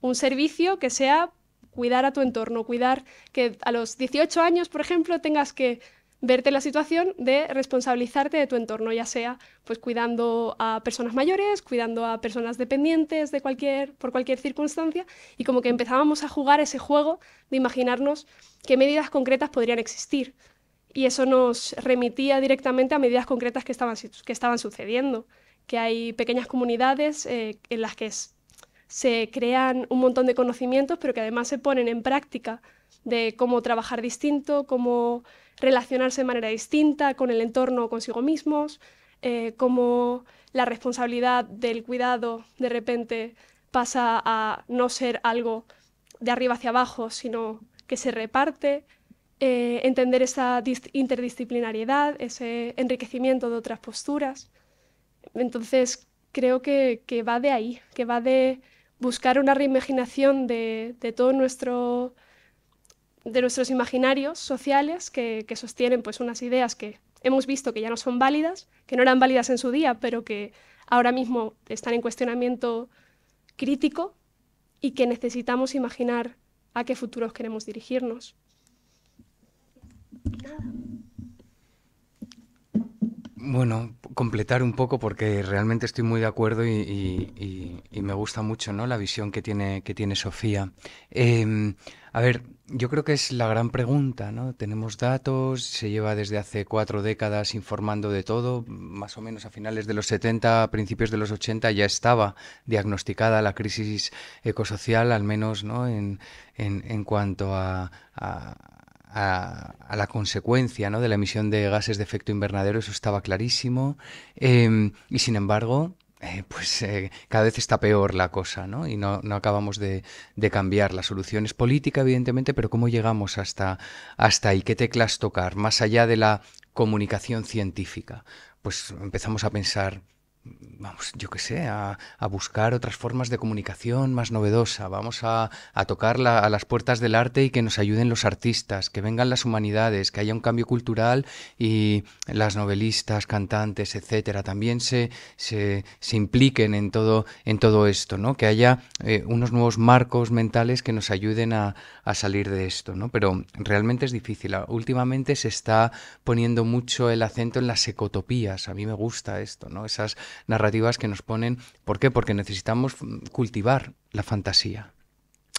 [SPEAKER 3] un servicio que sea cuidar a tu entorno, cuidar que a los 18 años, por ejemplo, tengas que verte la situación de responsabilizarte de tu entorno, ya sea pues cuidando a personas mayores, cuidando a personas dependientes de cualquier por cualquier circunstancia y como que empezábamos a jugar ese juego de imaginarnos qué medidas concretas podrían existir y eso nos remitía directamente a medidas concretas que estaban que estaban sucediendo, que hay pequeñas comunidades eh, en las que es se crean un montón de conocimientos, pero que además se ponen en práctica de cómo trabajar distinto, cómo relacionarse de manera distinta con el entorno consigo mismos, eh, cómo la responsabilidad del cuidado de repente pasa a no ser algo de arriba hacia abajo, sino que se reparte, eh, entender esa interdisciplinariedad, ese enriquecimiento de otras posturas. Entonces, creo que va de ahí, que va de buscar una reimaginación de, todos todo nuestro de nuestros imaginarios sociales que, sostienen pues unas ideas que hemos visto que ya no son válidas, que no eran válidas en su día, pero que ahora mismo están en cuestionamiento crítico y que necesitamos imaginar a qué futuros queremos dirigirnos.
[SPEAKER 2] Bueno, completar un poco porque realmente estoy muy de acuerdo y, me gusta mucho ¿no? la visión que tiene, que tiene Sofía. Em, a ver, yo creo que es la gran pregunta, ¿no? Tenemos datos, se lleva desde hace cuatro décadas informando de todo, más o menos a finales de los 70, principios de los 80 ya estaba diagnosticada la crisis ecosocial, al menos ¿no? en, en, en cuanto a a, la consecuencia ¿no? de la emisión de gases de efecto invernadero, eso estaba clarísimo. Em, y sin embargo, eh, pues eh, cada vez está peor la cosa, ¿no? Y no, acabamos de, cambiar. La solución es política, evidentemente, pero ¿cómo llegamos hasta, hasta ahí? ¿Qué teclas tocar? Más allá de la comunicación científica. Pues empezamos a pensar vamos, yo qué sé, a, buscar otras formas de comunicación más novedosa, vamos a, tocar a las puertas del arte y que nos ayuden los artistas, que vengan las humanidades, que haya un cambio cultural y las novelistas, cantantes, etcétera, también se, se, impliquen en todo, en todo esto, ¿no? Que haya eh, unos nuevos marcos mentales que nos ayuden a, salir de esto, Pero realmente es difícil. Ah, últimamente se está poniendo mucho el acento en las ecotopías. A mí me gusta esto, ¿no? Esas narrativas que nos ponen. ¿Por qué? Porque necesitamos cultivar la fantasía.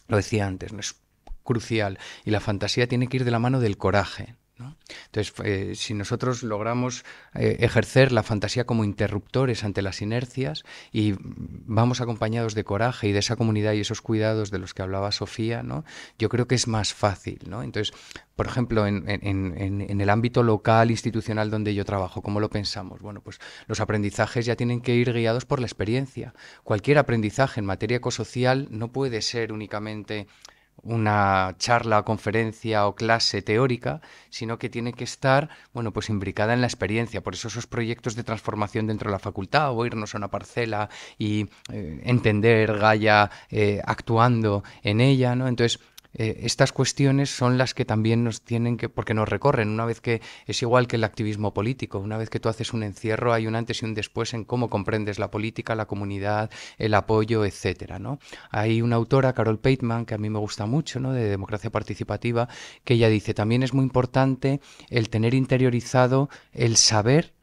[SPEAKER 2] Lo decía antes, es crucial. Y la fantasía tiene que ir de la mano del coraje, entonces, eh, si nosotros logramos eh, ejercer la fantasía como interruptores ante las inercias y vamos acompañados de coraje y de esa comunidad y esos cuidados de los que hablaba Sofía, ¿no? yo creo que es más fácil. Entonces, por ejemplo, en, en, el ámbito local, institucional donde yo trabajo, ¿cómo lo pensamos? Bueno, pues los aprendizajes ya tienen que ir guiados por la experiencia. Cualquier aprendizaje en materia ecosocial no puede ser únicamente una charla, conferencia o clase teórica, sino que tiene que estar, bueno, pues imbricada en la experiencia. Por eso esos proyectos de transformación dentro de la facultad o irnos a una parcela y eh, entender Gaia eh, actuando en ella, ¿no? Entonces, eh, estas cuestiones son las que también nos tienen que, porque nos recorren, una vez que es igual que el activismo político, una vez que tú haces un encierro hay un antes y un después en cómo comprendes la política, la comunidad, el apoyo, etcétera, ¿no? Hay una autora, Carol Pateman, que a mí me gusta mucho, ¿no? de democracia participativa, que ella dice, también es muy importante el tener interiorizado el saber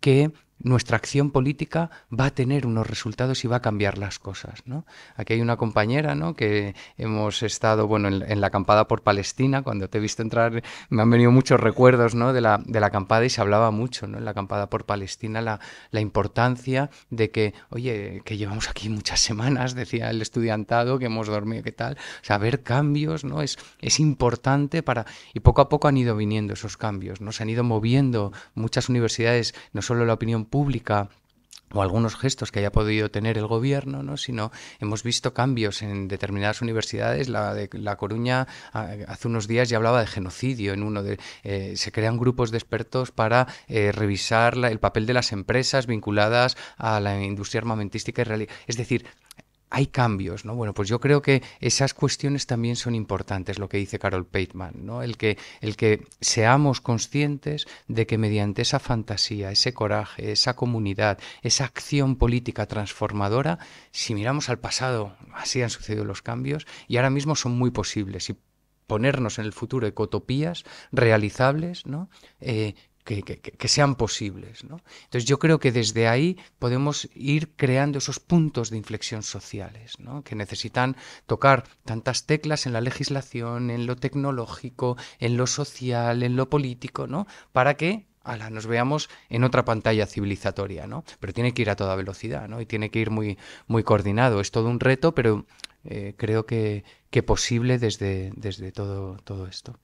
[SPEAKER 2] que nuestra acción política va a tener unos resultados y va a cambiar las cosas. ¿no? Aquí hay una compañera ¿no? que hemos estado bueno, en, la acampada por Palestina, cuando te he visto entrar me han venido muchos recuerdos de, la, de la acampada y se hablaba mucho ¿no? en la acampada por Palestina la, la importancia de que, oye, que llevamos aquí muchas semanas, decía el estudiantado, que hemos dormido, qué tal, saber cambios ¿no? es, es importante para... Y poco a poco han ido viniendo esos cambios, ¿no? se han ido moviendo muchas universidades, no solo la opinión pública o algunos gestos que haya podido tener el gobierno, ¿no? sino hemos visto cambios en determinadas universidades. La de La Coruña ah, hace unos días ya hablaba de genocidio en uno de... Eh, se crean grupos de expertos para eh, revisar el papel de las empresas vinculadas a la industria armamentística israelí. Es decir, hay cambios, ¿no? Bueno, pues yo creo que esas cuestiones también son importantes, lo que dice Carol Pateman, ¿no? El que, el que seamos conscientes de que mediante esa fantasía, ese coraje, esa comunidad, esa acción política transformadora, si miramos al pasado, así han sucedido los cambios y ahora mismo son muy posibles y ponernos en el futuro ecotopías realizables, ¿no? Eh, que, sean posibles. ¿no? Entonces yo creo que desde ahí podemos ir creando esos puntos de inflexión sociales ¿no? que necesitan tocar tantas teclas en la legislación, en lo tecnológico, en lo social, en lo político, ¿no? para que la, nos veamos en otra pantalla civilizatoria, ¿no? Pero tiene que ir a toda velocidad, ¿no? Y tiene que ir muy, muy coordinado. Es todo un reto, pero eh, creo que, que posible desde, desde todo, todo esto.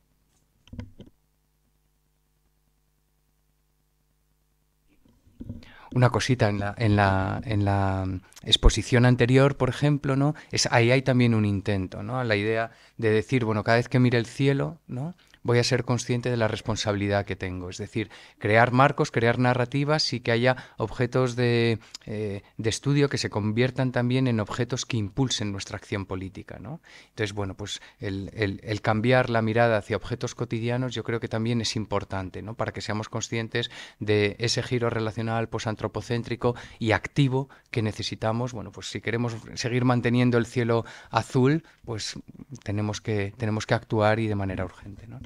[SPEAKER 2] una cosita en la, en la, en la exposición anterior, por ejemplo, ¿no? Es, ahí hay también un intento, ¿no? La idea de decir, bueno, cada vez que mire el cielo, ¿no? voy a ser consciente de la responsabilidad que tengo. Es decir, crear marcos, crear narrativas y que haya objetos de, eh, estudio que se conviertan también en objetos que impulsen nuestra acción política. ¿no? Entonces, bueno, pues el, cambiar la mirada hacia objetos cotidianos yo creo que también es importante ¿no? para que seamos conscientes de ese giro relacional posantropocéntrico y activo que necesitamos. Bueno, pues si queremos seguir manteniendo el cielo azul, pues tenemos que, tenemos que actuar y de manera urgente. ¿no?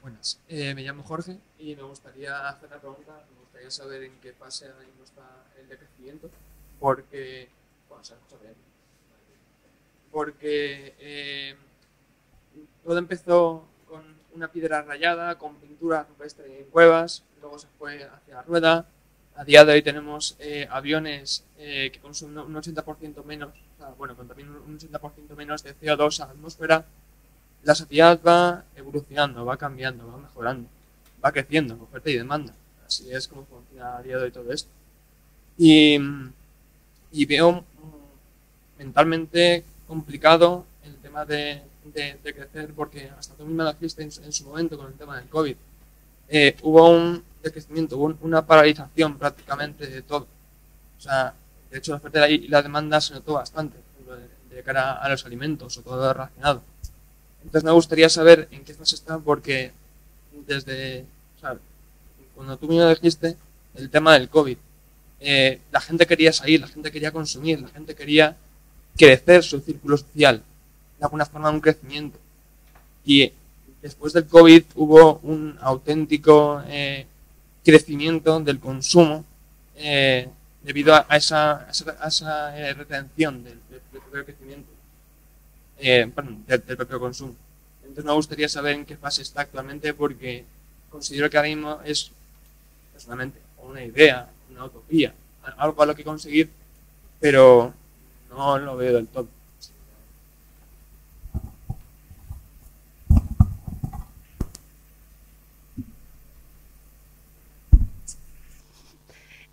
[SPEAKER 6] buenas, eh, me llamo Jorge y me gustaría hacer la pregunta, me gustaría saber en qué fase está el decrecimiento, porque, porque eh, todo empezó con una piedra rayada, con pintura rupestre en cuevas, luego se fue hacia la rueda, a día de hoy tenemos eh, aviones eh, que consumen un 80% menos, o sea, bueno, también un 80% menos de CO2 a la atmósfera, la sociedad va evolucionando, va cambiando, va mejorando, va creciendo, oferta y demanda. Así es como funciona a día de hoy todo esto. Y, veo mentalmente complicado el tema de, crecer porque hasta tú mismo lo dijiste en, su momento con el tema del COVID. Eh, hubo un decrecimiento, una paralización prácticamente de todo. O sea, de hecho la oferta y la demanda se notó bastante de, de cara a los alimentos o todo relacionado entonces me gustaría saber en qué fase está, porque desde cuando tú me dijiste el tema del COVID, eh, la gente quería salir, la gente quería consumir, la gente quería crecer su círculo social, de alguna forma un crecimiento. Y después del COVID hubo un auténtico eh, crecimiento del consumo eh, debido a esa, esa, retención del crecimiento. Eh, del, propio consumo. Entonces me gustaría saber en qué fase está actualmente porque considero que ahora mismo es personalmente una idea, una utopía, algo a lo que conseguir, pero no lo veo del todo.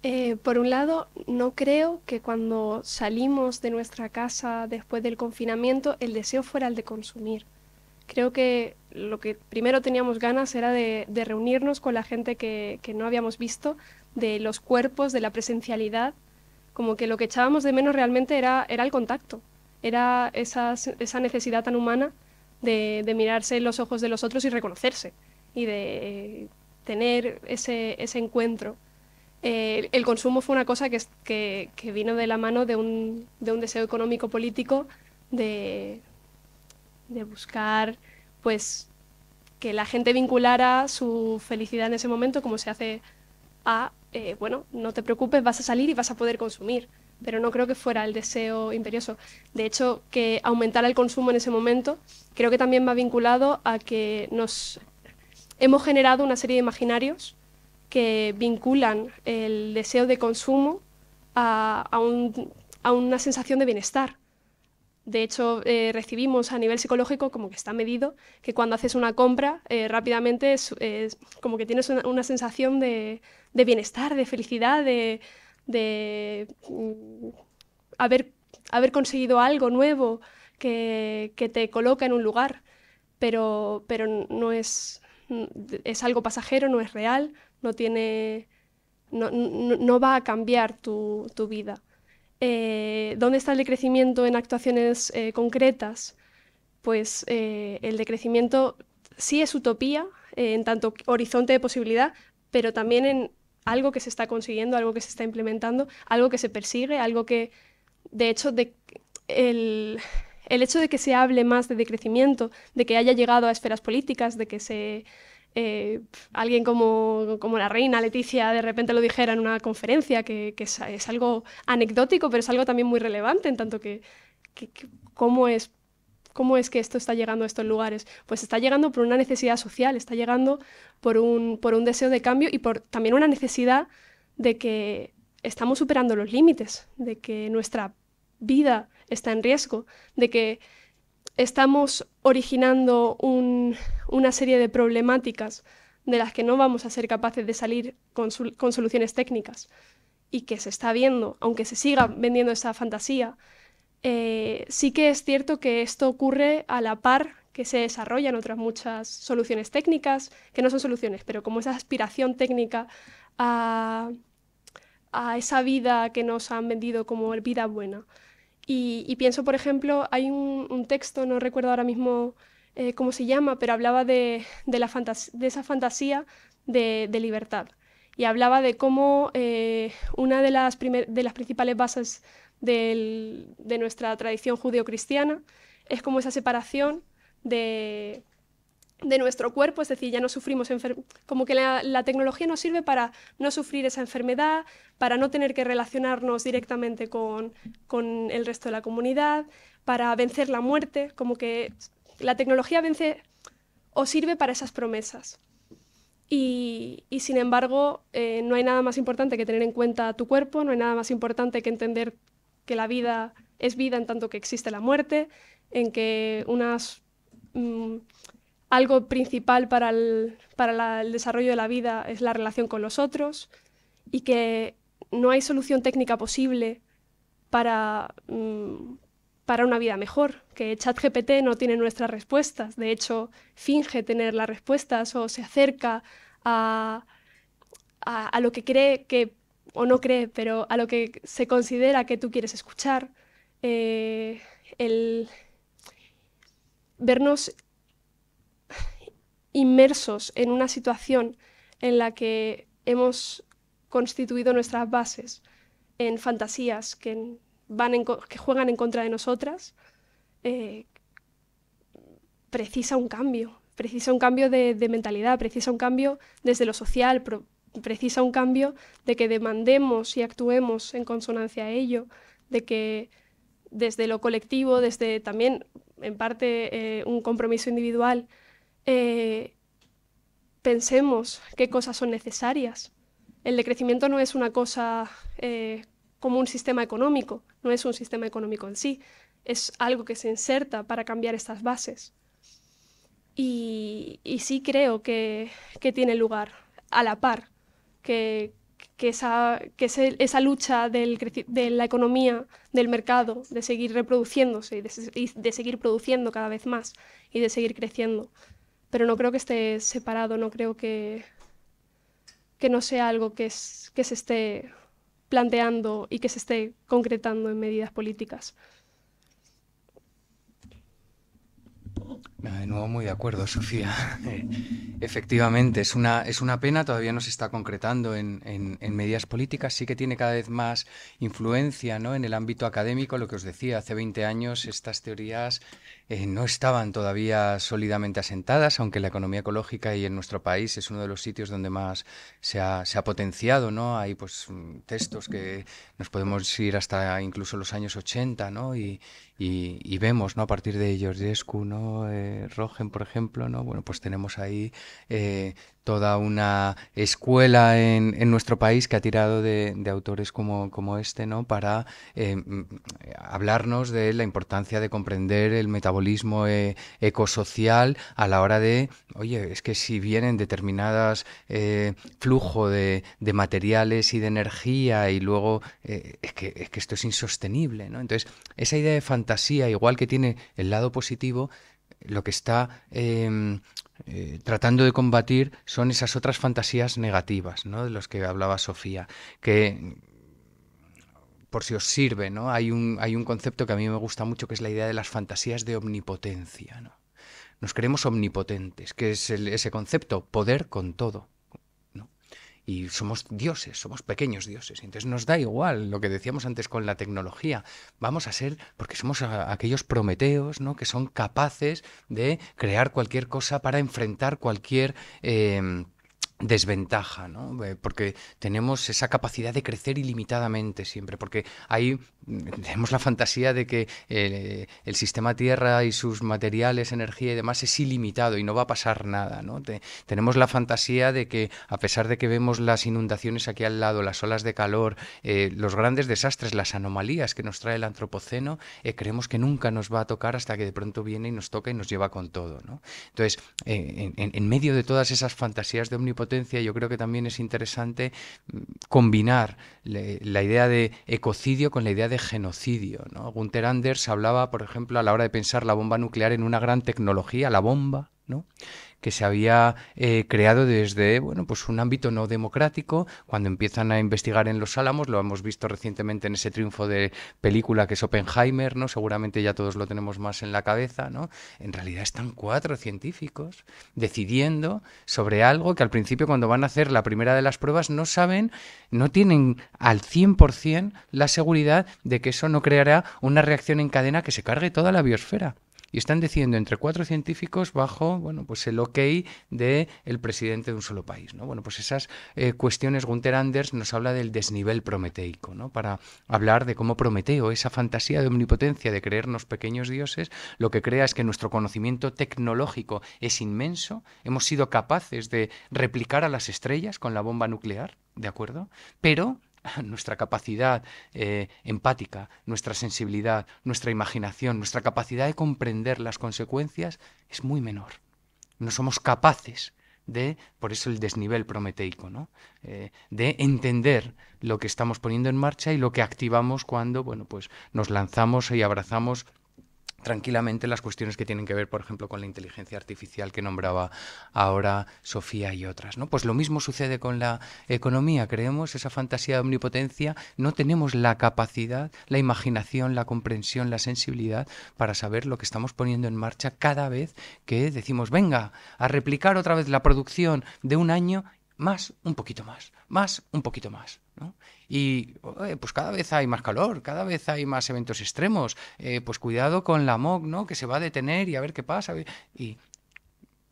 [SPEAKER 3] Eh, por un lado, no creo que cuando salimos de nuestra casa después del confinamiento el deseo fuera el de consumir. Creo que lo que primero teníamos ganas era de, reunirnos con la gente que, no habíamos visto, de los cuerpos, de la presencialidad, como que lo que echábamos de menos realmente era, era el contacto, era esa, necesidad tan humana de, mirarse en los ojos de los otros y reconocerse y de eh, tener ese, ese encuentro. Eh, el consumo fue una cosa que, vino de la mano de un, deseo económico político de, buscar pues que la gente vinculara su felicidad en ese momento como se hace a eh, bueno no te preocupes vas a salir y vas a poder consumir pero no creo que fuera el deseo imperioso de hecho que aumentara el consumo en ese momento creo que también va vinculado a que nos hemos generado una serie de imaginarios que vinculan el deseo de consumo a, una sensación de bienestar. De hecho, eh, recibimos a nivel psicológico, como que está medido, que cuando haces una compra eh, rápidamente es, como que tienes una, sensación de, bienestar, de felicidad, de, mm, haber, haber, conseguido algo nuevo que, que, te coloca en un lugar, pero, pero no es, mm, es algo pasajero, no es real, no tiene, no, va a cambiar tu, vida. Eh, ¿Dónde está el decrecimiento en actuaciones eh, concretas? Pues eh, el decrecimiento sí es utopía, en tanto horizonte de posibilidad, pero también en algo que se está consiguiendo, algo que se está implementando, algo que se persigue, algo que, de hecho, de, el hecho de que se hable más de decrecimiento, de que haya llegado a esferas políticas, de que se eh, alguien como, como, la reina Leticia de repente lo dijera en una conferencia, que, es, algo anecdótico, pero es algo también muy relevante, en tanto que, que cómo es ¿Cómo es que esto está llegando a estos lugares? Pues está llegando por una necesidad social, está llegando por un, por un deseo de cambio y por también una necesidad de que estamos superando los límites, de que nuestra vida está en riesgo, de que estamos originando una serie de problemáticas de las que no vamos a ser capaces de salir con, soluciones técnicas y que se está viendo, aunque se siga vendiendo esa fantasía, eh, sí que es cierto que esto ocurre a la par que se desarrollan otras muchas soluciones técnicas, que no son soluciones, pero como esa aspiración técnica a, a esa vida que nos han vendido como vida buena. Y, pienso, por ejemplo, hay un, texto, no recuerdo ahora mismo eh, cómo se llama, pero hablaba de, de esa fantasía de, libertad. Y hablaba de cómo eh, una de las, de las principales bases de nuestra tradición judeocristiana es como esa separación de, de nuestro cuerpo, es decir, ya no sufrimos como que la, tecnología nos sirve para no sufrir esa enfermedad, para no tener que relacionarnos directamente con, con el resto de la comunidad, para vencer la muerte, como que la tecnología vence o sirve para esas promesas. Y, sin embargo, eh, no hay nada más importante que tener en cuenta tu cuerpo, no hay nada más importante que entender que la vida es vida en tanto que existe la muerte, en que unas... Mm, algo principal para, el, desarrollo de la vida es la relación con los otros y que no hay solución técnica posible para, mm, para una vida mejor, que ChatGPT no tiene nuestras respuestas, de hecho finge tener las respuestas o se acerca a, lo que cree que, o no cree, pero a lo que se considera que tú quieres escuchar. Eh, el vernos inmersos en una situación en la que hemos constituido nuestras bases en fantasías que, van que juegan en contra de nosotras, eh, precisa un cambio, precisa un cambio de, mentalidad, precisa un cambio desde lo social, precisa un cambio de que demandemos y actuemos en consonancia a ello, de que desde lo colectivo, desde también en parte eh, un compromiso individual, eh, pensemos qué cosas son necesarias. El decrecimiento no es una cosa eh, como un sistema económico, no es un sistema económico en sí, es algo que se inserta para cambiar estas bases. Y, sí creo que, tiene lugar, a la par, que, esa, lucha de la economía, del mercado, de seguir reproduciéndose y de seguir produciendo cada vez más y de seguir creciendo pero no creo que esté separado, no creo que, que no sea algo que, que se esté planteando y que se esté concretando en medidas políticas.
[SPEAKER 2] De nuevo, muy de acuerdo, Sofía. Efectivamente, es una, es una pena, todavía no se está concretando en, medidas políticas, sí que tiene cada vez más influencia en el ámbito académico, lo que os decía, hace 20 años estas teorías eh, no estaban todavía sólidamente asentadas, aunque la economía ecológica y en nuestro país es uno de los sitios donde más se ha, potenciado, ¿no? Hay pues mm, textos que nos podemos ir hasta incluso los años 80, Y, vemos, ¿no? A partir de ellos, ¿no? Eh, Rogen, por ejemplo, ¿no? Bueno, pues tenemos ahí eh, toda una escuela en, nuestro país que ha tirado de, autores como, como, este, ¿no? Para mm, hablarnos de la importancia de comprender el metabolismo eh, ecosocial a la hora de, oye, es que si vienen determinadas eh, flujo de, materiales y de energía y luego eh, es, que, esto es insostenible, ¿no? Entonces, esa idea de fantasía, igual que tiene el lado positivo, lo que está eh, tratando de combatir son esas otras fantasías negativas, ¿no? De los que hablaba Sofía, que por si os sirve, ¿no? Hay un, hay un concepto que a mí me gusta mucho, que es la idea de las fantasías de omnipotencia, ¿no? Nos creemos omnipotentes, que es ese concepto, poder con todo. Y somos dioses, somos pequeños dioses. Entonces nos da igual lo que decíamos antes con la tecnología. Vamos a ser, porque somos aquellos prometeos ¿no? que son capaces de crear cualquier cosa para enfrentar cualquier... Eh, desventaja, ¿no? Eh, porque tenemos esa capacidad de crecer ilimitadamente siempre, porque ahí mm, tenemos la fantasía de que eh, el, sistema Tierra y sus materiales, energía y demás es ilimitado y no va a pasar nada. ¿no? tenemos la fantasía de que a pesar de que vemos las inundaciones aquí al lado, las olas de calor, eh, los grandes desastres, las anomalías que nos trae el antropoceno, creemos que nunca nos va a tocar hasta que de pronto viene y nos toca y nos lleva con todo. Entonces, en, en medio de todas esas fantasías de omnipotencia, yo creo que también es interesante mm, combinar la idea de ecocidio con la idea de genocidio. ¿no? Gunther Anders hablaba, por ejemplo, a la hora de pensar la bomba nuclear en una gran tecnología, la bomba, ¿no? que se había eh, creado desde bueno, pues un ámbito no democrático. Cuando empiezan a investigar en Los Álamos, lo hemos visto recientemente en ese triunfo de película que es Oppenheimer, ¿no? seguramente ya todos lo tenemos más en la cabeza. ¿no? En realidad están cuatro científicos decidiendo sobre algo que al principio cuando van a hacer la primera de las pruebas no saben, no tienen al 100% la seguridad de que eso no creará una reacción en cadena que se cargue toda la biosfera y están decidiendo entre cuatro científicos bajo bueno, pues el ok de el presidente de un solo país. ¿no? Bueno, pues esas eh, cuestiones, Gunther Anders nos habla del desnivel prometeico, ¿no? para hablar de cómo Prometeo, esa fantasía de omnipotencia de creernos pequeños dioses, lo que crea es que nuestro conocimiento tecnológico es inmenso, hemos sido capaces de replicar a las estrellas con la bomba nuclear, ¿de acuerdo? Pero nuestra capacidad eh, empática, nuestra sensibilidad, nuestra imaginación, nuestra capacidad de comprender las consecuencias es muy menor. No somos capaces de, por eso el desnivel prometeico, ¿no? Eh, de entender lo que estamos poniendo en marcha y lo que activamos cuando bueno, pues nos lanzamos y abrazamos tranquilamente las cuestiones que tienen que ver, por ejemplo, con la inteligencia artificial que nombraba ahora Sofía y otras. ¿no? Pues lo mismo sucede con la economía. Creemos esa fantasía de omnipotencia, no tenemos la capacidad, la imaginación, la comprensión, la sensibilidad para saber lo que estamos poniendo en marcha cada vez que decimos, venga, a replicar otra vez la producción de un año más, un poquito más, más, un poquito más. Y pues cada vez hay más calor, cada vez hay más eventos extremos, eh, pues cuidado con la MOC, ¿no? que se va a detener y a ver qué pasa. Y,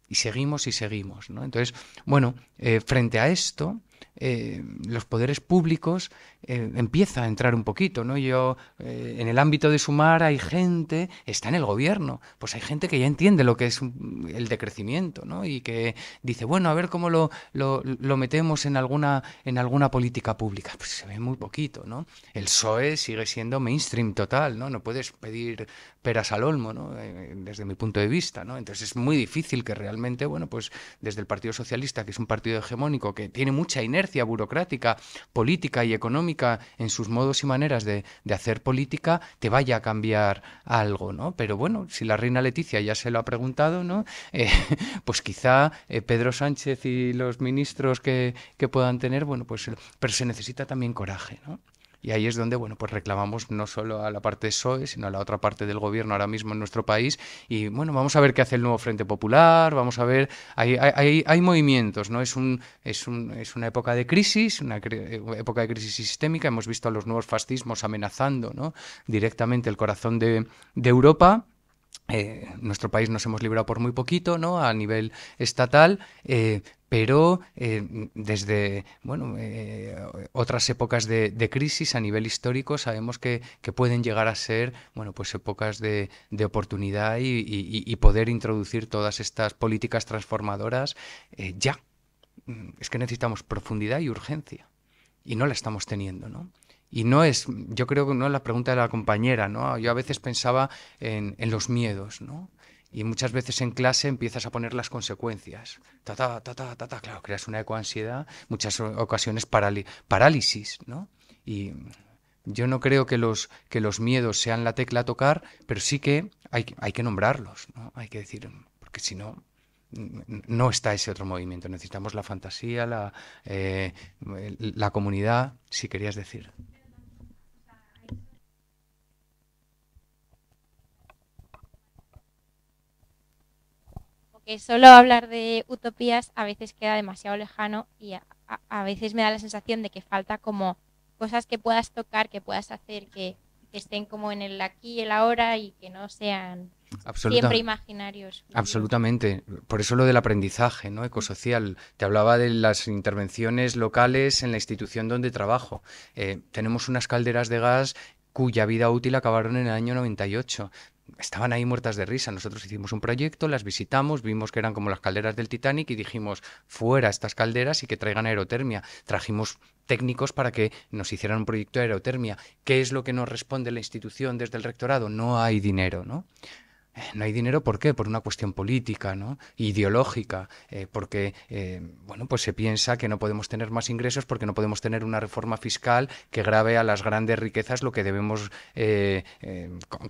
[SPEAKER 2] y seguimos y seguimos. ¿no? Entonces, bueno, eh, frente a esto, eh, los poderes públicos eh, empieza a entrar un poquito, ¿no? Yo, eh, en el ámbito de Sumar hay gente, está en el gobierno, pues hay gente que ya entiende lo que es el decrecimiento, ¿no? Y que dice, bueno, a ver cómo lo, lo, metemos en alguna, en alguna política pública. Pues se ve muy poquito, ¿no? El PSOE sigue siendo mainstream total, ¿no? No puedes pedir peras al olmo, eh, desde mi punto de vista, ¿no? Entonces es muy difícil que realmente, bueno, pues desde el Partido Socialista, que es un partido hegemónico, que tiene mucha inercia burocrática, política y económica, en sus modos y maneras de, hacer política, te vaya a cambiar algo, ¿no? Pero bueno, si la reina Leticia ya se lo ha preguntado, ¿no? Eh, pues quizá eh, Pedro Sánchez y los ministros que, que puedan tener, bueno, pues pero se necesita también coraje, ¿no? Y ahí es donde, bueno, pues reclamamos no solo a la parte de PSOE, sino a la otra parte del gobierno ahora mismo en nuestro país. Y bueno, vamos a ver qué hace el nuevo Frente Popular, vamos a ver, hay, hay, movimientos, ¿no? Es, un, es, una época de crisis, una eh, época de crisis sistémica, hemos visto a los nuevos fascismos amenazando, ¿no? Directamente el corazón de, de Europa. Eh, nuestro país nos hemos librado por muy poquito, ¿no? A nivel estatal, eh, pero eh, desde bueno, otras épocas de, crisis a nivel histórico sabemos que, pueden llegar a ser bueno, pues épocas de, oportunidad y, poder introducir todas estas políticas transformadoras ya. Es que necesitamos profundidad y urgencia y no la estamos teniendo, ¿no? Y no es, yo creo que no es la pregunta de la compañera, ¿no? Yo a veces pensaba en, en los miedos, ¿no? Y muchas veces en clase empiezas a poner las consecuencias. Ta, ta, ta, ta, Claro, creas una ecoansiedad, muchas ocasiones parálisis, ¿no? Y yo no creo que los, que los miedos sean la tecla a tocar, pero sí que hay, hay que nombrarlos, ¿no? Hay que decir, porque si no, no está ese otro movimiento. Necesitamos la fantasía, la, eh, la comunidad, si querías decir.
[SPEAKER 5] que solo hablar de utopías a veces queda demasiado lejano y a, veces me da la sensación de que falta como cosas que puedas tocar, que puedas hacer, que, estén como en el aquí y el ahora y que no sean siempre imaginarios.
[SPEAKER 2] Absolutamente. Por eso lo del aprendizaje, ¿no? Ecosocial. Te hablaba de las intervenciones locales en la institución donde trabajo. Eh, tenemos unas calderas de gas cuya vida útil acabaron en el año 98 estaban ahí muertas de risa. Nosotros hicimos un proyecto, las visitamos, vimos que eran como las calderas del Titanic y dijimos, fuera estas calderas y que traigan aerotermia. Trajimos técnicos para que nos hicieran un proyecto de aerotermia. ¿Qué es lo que nos responde la institución desde el rectorado? No hay dinero, ¿no? Eh, no hay dinero, ¿por qué? Por una cuestión política, ¿no? ideológica, eh, porque eh, bueno, pues se piensa que no podemos tener más ingresos porque no podemos tener una reforma fiscal que grave a las grandes riquezas lo que debemos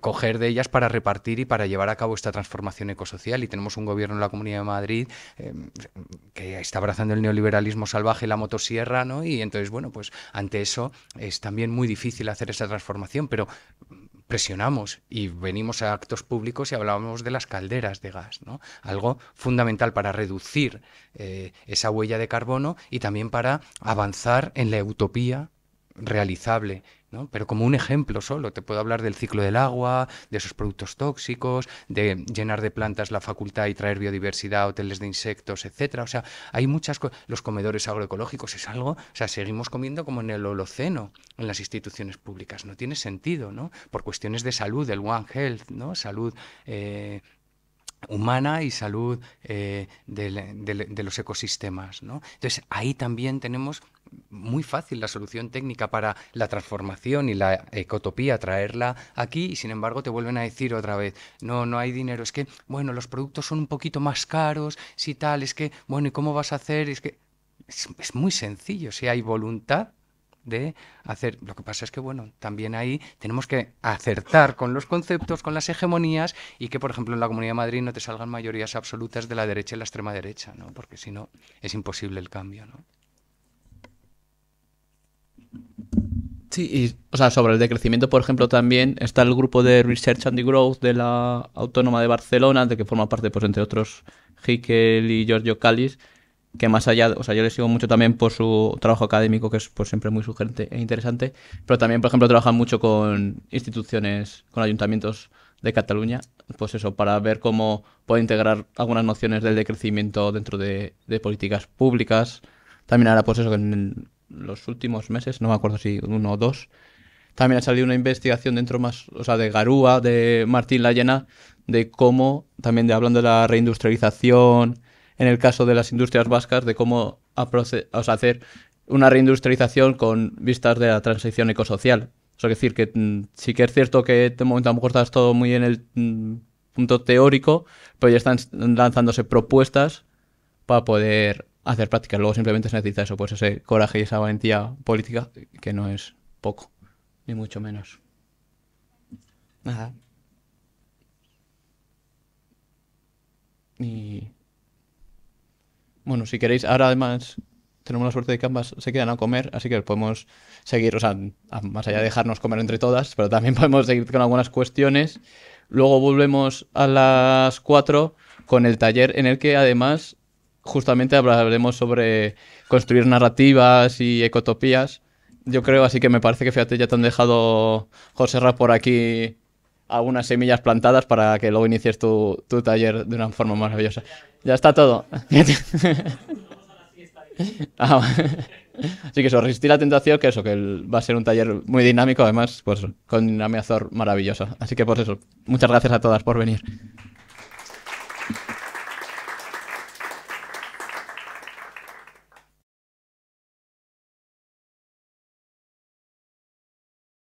[SPEAKER 2] coger de ellas para repartir y para llevar a cabo esta transformación ecosocial. Y tenemos un gobierno en la Comunidad de Madrid que está abrazando el neoliberalismo salvaje, la motosierra, ¿no? Y entonces, bueno, pues ante eso es también muy difícil hacer esa transformación, pero presionamos y venimos a actos públicos y hablábamos de las calderas de gas, ¿no? algo fundamental para reducir eh, esa huella de carbono y también para avanzar en la utopía realizable pero como un ejemplo solo, te puedo hablar del ciclo del agua, de esos productos tóxicos, de llenar de plantas la facultad y traer biodiversidad, hoteles de insectos, etcétera. O sea, hay muchas cosas. Los comedores agroecológicos es algo, o sea, seguimos comiendo como en el Holoceno en las instituciones públicas. No tiene sentido, ¿no? Por cuestiones de salud, del One Health, ¿no? Salud. Eh, humana y salud eh, de, de, los ecosistemas. ¿no? Entonces, ahí también tenemos muy fácil la solución técnica para la transformación y la ecotopía, traerla aquí y sin embargo te vuelven a decir otra vez, no, no hay dinero, es que, bueno, los productos son un poquito más caros, si tal, es que, bueno, ¿y cómo vas a hacer? Es que es, muy sencillo, si hay voluntad de hacer. Lo que pasa es que, bueno, también ahí tenemos que acertar con los conceptos, con las hegemonías y que, por ejemplo, en la Comunidad de Madrid no te salgan mayorías absolutas de la derecha y la extrema derecha, ¿no? Porque si no, es imposible el cambio, ¿no?
[SPEAKER 1] Sí, y, o sea, sobre el decrecimiento, por ejemplo, también está el grupo de Research and Growth de la Autónoma de Barcelona, de que forma parte, pues, entre otros, Hickel y Giorgio Calis, que más allá, o sea, yo le sigo mucho también por su trabajo académico, que es por pues, siempre muy sugerente e interesante, pero también, por ejemplo, trabajan mucho con instituciones, con ayuntamientos de Cataluña, pues eso, para ver cómo puede integrar algunas nociones del decrecimiento dentro de, de políticas públicas. También ahora, pues eso, en el los últimos meses, no me acuerdo si uno o dos, también ha salido una investigación dentro más, o sea, de Garúa, de Martín Lallena, de cómo, también de, hablando de la reindustrialización, en el caso de las industrias vascas, de cómo hacer una reindustrialización con vistas de la transición ecosocial. Es decir que mm, sí que es cierto que de momento a lo mejor estás todo muy en el mm, punto teórico, pero ya están lanzándose propuestas para poder hacer prácticas. Luego simplemente se necesita eso, pues ese coraje y esa valentía política que no es poco, ni mucho menos. Nada. Y bueno, si queréis, ahora además tenemos la suerte de que ambas se quedan a comer, así que podemos seguir, o sea, más allá de dejarnos comer entre todas, pero también podemos seguir con algunas cuestiones. Luego volvemos a las 4 con el taller en el que además justamente hablaremos sobre construir narrativas y ecotopías. Yo creo, así que me parece que fíjate, ya te han dejado, José Ra, por aquí algunas semillas plantadas para que luego inicies tu, tu taller de una forma maravillosa. Ya está todo. Ah, así que eso, resistir la tentación, que eso, que va a ser un taller muy dinámico, además, pues con una amenazor maravillosa. Así que por pues eso, muchas gracias a todas por venir.